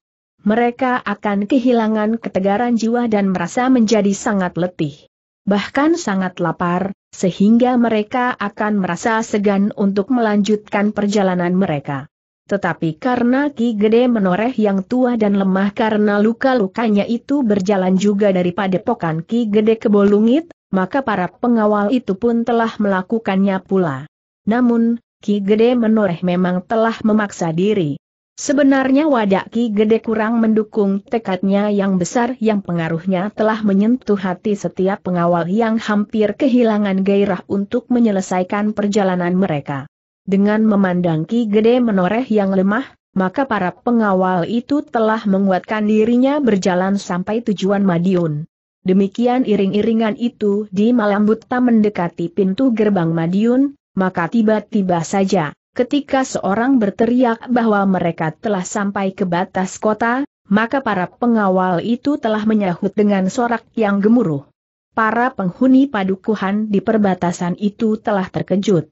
Mereka akan kehilangan ketegaran jiwa dan merasa menjadi sangat letih. Bahkan sangat lapar, sehingga mereka akan merasa segan untuk melanjutkan perjalanan mereka. Tetapi karena Ki Gede menoreh yang tua dan lemah karena luka-lukanya itu berjalan juga daripada pokan Ki Gede ke Bolungit, maka para pengawal itu pun telah melakukannya pula. Namun, Ki Gede menoreh memang telah memaksa diri. Sebenarnya wadah Ki Gede kurang mendukung tekadnya yang besar yang pengaruhnya telah menyentuh hati setiap pengawal yang hampir kehilangan gairah untuk menyelesaikan perjalanan mereka. Dengan memandang Ki Gede menoreh yang lemah, maka para pengawal itu telah menguatkan dirinya berjalan sampai tujuan Madiun. Demikian iring-iringan itu di malam buta mendekati pintu gerbang Madiun, maka tiba-tiba saja Ketika seorang berteriak bahwa mereka telah sampai ke batas kota, maka para pengawal itu telah menyahut dengan sorak yang gemuruh. Para penghuni padukuhan di perbatasan itu telah terkejut.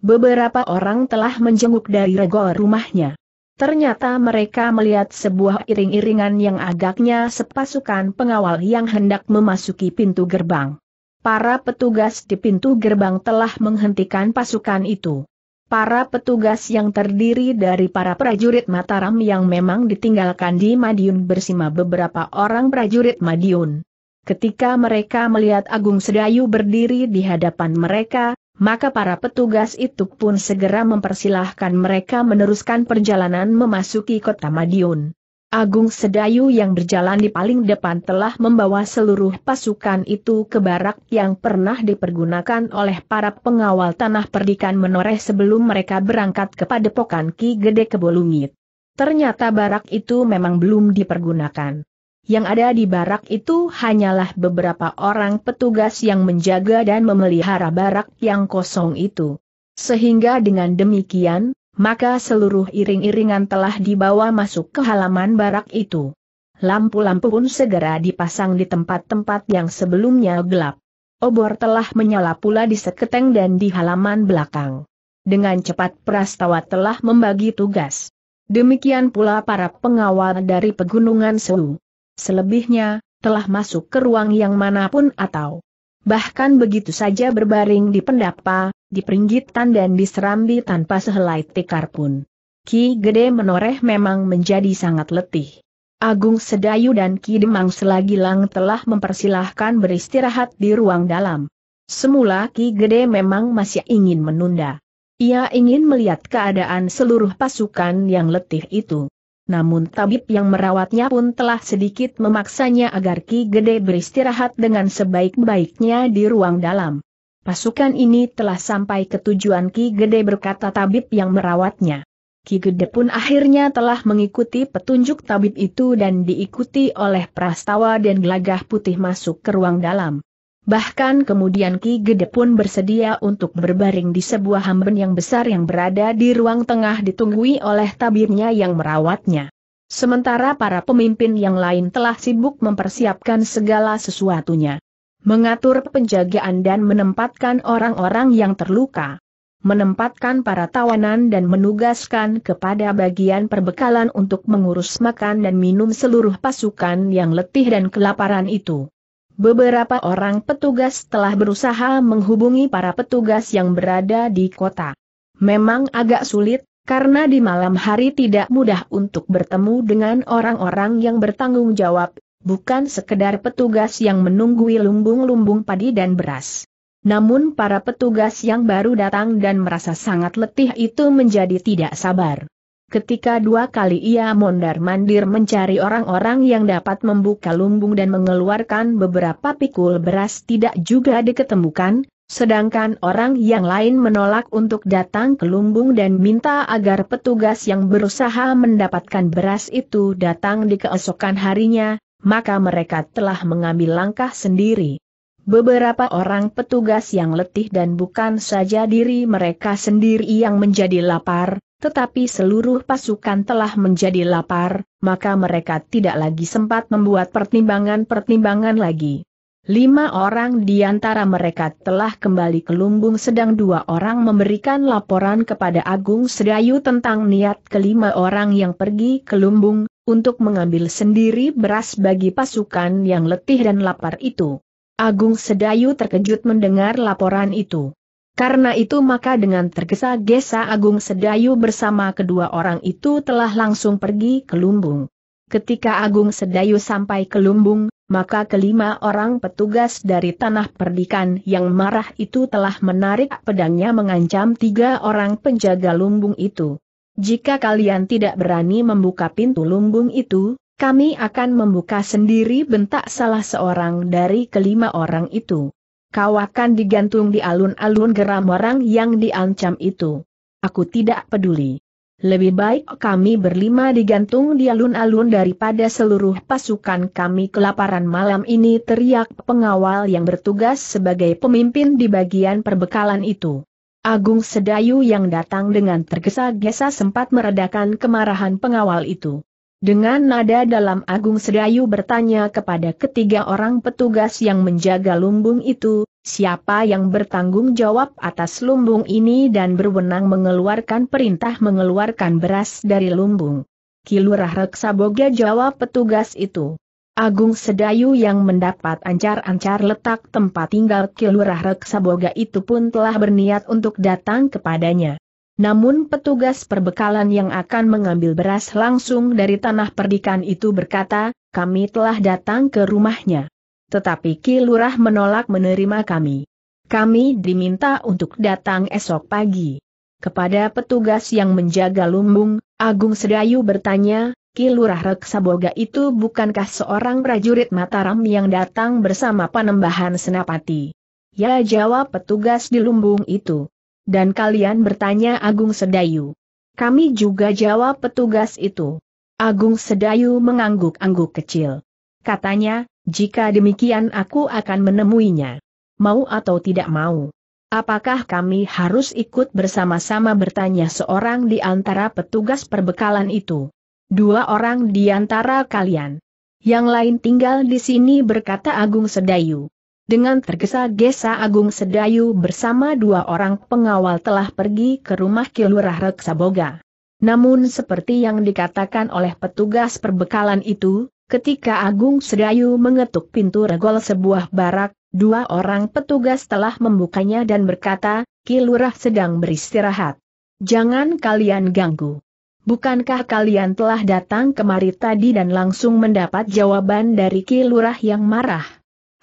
Beberapa orang telah menjenguk dari regol rumahnya. Ternyata mereka melihat sebuah iring-iringan yang agaknya sepasukan pengawal yang hendak memasuki pintu gerbang. Para petugas di pintu gerbang telah menghentikan pasukan itu para petugas yang terdiri dari para prajurit Mataram yang memang ditinggalkan di Madiun bersama beberapa orang prajurit Madiun. Ketika mereka melihat Agung Sedayu berdiri di hadapan mereka, maka para petugas itu pun segera mempersilahkan mereka meneruskan perjalanan memasuki kota Madiun. Agung Sedayu yang berjalan di paling depan telah membawa seluruh pasukan itu ke barak yang pernah dipergunakan oleh para pengawal tanah perdikan menoreh sebelum mereka berangkat ke padepokan Ki Gede Kebolungit. Ternyata barak itu memang belum dipergunakan. Yang ada di barak itu hanyalah beberapa orang petugas yang menjaga dan memelihara barak yang kosong itu. Sehingga dengan demikian, maka seluruh iring-iringan telah dibawa masuk ke halaman barak itu. Lampu-lampu pun segera dipasang di tempat-tempat yang sebelumnya gelap. Obor telah menyala pula di seketeng dan di halaman belakang. Dengan cepat prastawa telah membagi tugas. Demikian pula para pengawal dari pegunungan Sewu. Selebihnya, telah masuk ke ruang yang manapun atau bahkan begitu saja berbaring di pendapa, di peringgitan dan diserambi tanpa sehelai tikar pun. Ki Gede Menoreh memang menjadi sangat letih. Agung Sedayu dan Ki Demang Selagi Lang telah mempersilahkan beristirahat di ruang dalam. Semula Ki Gede memang masih ingin menunda. Ia ingin melihat keadaan seluruh pasukan yang letih itu. Namun tabib yang merawatnya pun telah sedikit memaksanya agar Ki Gede beristirahat dengan sebaik-baiknya di ruang dalam. Pasukan ini telah sampai ke tujuan Ki Gede berkata tabib yang merawatnya. Ki Gede pun akhirnya telah mengikuti petunjuk tabib itu dan diikuti oleh prastawa dan gelagah putih masuk ke ruang dalam. Bahkan kemudian Ki Gede pun bersedia untuk berbaring di sebuah hamben yang besar yang berada di ruang tengah ditunggui oleh tabibnya yang merawatnya. Sementara para pemimpin yang lain telah sibuk mempersiapkan segala sesuatunya mengatur penjagaan dan menempatkan orang-orang yang terluka, menempatkan para tawanan dan menugaskan kepada bagian perbekalan untuk mengurus makan dan minum seluruh pasukan yang letih dan kelaparan itu. Beberapa orang petugas telah berusaha menghubungi para petugas yang berada di kota. Memang agak sulit, karena di malam hari tidak mudah untuk bertemu dengan orang-orang yang bertanggung jawab bukan sekedar petugas yang menunggui lumbung-lumbung padi dan beras. Namun para petugas yang baru datang dan merasa sangat letih itu menjadi tidak sabar. Ketika dua kali ia mondar-mandir mencari orang-orang yang dapat membuka lumbung dan mengeluarkan beberapa pikul beras tidak juga diketemukan, sedangkan orang yang lain menolak untuk datang ke lumbung dan minta agar petugas yang berusaha mendapatkan beras itu datang di keesokan harinya, maka mereka telah mengambil langkah sendiri. Beberapa orang petugas yang letih dan bukan saja diri mereka sendiri yang menjadi lapar, tetapi seluruh pasukan telah menjadi lapar, maka mereka tidak lagi sempat membuat pertimbangan-pertimbangan lagi. Lima orang di antara mereka telah kembali ke lumbung sedang dua orang memberikan laporan kepada Agung Sedayu tentang niat kelima orang yang pergi ke lumbung, untuk mengambil sendiri beras bagi pasukan yang letih dan lapar itu. Agung Sedayu terkejut mendengar laporan itu. Karena itu maka dengan tergesa-gesa Agung Sedayu bersama kedua orang itu telah langsung pergi ke Lumbung. Ketika Agung Sedayu sampai ke Lumbung, maka kelima orang petugas dari Tanah Perdikan yang marah itu telah menarik pedangnya mengancam tiga orang penjaga lumbung itu. Jika kalian tidak berani membuka pintu lumbung itu, kami akan membuka sendiri bentak salah seorang dari kelima orang itu. Kau akan digantung di alun-alun geram orang yang diancam itu. Aku tidak peduli. Lebih baik kami berlima digantung di alun-alun daripada seluruh pasukan kami kelaparan malam ini teriak pengawal yang bertugas sebagai pemimpin di bagian perbekalan itu. Agung Sedayu yang datang dengan tergesa-gesa sempat meredakan kemarahan pengawal itu. Dengan nada dalam Agung Sedayu bertanya kepada ketiga orang petugas yang menjaga lumbung itu, siapa yang bertanggung jawab atas lumbung ini dan berwenang mengeluarkan perintah mengeluarkan beras dari lumbung. Kilurah Reksaboga jawab petugas itu. Agung Sedayu yang mendapat ancar-ancar letak tempat tinggal Kilurah Reksaboga itu pun telah berniat untuk datang kepadanya. Namun petugas perbekalan yang akan mengambil beras langsung dari tanah perdikan itu berkata, kami telah datang ke rumahnya. Tetapi Kilurah menolak menerima kami. Kami diminta untuk datang esok pagi. Kepada petugas yang menjaga lumbung, Agung Sedayu bertanya, Kilurah Reksaboga itu bukankah seorang prajurit Mataram yang datang bersama panembahan Senapati? Ya jawab petugas di lumbung itu. Dan kalian bertanya Agung Sedayu. Kami juga jawab petugas itu. Agung Sedayu mengangguk-angguk kecil. Katanya, jika demikian aku akan menemuinya. Mau atau tidak mau. Apakah kami harus ikut bersama-sama bertanya seorang di antara petugas perbekalan itu? dua orang di antara kalian. Yang lain tinggal di sini berkata Agung Sedayu. Dengan tergesa-gesa Agung Sedayu bersama dua orang pengawal telah pergi ke rumah Kilurah Reksaboga. Namun seperti yang dikatakan oleh petugas perbekalan itu, ketika Agung Sedayu mengetuk pintu regol sebuah barak, dua orang petugas telah membukanya dan berkata, Kilurah sedang beristirahat. Jangan kalian ganggu. Bukankah kalian telah datang kemari tadi dan langsung mendapat jawaban dari Ki Lurah yang marah?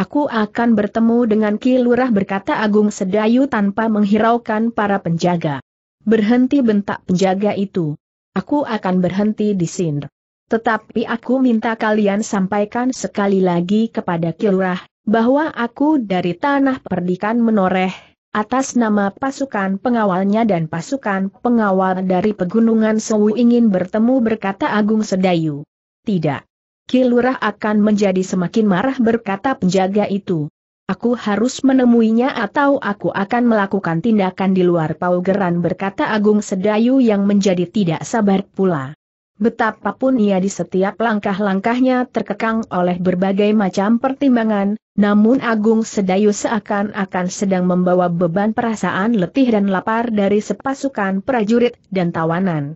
Aku akan bertemu dengan Ki Lurah berkata Agung Sedayu tanpa menghiraukan para penjaga. Berhenti bentak penjaga itu. Aku akan berhenti di sini. Tetapi aku minta kalian sampaikan sekali lagi kepada Ki Lurah, bahwa aku dari tanah perdikan menoreh, Atas nama pasukan pengawalnya dan pasukan pengawal dari Pegunungan Sewu ingin bertemu berkata Agung Sedayu. Tidak. Kilurah akan menjadi semakin marah berkata penjaga itu. Aku harus menemuinya atau aku akan melakukan tindakan di luar paugeran berkata Agung Sedayu yang menjadi tidak sabar pula. Betapapun ia di setiap langkah-langkahnya terkekang oleh berbagai macam pertimbangan, namun Agung Sedayu seakan-akan sedang membawa beban perasaan letih dan lapar dari sepasukan prajurit dan tawanan.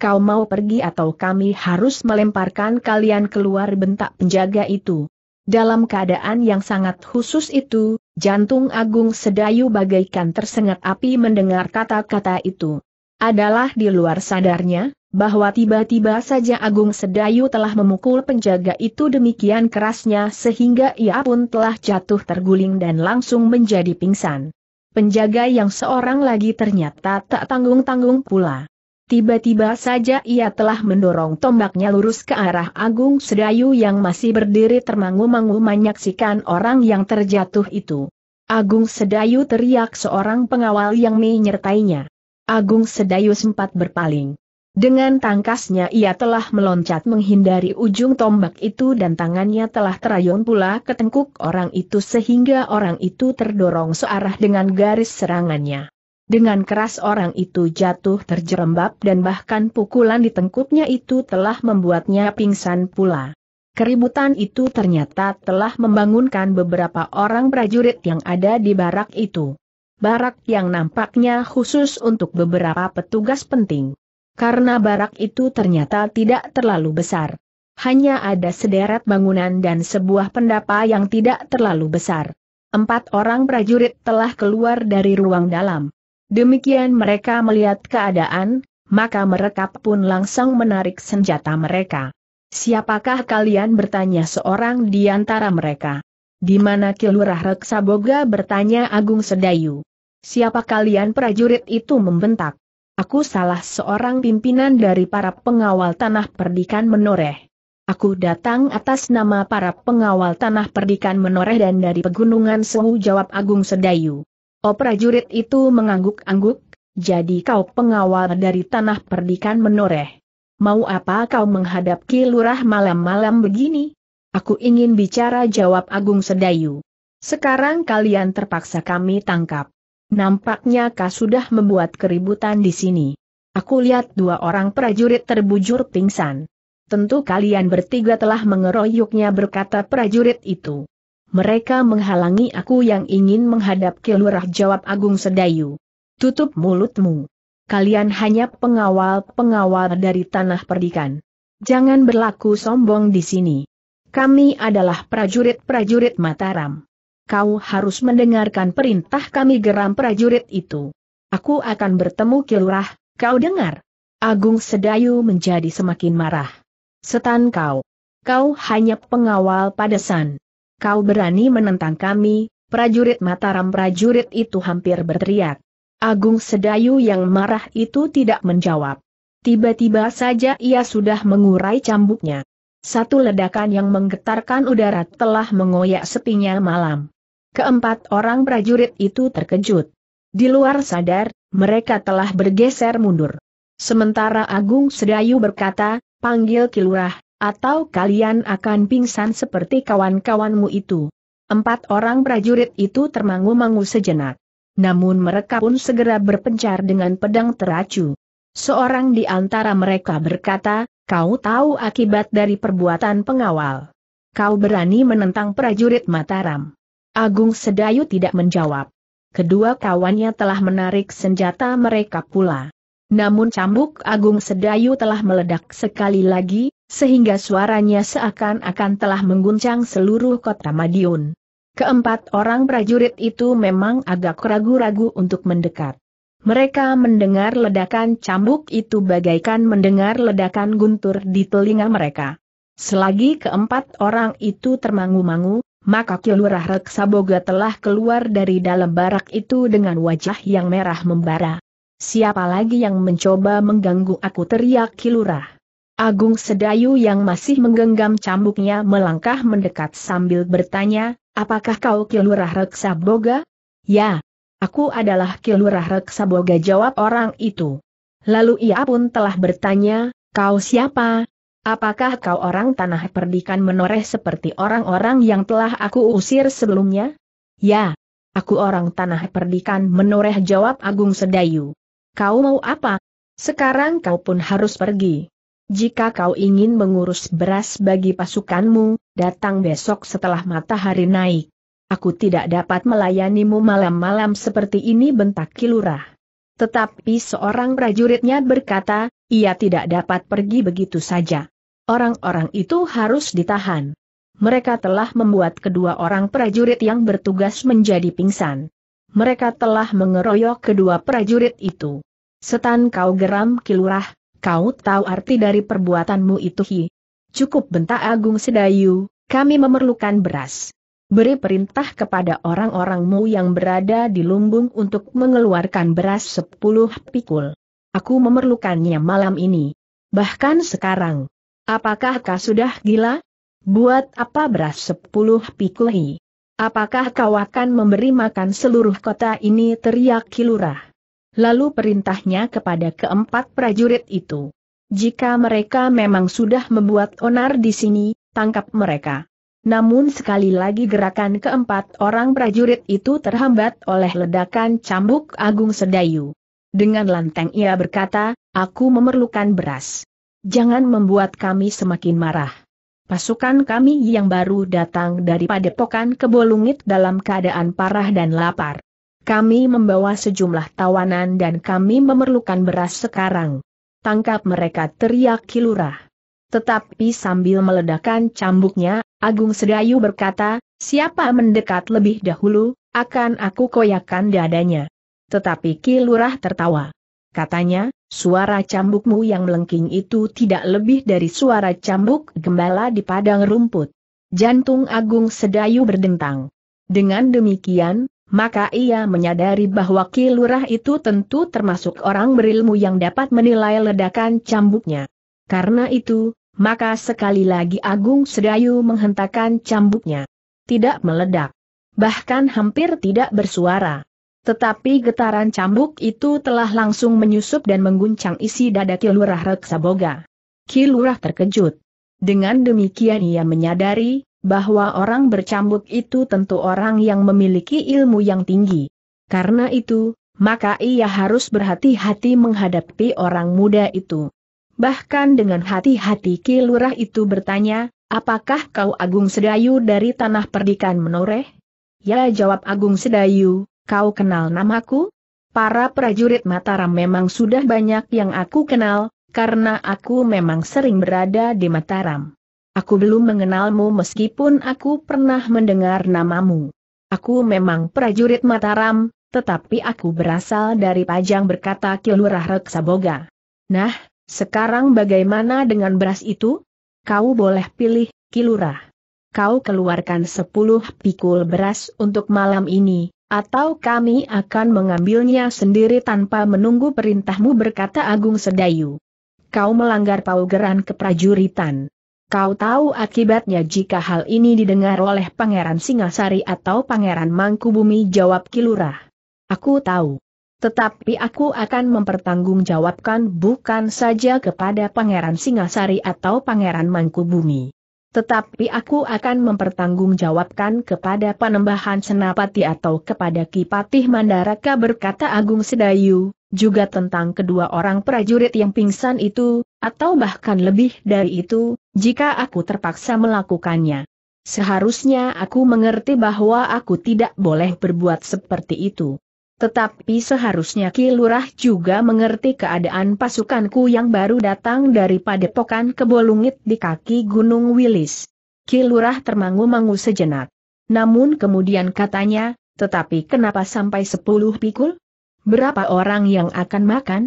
Kau mau pergi atau kami harus melemparkan kalian keluar bentak penjaga itu. Dalam keadaan yang sangat khusus itu, jantung Agung Sedayu bagaikan tersengat api mendengar kata-kata itu. Adalah di luar sadarnya, bahwa tiba-tiba saja Agung Sedayu telah memukul penjaga itu demikian kerasnya sehingga ia pun telah jatuh terguling dan langsung menjadi pingsan. Penjaga yang seorang lagi ternyata tak tanggung-tanggung pula. Tiba-tiba saja ia telah mendorong tombaknya lurus ke arah Agung Sedayu yang masih berdiri termangu-mangu menyaksikan orang yang terjatuh itu. Agung Sedayu teriak seorang pengawal yang menyertainya. Agung Sedayu sempat berpaling. Dengan tangkasnya ia telah meloncat menghindari ujung tombak itu dan tangannya telah terayun pula ke tengkuk orang itu sehingga orang itu terdorong searah dengan garis serangannya. Dengan keras orang itu jatuh terjerembab dan bahkan pukulan di tengkuknya itu telah membuatnya pingsan pula. Keributan itu ternyata telah membangunkan beberapa orang prajurit yang ada di barak itu. Barak yang nampaknya khusus untuk beberapa petugas penting karena barak itu ternyata tidak terlalu besar. Hanya ada sederet bangunan dan sebuah pendapa yang tidak terlalu besar. Empat orang prajurit telah keluar dari ruang dalam. Demikian mereka melihat keadaan, maka mereka pun langsung menarik senjata mereka. Siapakah kalian bertanya seorang di antara mereka? Di mana Kilurah Reksaboga bertanya Agung Sedayu. Siapa kalian prajurit itu membentak? Aku salah seorang pimpinan dari para pengawal tanah perdikan menoreh. Aku datang atas nama para pengawal tanah perdikan menoreh dan dari pegunungan Sewu jawab Agung Sedayu. O oh prajurit itu mengangguk-angguk, jadi kau pengawal dari tanah perdikan menoreh. Mau apa kau menghadap Ki Lurah malam-malam begini? Aku ingin bicara jawab Agung Sedayu. Sekarang kalian terpaksa kami tangkap. Nampaknya kau sudah membuat keributan di sini. Aku lihat dua orang prajurit terbujur pingsan. Tentu kalian bertiga telah mengeroyoknya berkata prajurit itu. Mereka menghalangi aku yang ingin menghadap ke lurah jawab Agung Sedayu. Tutup mulutmu. Kalian hanya pengawal-pengawal dari tanah perdikan. Jangan berlaku sombong di sini. Kami adalah prajurit-prajurit Mataram kau harus mendengarkan perintah kami geram prajurit itu. Aku akan bertemu Kilurah, kau dengar? Agung Sedayu menjadi semakin marah. Setan kau. Kau hanya pengawal padesan. Kau berani menentang kami, prajurit Mataram prajurit itu hampir berteriak. Agung Sedayu yang marah itu tidak menjawab. Tiba-tiba saja ia sudah mengurai cambuknya. Satu ledakan yang menggetarkan udara telah mengoyak sepinya malam. Keempat orang prajurit itu terkejut. Di luar sadar, mereka telah bergeser mundur. Sementara Agung Sedayu berkata, panggil kilurah, atau kalian akan pingsan seperti kawan-kawanmu itu. Empat orang prajurit itu termangu-mangu sejenak. Namun mereka pun segera berpencar dengan pedang teracu. Seorang di antara mereka berkata, kau tahu akibat dari perbuatan pengawal. Kau berani menentang prajurit Mataram. Agung Sedayu tidak menjawab. Kedua kawannya telah menarik senjata mereka pula. Namun cambuk Agung Sedayu telah meledak sekali lagi, sehingga suaranya seakan-akan telah mengguncang seluruh kota Madiun. Keempat orang prajurit itu memang agak ragu-ragu untuk mendekat. Mereka mendengar ledakan cambuk itu bagaikan mendengar ledakan guntur di telinga mereka. Selagi keempat orang itu termangu-mangu, maka Kilurah Reksaboga telah keluar dari dalam barak itu dengan wajah yang merah membara. Siapa lagi yang mencoba mengganggu aku teriak Kilurah. Agung Sedayu yang masih menggenggam cambuknya melangkah mendekat sambil bertanya, apakah kau Kilurah Reksaboga? Ya, aku adalah Kilurah Reksaboga jawab orang itu. Lalu ia pun telah bertanya, kau siapa? Apakah kau orang tanah perdikan menoreh seperti orang-orang yang telah aku usir sebelumnya? Ya, aku orang tanah perdikan menoreh jawab Agung Sedayu. Kau mau apa? Sekarang kau pun harus pergi. Jika kau ingin mengurus beras bagi pasukanmu, datang besok setelah matahari naik. Aku tidak dapat melayanimu malam-malam seperti ini bentak kilurah. Tetapi seorang prajuritnya berkata, ia tidak dapat pergi begitu saja. Orang-orang itu harus ditahan. Mereka telah membuat kedua orang prajurit yang bertugas menjadi pingsan. Mereka telah mengeroyok kedua prajurit itu. Setan kau geram kilurah, kau tahu arti dari perbuatanmu itu hi. Cukup bentak Agung Sedayu, kami memerlukan beras. Beri perintah kepada orang-orangmu yang berada di lumbung untuk mengeluarkan beras sepuluh pikul. Aku memerlukannya malam ini. Bahkan sekarang. Apakah kau sudah gila? Buat apa beras sepuluh pikuli? Apakah kau akan memberi makan seluruh kota ini teriak Kilurah. Lalu perintahnya kepada keempat prajurit itu. Jika mereka memang sudah membuat onar di sini, tangkap mereka. Namun sekali lagi gerakan keempat orang prajurit itu terhambat oleh ledakan cambuk Agung Sedayu. Dengan lantang ia berkata, aku memerlukan beras. Jangan membuat kami semakin marah. Pasukan kami yang baru datang dari padepokan kebolungit dalam keadaan parah dan lapar. Kami membawa sejumlah tawanan dan kami memerlukan beras sekarang. Tangkap mereka teriak kilurah. Tetapi sambil meledakkan cambuknya, Agung Sedayu berkata, siapa mendekat lebih dahulu, akan aku koyakan dadanya. Tetapi kilurah tertawa. Katanya, Suara cambukmu yang melengking itu tidak lebih dari suara cambuk gembala di padang rumput. Jantung Agung Sedayu berdentang. Dengan demikian, maka ia menyadari bahwa Ki itu tentu termasuk orang berilmu yang dapat menilai ledakan cambuknya. Karena itu, maka sekali lagi Agung Sedayu menghentakkan cambuknya. Tidak meledak. Bahkan hampir tidak bersuara. Tetapi getaran cambuk itu telah langsung menyusup dan mengguncang isi dada Kilurah Reksaboga. Kilurah terkejut. Dengan demikian ia menyadari, bahwa orang bercambuk itu tentu orang yang memiliki ilmu yang tinggi. Karena itu, maka ia harus berhati-hati menghadapi orang muda itu. Bahkan dengan hati-hati Kilurah itu bertanya, apakah kau Agung Sedayu dari Tanah Perdikan Menoreh? Ya jawab Agung Sedayu, Kau kenal namaku? Para prajurit Mataram memang sudah banyak yang aku kenal, karena aku memang sering berada di Mataram. Aku belum mengenalmu meskipun aku pernah mendengar namamu. Aku memang prajurit Mataram, tetapi aku berasal dari Pajang berkata Kilurah Reksaboga. Nah, sekarang bagaimana dengan beras itu? Kau boleh pilih, Kilurah. Kau keluarkan sepuluh pikul beras untuk malam ini, atau kami akan mengambilnya sendiri tanpa menunggu perintahmu berkata Agung Sedayu. Kau melanggar paugeran keprajuritan. Kau tahu akibatnya jika hal ini didengar oleh Pangeran Singasari atau Pangeran Mangkubumi jawab Kilurah. Aku tahu. Tetapi aku akan mempertanggungjawabkan bukan saja kepada Pangeran Singasari atau Pangeran Mangkubumi. Tetapi aku akan mempertanggungjawabkan kepada Panembahan Senapati atau kepada Kipatih Mandaraka berkata Agung Sedayu, juga tentang kedua orang prajurit yang pingsan itu, atau bahkan lebih dari itu, jika aku terpaksa melakukannya. Seharusnya aku mengerti bahwa aku tidak boleh berbuat seperti itu. Tetapi seharusnya kilurah juga mengerti keadaan pasukanku yang baru datang dari padepokan Kebolungit di kaki Gunung Wilis. Kilurah termangu-mangu sejenak. Namun kemudian katanya, tetapi kenapa sampai sepuluh pikul? Berapa orang yang akan makan?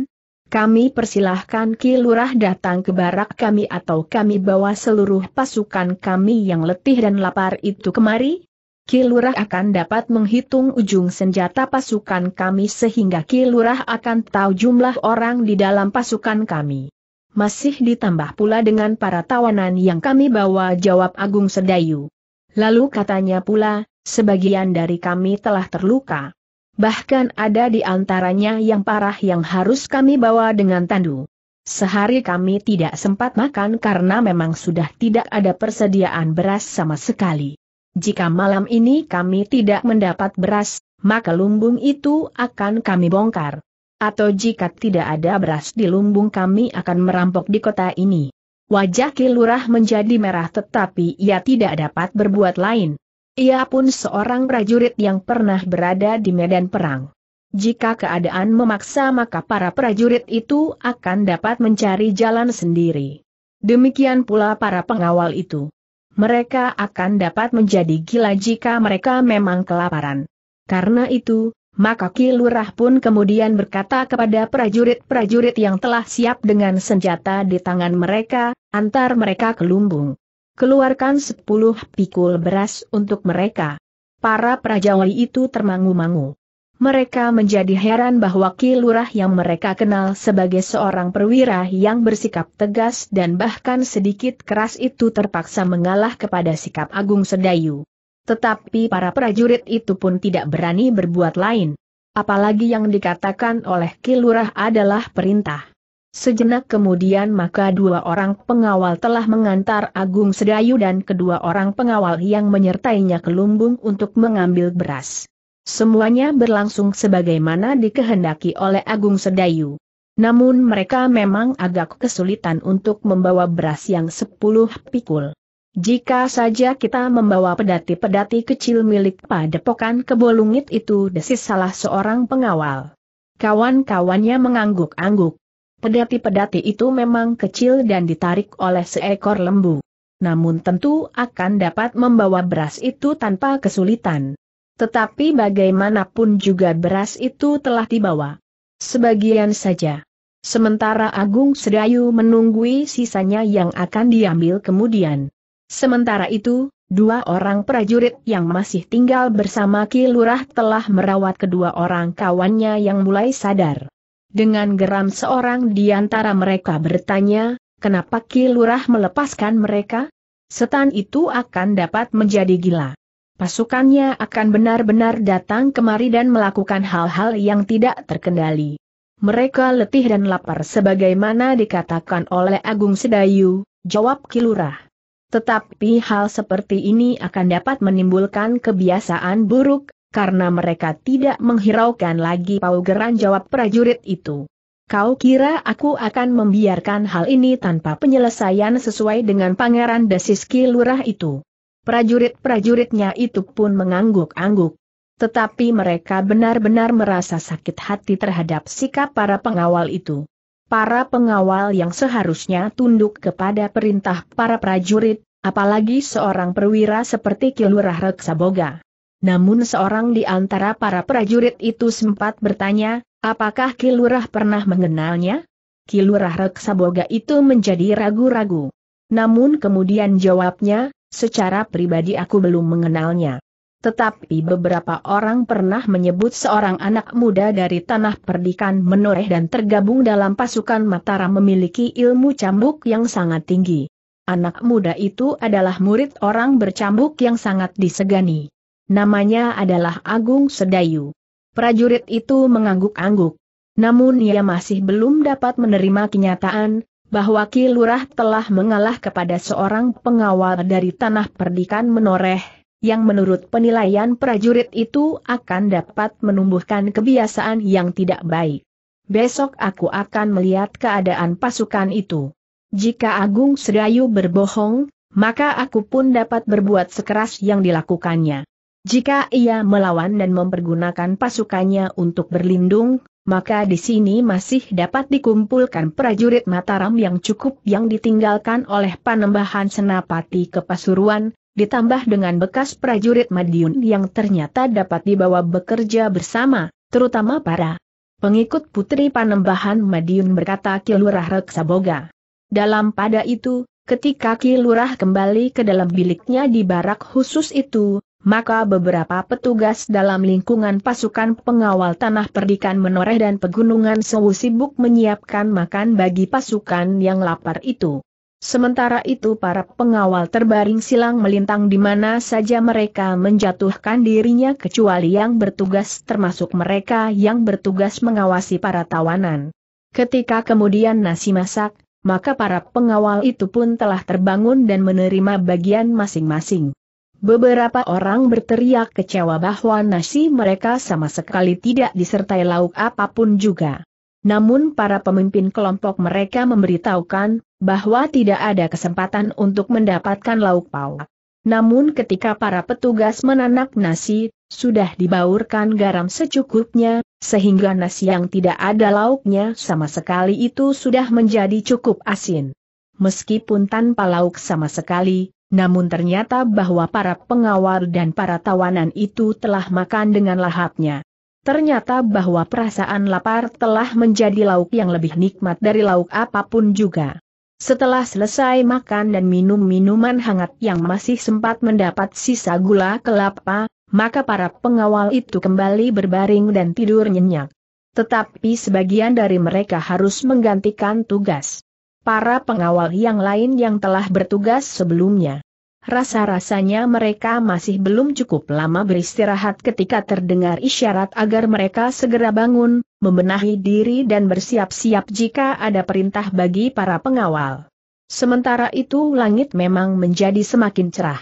Kami persilahkan kilurah datang ke barak kami atau kami bawa seluruh pasukan kami yang letih dan lapar itu kemari, Kilurah akan dapat menghitung ujung senjata pasukan kami sehingga Kilurah akan tahu jumlah orang di dalam pasukan kami. Masih ditambah pula dengan para tawanan yang kami bawa jawab Agung Sedayu. Lalu katanya pula, sebagian dari kami telah terluka. Bahkan ada di antaranya yang parah yang harus kami bawa dengan tandu. Sehari kami tidak sempat makan karena memang sudah tidak ada persediaan beras sama sekali. Jika malam ini kami tidak mendapat beras, maka lumbung itu akan kami bongkar. Atau jika tidak ada beras di lumbung kami akan merampok di kota ini. Wajah Kilurah menjadi merah tetapi ia tidak dapat berbuat lain. Ia pun seorang prajurit yang pernah berada di medan perang. Jika keadaan memaksa maka para prajurit itu akan dapat mencari jalan sendiri. Demikian pula para pengawal itu. Mereka akan dapat menjadi gila jika mereka memang kelaparan. Karena itu, maka Ki pun kemudian berkata kepada prajurit-prajurit yang telah siap dengan senjata di tangan mereka, antar mereka ke lumbung. Keluarkan sepuluh pikul beras untuk mereka. Para prajawi itu termangu-mangu mereka menjadi heran bahwa Kilurah yang mereka kenal sebagai seorang perwira yang bersikap tegas dan bahkan sedikit keras itu terpaksa mengalah kepada sikap Agung Sedayu. Tetapi para prajurit itu pun tidak berani berbuat lain. Apalagi yang dikatakan oleh Kilurah adalah perintah. Sejenak kemudian maka dua orang pengawal telah mengantar Agung Sedayu dan kedua orang pengawal yang menyertainya ke lumbung untuk mengambil beras. Semuanya berlangsung sebagaimana dikehendaki oleh Agung Sedayu. Namun mereka memang agak kesulitan untuk membawa beras yang sepuluh pikul. Jika saja kita membawa pedati-pedati kecil milik padepokan kebolungit itu desis salah seorang pengawal. Kawan-kawannya mengangguk-angguk. Pedati-pedati itu memang kecil dan ditarik oleh seekor lembu. Namun tentu akan dapat membawa beras itu tanpa kesulitan. Tetapi bagaimanapun juga beras itu telah dibawa. Sebagian saja. Sementara Agung Sedayu menunggui sisanya yang akan diambil kemudian. Sementara itu, dua orang prajurit yang masih tinggal bersama Ki Lurah telah merawat kedua orang kawannya yang mulai sadar. Dengan geram seorang di antara mereka bertanya, kenapa Ki Lurah melepaskan mereka? Setan itu akan dapat menjadi gila pasukannya akan benar-benar datang kemari dan melakukan hal-hal yang tidak terkendali. Mereka letih dan lapar sebagaimana dikatakan oleh Agung Sedayu, jawab Kilurah. Tetapi hal seperti ini akan dapat menimbulkan kebiasaan buruk, karena mereka tidak menghiraukan lagi paugeran jawab prajurit itu. Kau kira aku akan membiarkan hal ini tanpa penyelesaian sesuai dengan pangeran desis kilurah itu? Prajurit-prajuritnya itu pun mengangguk-angguk. Tetapi mereka benar-benar merasa sakit hati terhadap sikap para pengawal itu. Para pengawal yang seharusnya tunduk kepada perintah para prajurit, apalagi seorang perwira seperti Kilurah Reksaboga. Namun seorang di antara para prajurit itu sempat bertanya, apakah Kilurah pernah mengenalnya? Kilurah Reksaboga itu menjadi ragu-ragu. Namun kemudian jawabnya, Secara pribadi aku belum mengenalnya. Tetapi beberapa orang pernah menyebut seorang anak muda dari tanah perdikan menoreh dan tergabung dalam pasukan Mataram memiliki ilmu cambuk yang sangat tinggi. Anak muda itu adalah murid orang bercambuk yang sangat disegani. Namanya adalah Agung Sedayu. Prajurit itu mengangguk-angguk. Namun ia masih belum dapat menerima kenyataan, bahwa Kilurah telah mengalah kepada seorang pengawal dari tanah perdikan menoreh, yang menurut penilaian prajurit itu akan dapat menumbuhkan kebiasaan yang tidak baik. Besok aku akan melihat keadaan pasukan itu. Jika Agung Sedayu berbohong, maka aku pun dapat berbuat sekeras yang dilakukannya. Jika ia melawan dan mempergunakan pasukannya untuk berlindung, maka di sini masih dapat dikumpulkan prajurit Mataram yang cukup yang ditinggalkan oleh panembahan Senapati ke Pasuruan, ditambah dengan bekas prajurit Madiun yang ternyata dapat dibawa bekerja bersama, terutama para pengikut putri panembahan Madiun berkata Kilurah Reksaboga. Dalam pada itu, ketika Kilurah kembali ke dalam biliknya di barak khusus itu, maka beberapa petugas dalam lingkungan pasukan pengawal tanah perdikan menoreh dan pegunungan sewu sibuk menyiapkan makan bagi pasukan yang lapar itu. Sementara itu para pengawal terbaring silang melintang di mana saja mereka menjatuhkan dirinya kecuali yang bertugas termasuk mereka yang bertugas mengawasi para tawanan. Ketika kemudian nasi masak, maka para pengawal itu pun telah terbangun dan menerima bagian masing-masing. Beberapa orang berteriak kecewa bahwa nasi mereka sama sekali tidak disertai lauk apapun juga. Namun para pemimpin kelompok mereka memberitahukan bahwa tidak ada kesempatan untuk mendapatkan lauk pauk. Namun ketika para petugas menanak nasi, sudah dibaurkan garam secukupnya, sehingga nasi yang tidak ada lauknya sama sekali itu sudah menjadi cukup asin. Meskipun tanpa lauk sama sekali, namun ternyata bahwa para pengawal dan para tawanan itu telah makan dengan lahapnya. Ternyata bahwa perasaan lapar telah menjadi lauk yang lebih nikmat dari lauk apapun juga. Setelah selesai makan dan minum minuman hangat yang masih sempat mendapat sisa gula kelapa, maka para pengawal itu kembali berbaring dan tidur nyenyak. Tetapi sebagian dari mereka harus menggantikan tugas para pengawal yang lain yang telah bertugas sebelumnya. Rasa-rasanya mereka masih belum cukup lama beristirahat ketika terdengar isyarat agar mereka segera bangun, membenahi diri dan bersiap-siap jika ada perintah bagi para pengawal. Sementara itu langit memang menjadi semakin cerah.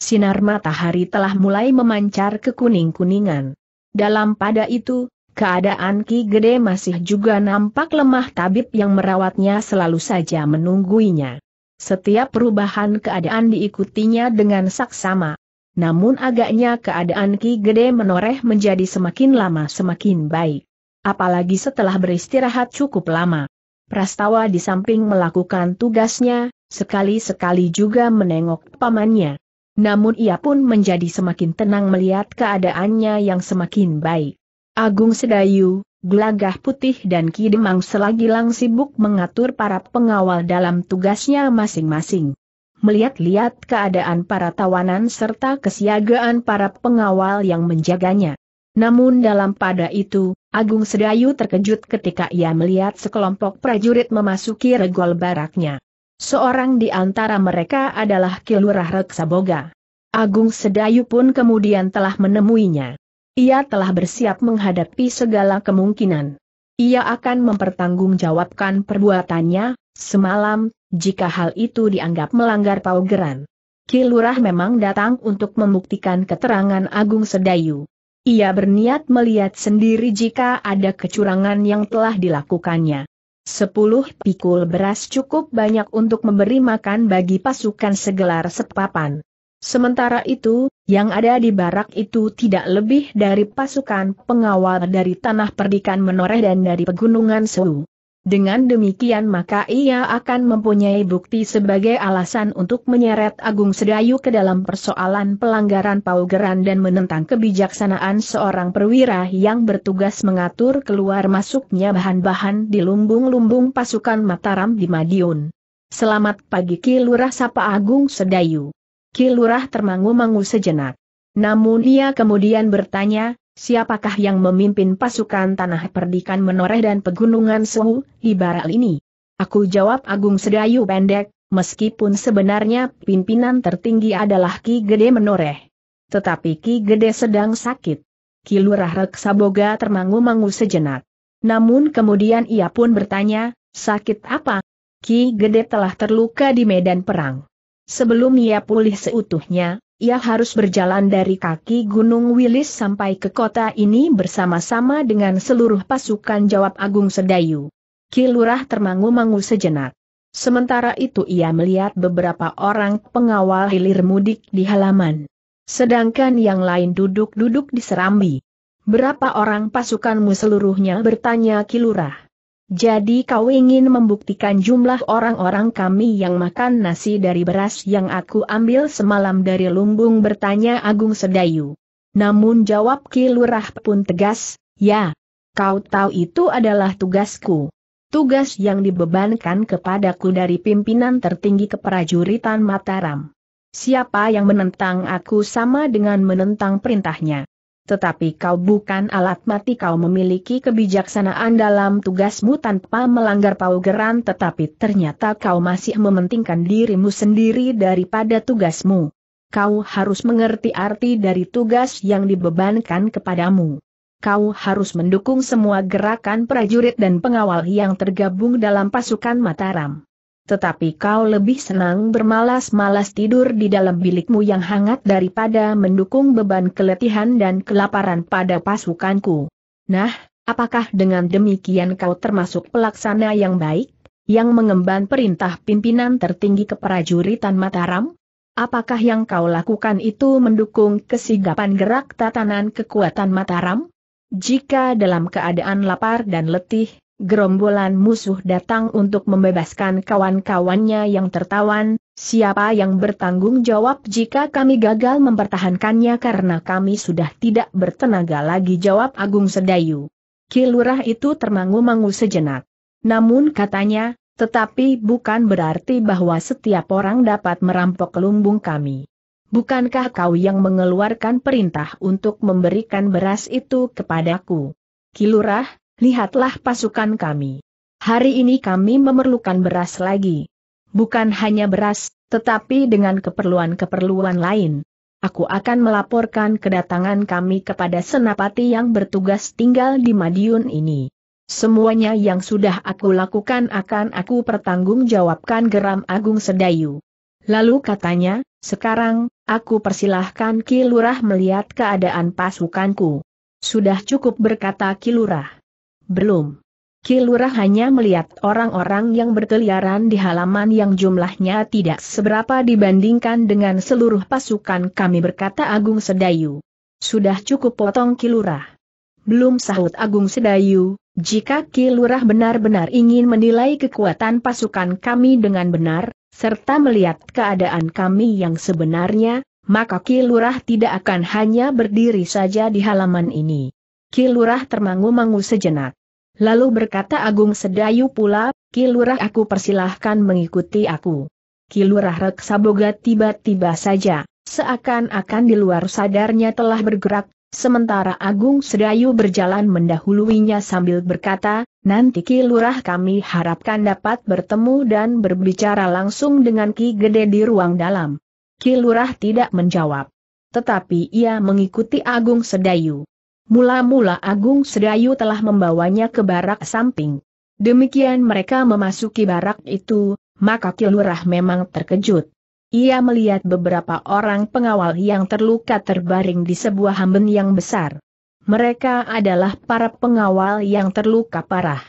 Sinar matahari telah mulai memancar ke kuning-kuningan. Dalam pada itu, Keadaan Ki Gede masih juga nampak lemah tabib yang merawatnya selalu saja menungguinya. Setiap perubahan keadaan diikutinya dengan saksama. Namun agaknya keadaan Ki Gede menoreh menjadi semakin lama semakin baik. Apalagi setelah beristirahat cukup lama. Prastawa di samping melakukan tugasnya, sekali-sekali juga menengok pamannya. Namun ia pun menjadi semakin tenang melihat keadaannya yang semakin baik. Agung Sedayu, Gelagah Putih dan Ki Demang selagi lang sibuk mengatur para pengawal dalam tugasnya masing-masing. Melihat-lihat keadaan para tawanan serta kesiagaan para pengawal yang menjaganya. Namun dalam pada itu, Agung Sedayu terkejut ketika ia melihat sekelompok prajurit memasuki regol baraknya. Seorang di antara mereka adalah Kilurah Reksaboga. Agung Sedayu pun kemudian telah menemuinya. Ia telah bersiap menghadapi segala kemungkinan. Ia akan mempertanggungjawabkan perbuatannya, semalam, jika hal itu dianggap melanggar paugeran. Kilurah memang datang untuk membuktikan keterangan Agung Sedayu. Ia berniat melihat sendiri jika ada kecurangan yang telah dilakukannya. Sepuluh pikul beras cukup banyak untuk memberi makan bagi pasukan segelar sepapan. Sementara itu, yang ada di barak itu tidak lebih dari pasukan pengawal dari tanah perdikan menoreh dan dari pegunungan Su. Dengan demikian maka ia akan mempunyai bukti sebagai alasan untuk menyeret Agung Sedayu ke dalam persoalan pelanggaran paugeran dan menentang kebijaksanaan seorang perwira yang bertugas mengatur keluar masuknya bahan-bahan di lumbung-lumbung pasukan Mataram di Madiun. Selamat pagi Ki Lurah Sapa Agung Sedayu. Kilurah termangu-mangu sejenak. Namun ia kemudian bertanya, siapakah yang memimpin pasukan tanah perdikan menoreh dan pegunungan Suhu, Baral ini? Aku jawab Agung Sedayu pendek, meskipun sebenarnya pimpinan tertinggi adalah Ki Gede menoreh. Tetapi Ki Gede sedang sakit. Ki Lurah Reksaboga termangu-mangu sejenak. Namun kemudian ia pun bertanya, sakit apa? Ki Gede telah terluka di medan perang. Sebelum ia pulih seutuhnya, ia harus berjalan dari kaki Gunung Wilis sampai ke kota ini bersama-sama dengan seluruh pasukan jawab Agung Sedayu. Kilurah termangu-mangu sejenak. Sementara itu ia melihat beberapa orang pengawal hilir mudik di halaman. Sedangkan yang lain duduk-duduk di serambi. Berapa orang pasukanmu seluruhnya bertanya Kilurah. Jadi kau ingin membuktikan jumlah orang-orang kami yang makan nasi dari beras yang aku ambil semalam dari lumbung bertanya Agung Sedayu. Namun jawab Ki Lurah pun tegas, ya, kau tahu itu adalah tugasku. Tugas yang dibebankan kepadaku dari pimpinan tertinggi keprajuritan Mataram. Siapa yang menentang aku sama dengan menentang perintahnya tetapi kau bukan alat mati kau memiliki kebijaksanaan dalam tugasmu tanpa melanggar paugeran tetapi ternyata kau masih mementingkan dirimu sendiri daripada tugasmu. Kau harus mengerti arti dari tugas yang dibebankan kepadamu. Kau harus mendukung semua gerakan prajurit dan pengawal yang tergabung dalam pasukan Mataram tetapi kau lebih senang bermalas-malas tidur di dalam bilikmu yang hangat daripada mendukung beban keletihan dan kelaparan pada pasukanku. Nah, apakah dengan demikian kau termasuk pelaksana yang baik, yang mengemban perintah pimpinan tertinggi ke prajuritan Mataram? Apakah yang kau lakukan itu mendukung kesigapan gerak tatanan kekuatan Mataram? Jika dalam keadaan lapar dan letih, gerombolan musuh datang untuk membebaskan kawan-kawannya yang tertawan, siapa yang bertanggung jawab jika kami gagal mempertahankannya karena kami sudah tidak bertenaga lagi jawab Agung Sedayu. Kilurah itu termangu-mangu sejenak. Namun katanya, tetapi bukan berarti bahwa setiap orang dapat merampok lumbung kami. Bukankah kau yang mengeluarkan perintah untuk memberikan beras itu kepadaku? Kilurah, lihatlah pasukan kami. Hari ini kami memerlukan beras lagi. Bukan hanya beras, tetapi dengan keperluan-keperluan lain. Aku akan melaporkan kedatangan kami kepada senapati yang bertugas tinggal di Madiun ini. Semuanya yang sudah aku lakukan akan aku pertanggungjawabkan geram Agung Sedayu. Lalu katanya, sekarang, aku persilahkan Kilurah melihat keadaan pasukanku. Sudah cukup berkata Kilurah. Belum. Kilurah hanya melihat orang-orang yang berkeliaran di halaman yang jumlahnya tidak seberapa dibandingkan dengan seluruh pasukan kami berkata Agung Sedayu. Sudah cukup potong Kilurah. Belum sahut Agung Sedayu, jika Kilurah benar-benar ingin menilai kekuatan pasukan kami dengan benar, serta melihat keadaan kami yang sebenarnya, maka Kilurah tidak akan hanya berdiri saja di halaman ini. Kilurah termangu-mangu sejenak. Lalu berkata Agung Sedayu pula, Kilurah aku persilahkan mengikuti aku. Kilurah Reksaboga tiba-tiba saja, seakan-akan di luar sadarnya telah bergerak, sementara Agung Sedayu berjalan mendahuluinya sambil berkata, nanti kilurah kami harapkan dapat bertemu dan berbicara langsung dengan Ki Gede di ruang dalam. Kilurah tidak menjawab. Tetapi ia mengikuti Agung Sedayu. Mula-mula Agung Sedayu telah membawanya ke barak samping. Demikian mereka memasuki barak itu, maka Kilurah memang terkejut. Ia melihat beberapa orang pengawal yang terluka terbaring di sebuah hamben yang besar. Mereka adalah para pengawal yang terluka parah.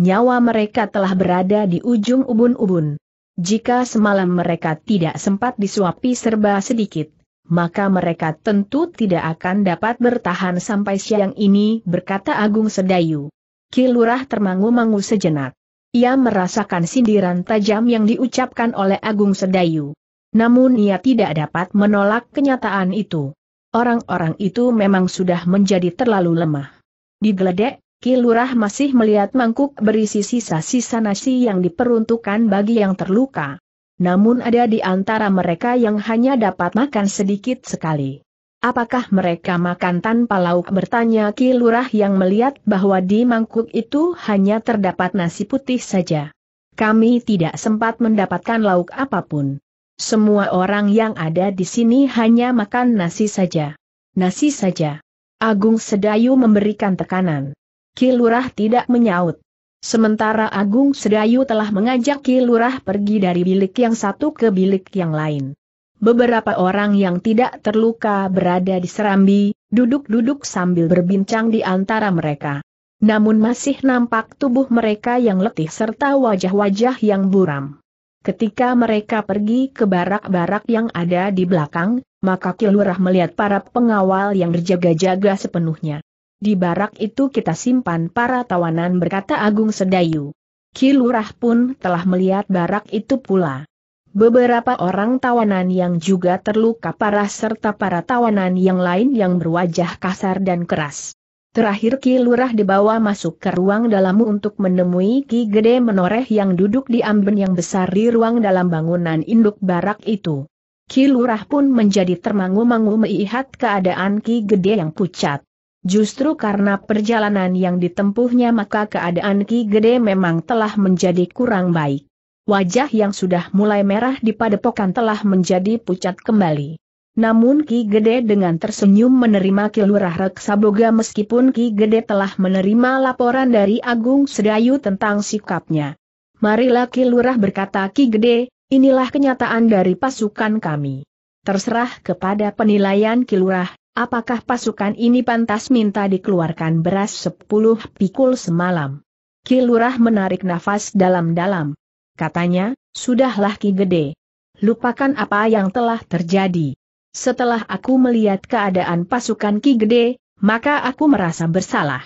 Nyawa mereka telah berada di ujung ubun-ubun. Jika semalam mereka tidak sempat disuapi serba sedikit, maka mereka tentu tidak akan dapat bertahan sampai siang ini, berkata Agung Sedayu. Kilurah termangu-mangu sejenak. Ia merasakan sindiran tajam yang diucapkan oleh Agung Sedayu. Namun ia tidak dapat menolak kenyataan itu. Orang-orang itu memang sudah menjadi terlalu lemah. Di geledek, Kilurah masih melihat mangkuk berisi sisa-sisa nasi yang diperuntukkan bagi yang terluka namun ada di antara mereka yang hanya dapat makan sedikit sekali. Apakah mereka makan tanpa lauk bertanya Ki Lurah yang melihat bahwa di mangkuk itu hanya terdapat nasi putih saja. Kami tidak sempat mendapatkan lauk apapun. Semua orang yang ada di sini hanya makan nasi saja. Nasi saja. Agung Sedayu memberikan tekanan. Ki Lurah tidak menyaut. Sementara Agung Sedayu telah mengajak Ki pergi dari bilik yang satu ke bilik yang lain. Beberapa orang yang tidak terluka berada di serambi, duduk-duduk sambil berbincang di antara mereka. Namun masih nampak tubuh mereka yang letih serta wajah-wajah yang buram. Ketika mereka pergi ke barak-barak yang ada di belakang, maka Kilurah melihat para pengawal yang berjaga-jaga sepenuhnya. Di barak itu kita simpan para tawanan berkata Agung Sedayu. Kilurah pun telah melihat barak itu pula. Beberapa orang tawanan yang juga terluka parah serta para tawanan yang lain yang berwajah kasar dan keras. Terakhir Ki Lurah dibawa masuk ke ruang dalam untuk menemui Ki Gede Menoreh yang duduk di amben yang besar di ruang dalam bangunan induk barak itu. Ki Lurah pun menjadi termangu-mangu melihat keadaan Ki Gede yang pucat. Justru karena perjalanan yang ditempuhnya maka keadaan Ki Gede memang telah menjadi kurang baik. Wajah yang sudah mulai merah di padepokan telah menjadi pucat kembali. Namun Ki Gede dengan tersenyum menerima Kilurah Reksaboga meskipun Ki Gede telah menerima laporan dari Agung Sedayu tentang sikapnya. Marilah Kilurah berkata Ki Gede, inilah kenyataan dari pasukan kami. Terserah kepada penilaian Kilurah, Apakah pasukan ini pantas minta dikeluarkan beras sepuluh pikul semalam? Kilurah menarik nafas dalam-dalam. Katanya, sudahlah Ki Gede. Lupakan apa yang telah terjadi. Setelah aku melihat keadaan pasukan Ki Gede, maka aku merasa bersalah.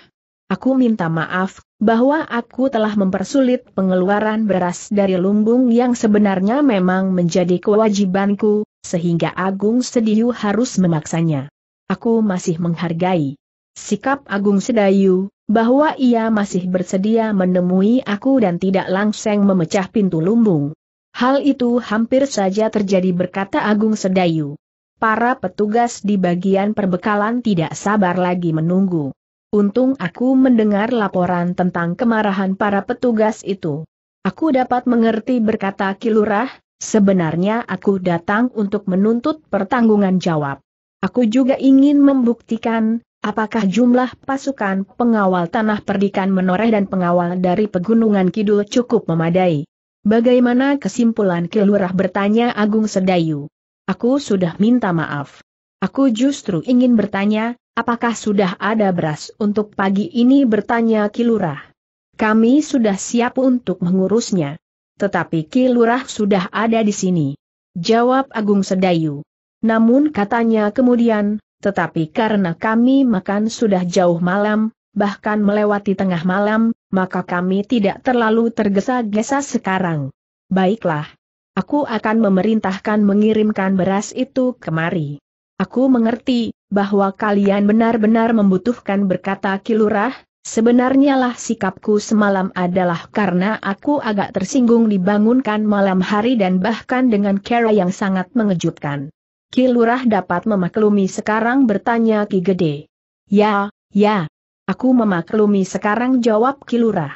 Aku minta maaf, bahwa aku telah mempersulit pengeluaran beras dari lumbung yang sebenarnya memang menjadi kewajibanku, sehingga Agung Sediu harus memaksanya aku masih menghargai sikap Agung Sedayu, bahwa ia masih bersedia menemui aku dan tidak langseng memecah pintu lumbung. Hal itu hampir saja terjadi berkata Agung Sedayu. Para petugas di bagian perbekalan tidak sabar lagi menunggu. Untung aku mendengar laporan tentang kemarahan para petugas itu. Aku dapat mengerti berkata Kilurah, sebenarnya aku datang untuk menuntut pertanggungan jawab. Aku juga ingin membuktikan, apakah jumlah pasukan pengawal tanah perdikan menoreh dan pengawal dari pegunungan kidul cukup memadai. Bagaimana kesimpulan Kilurah bertanya Agung Sedayu? Aku sudah minta maaf. Aku justru ingin bertanya, apakah sudah ada beras untuk pagi ini bertanya Kilurah. Kami sudah siap untuk mengurusnya. Tetapi Kilurah sudah ada di sini. Jawab Agung Sedayu. Namun katanya kemudian, tetapi karena kami makan sudah jauh malam, bahkan melewati tengah malam, maka kami tidak terlalu tergesa-gesa sekarang. Baiklah. Aku akan memerintahkan mengirimkan beras itu kemari. Aku mengerti, bahwa kalian benar-benar membutuhkan berkata kilurah, sebenarnya lah sikapku semalam adalah karena aku agak tersinggung dibangunkan malam hari dan bahkan dengan cara yang sangat mengejutkan. Kilurah dapat memaklumi sekarang bertanya Ki Gede. Ya, ya. Aku memaklumi sekarang jawab Kilurah.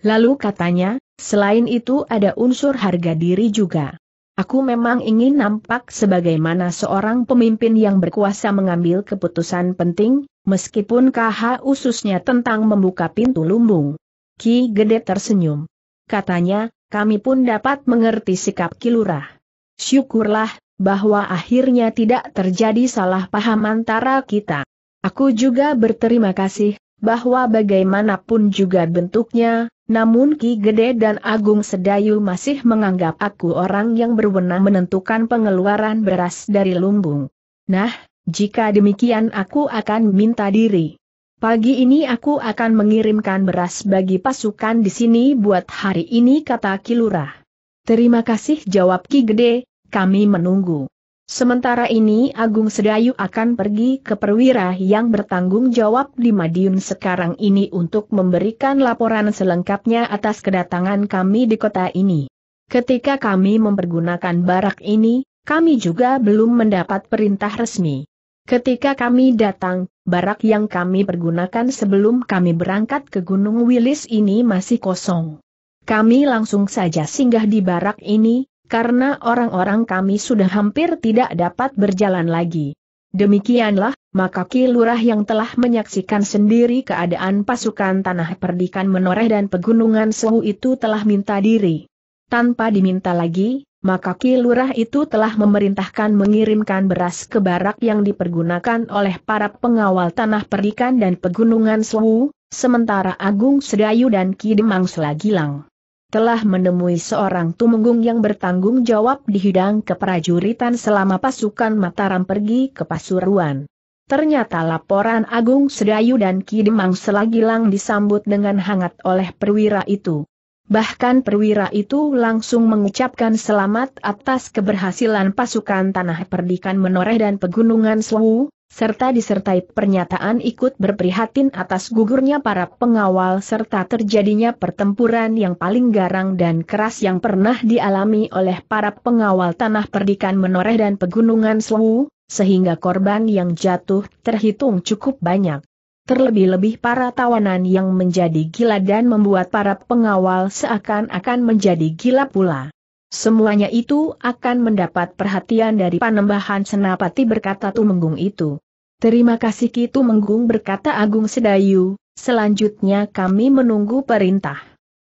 Lalu katanya, selain itu ada unsur harga diri juga. Aku memang ingin nampak sebagaimana seorang pemimpin yang berkuasa mengambil keputusan penting, meskipun KH ususnya tentang membuka pintu lumbung. Ki Gede tersenyum. Katanya, kami pun dapat mengerti sikap Kilurah. Syukurlah, bahwa akhirnya tidak terjadi salah paham antara kita. Aku juga berterima kasih, bahwa bagaimanapun juga bentuknya, namun Ki Gede dan Agung Sedayu masih menganggap aku orang yang berwenang menentukan pengeluaran beras dari lumbung. Nah, jika demikian aku akan minta diri. Pagi ini aku akan mengirimkan beras bagi pasukan di sini buat hari ini kata Kilurah. Terima kasih jawab Ki Gede, kami menunggu. Sementara ini Agung Sedayu akan pergi ke perwira yang bertanggung jawab di Madiun sekarang ini untuk memberikan laporan selengkapnya atas kedatangan kami di kota ini. Ketika kami mempergunakan barak ini, kami juga belum mendapat perintah resmi. Ketika kami datang, barak yang kami pergunakan sebelum kami berangkat ke Gunung Wilis ini masih kosong. Kami langsung saja singgah di barak ini, karena orang-orang kami sudah hampir tidak dapat berjalan lagi. Demikianlah, maka Ki yang telah menyaksikan sendiri keadaan pasukan tanah perdikan menoreh dan pegunungan Sewu itu telah minta diri. Tanpa diminta lagi, maka Ki itu telah memerintahkan mengirimkan beras ke barak yang dipergunakan oleh para pengawal tanah perdikan dan pegunungan Sewu, sementara Agung Sedayu dan Ki Demang Selagilang telah menemui seorang tumenggung yang bertanggung jawab di hidang keprajuritan selama pasukan Mataram pergi ke Pasuruan. Ternyata laporan Agung Sedayu dan Ki Demang Selagilang disambut dengan hangat oleh perwira itu. Bahkan perwira itu langsung mengucapkan selamat atas keberhasilan pasukan Tanah Perdikan Menoreh dan Pegunungan Sewu, serta disertai pernyataan ikut berprihatin atas gugurnya para pengawal serta terjadinya pertempuran yang paling garang dan keras yang pernah dialami oleh para pengawal tanah perdikan menoreh dan pegunungan Sewu, sehingga korban yang jatuh terhitung cukup banyak. Terlebih-lebih para tawanan yang menjadi gila dan membuat para pengawal seakan-akan menjadi gila pula. Semuanya itu akan mendapat perhatian dari panembahan senapati berkata Tumenggung itu. Terima kasih Ki Tumenggung berkata Agung Sedayu, selanjutnya kami menunggu perintah.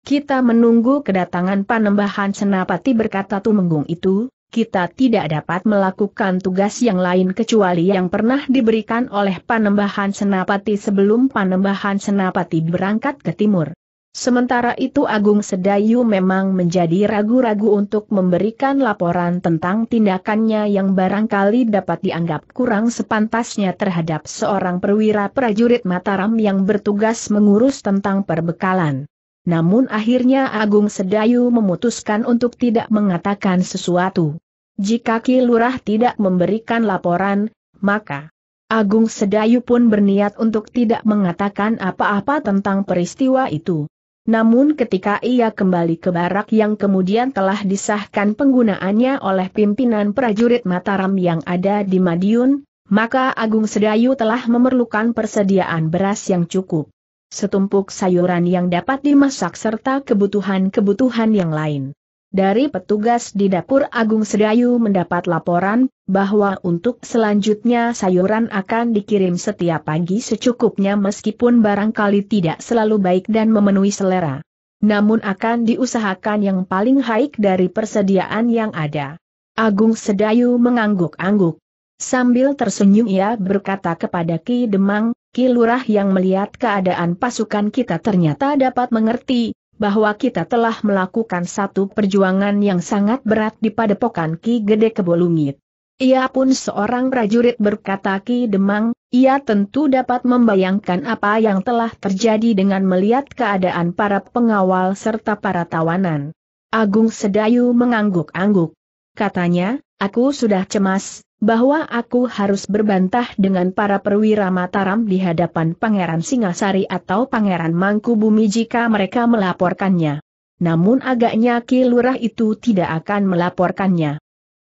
Kita menunggu kedatangan panembahan senapati berkata Tumenggung itu, kita tidak dapat melakukan tugas yang lain kecuali yang pernah diberikan oleh panembahan senapati sebelum panembahan senapati berangkat ke timur. Sementara itu Agung Sedayu memang menjadi ragu-ragu untuk memberikan laporan tentang tindakannya yang barangkali dapat dianggap kurang sepantasnya terhadap seorang perwira prajurit Mataram yang bertugas mengurus tentang perbekalan. Namun akhirnya Agung Sedayu memutuskan untuk tidak mengatakan sesuatu. Jika Ki Lurah tidak memberikan laporan, maka Agung Sedayu pun berniat untuk tidak mengatakan apa-apa tentang peristiwa itu. Namun ketika ia kembali ke barak yang kemudian telah disahkan penggunaannya oleh pimpinan prajurit Mataram yang ada di Madiun, maka Agung Sedayu telah memerlukan persediaan beras yang cukup. Setumpuk sayuran yang dapat dimasak serta kebutuhan-kebutuhan yang lain dari petugas di dapur Agung Sedayu mendapat laporan bahwa untuk selanjutnya sayuran akan dikirim setiap pagi secukupnya meskipun barangkali tidak selalu baik dan memenuhi selera. Namun akan diusahakan yang paling baik dari persediaan yang ada. Agung Sedayu mengangguk-angguk. Sambil tersenyum ia berkata kepada Ki Demang, Ki Lurah yang melihat keadaan pasukan kita ternyata dapat mengerti, bahwa kita telah melakukan satu perjuangan yang sangat berat di padepokan Ki Gede Kebolungit. Ia pun seorang prajurit berkata Ki Demang, ia tentu dapat membayangkan apa yang telah terjadi dengan melihat keadaan para pengawal serta para tawanan. Agung Sedayu mengangguk-angguk katanya, aku sudah cemas, bahwa aku harus berbantah dengan para perwira Mataram di hadapan Pangeran Singasari atau Pangeran Mangku Bumi jika mereka melaporkannya. Namun agaknya Ki Lurah itu tidak akan melaporkannya.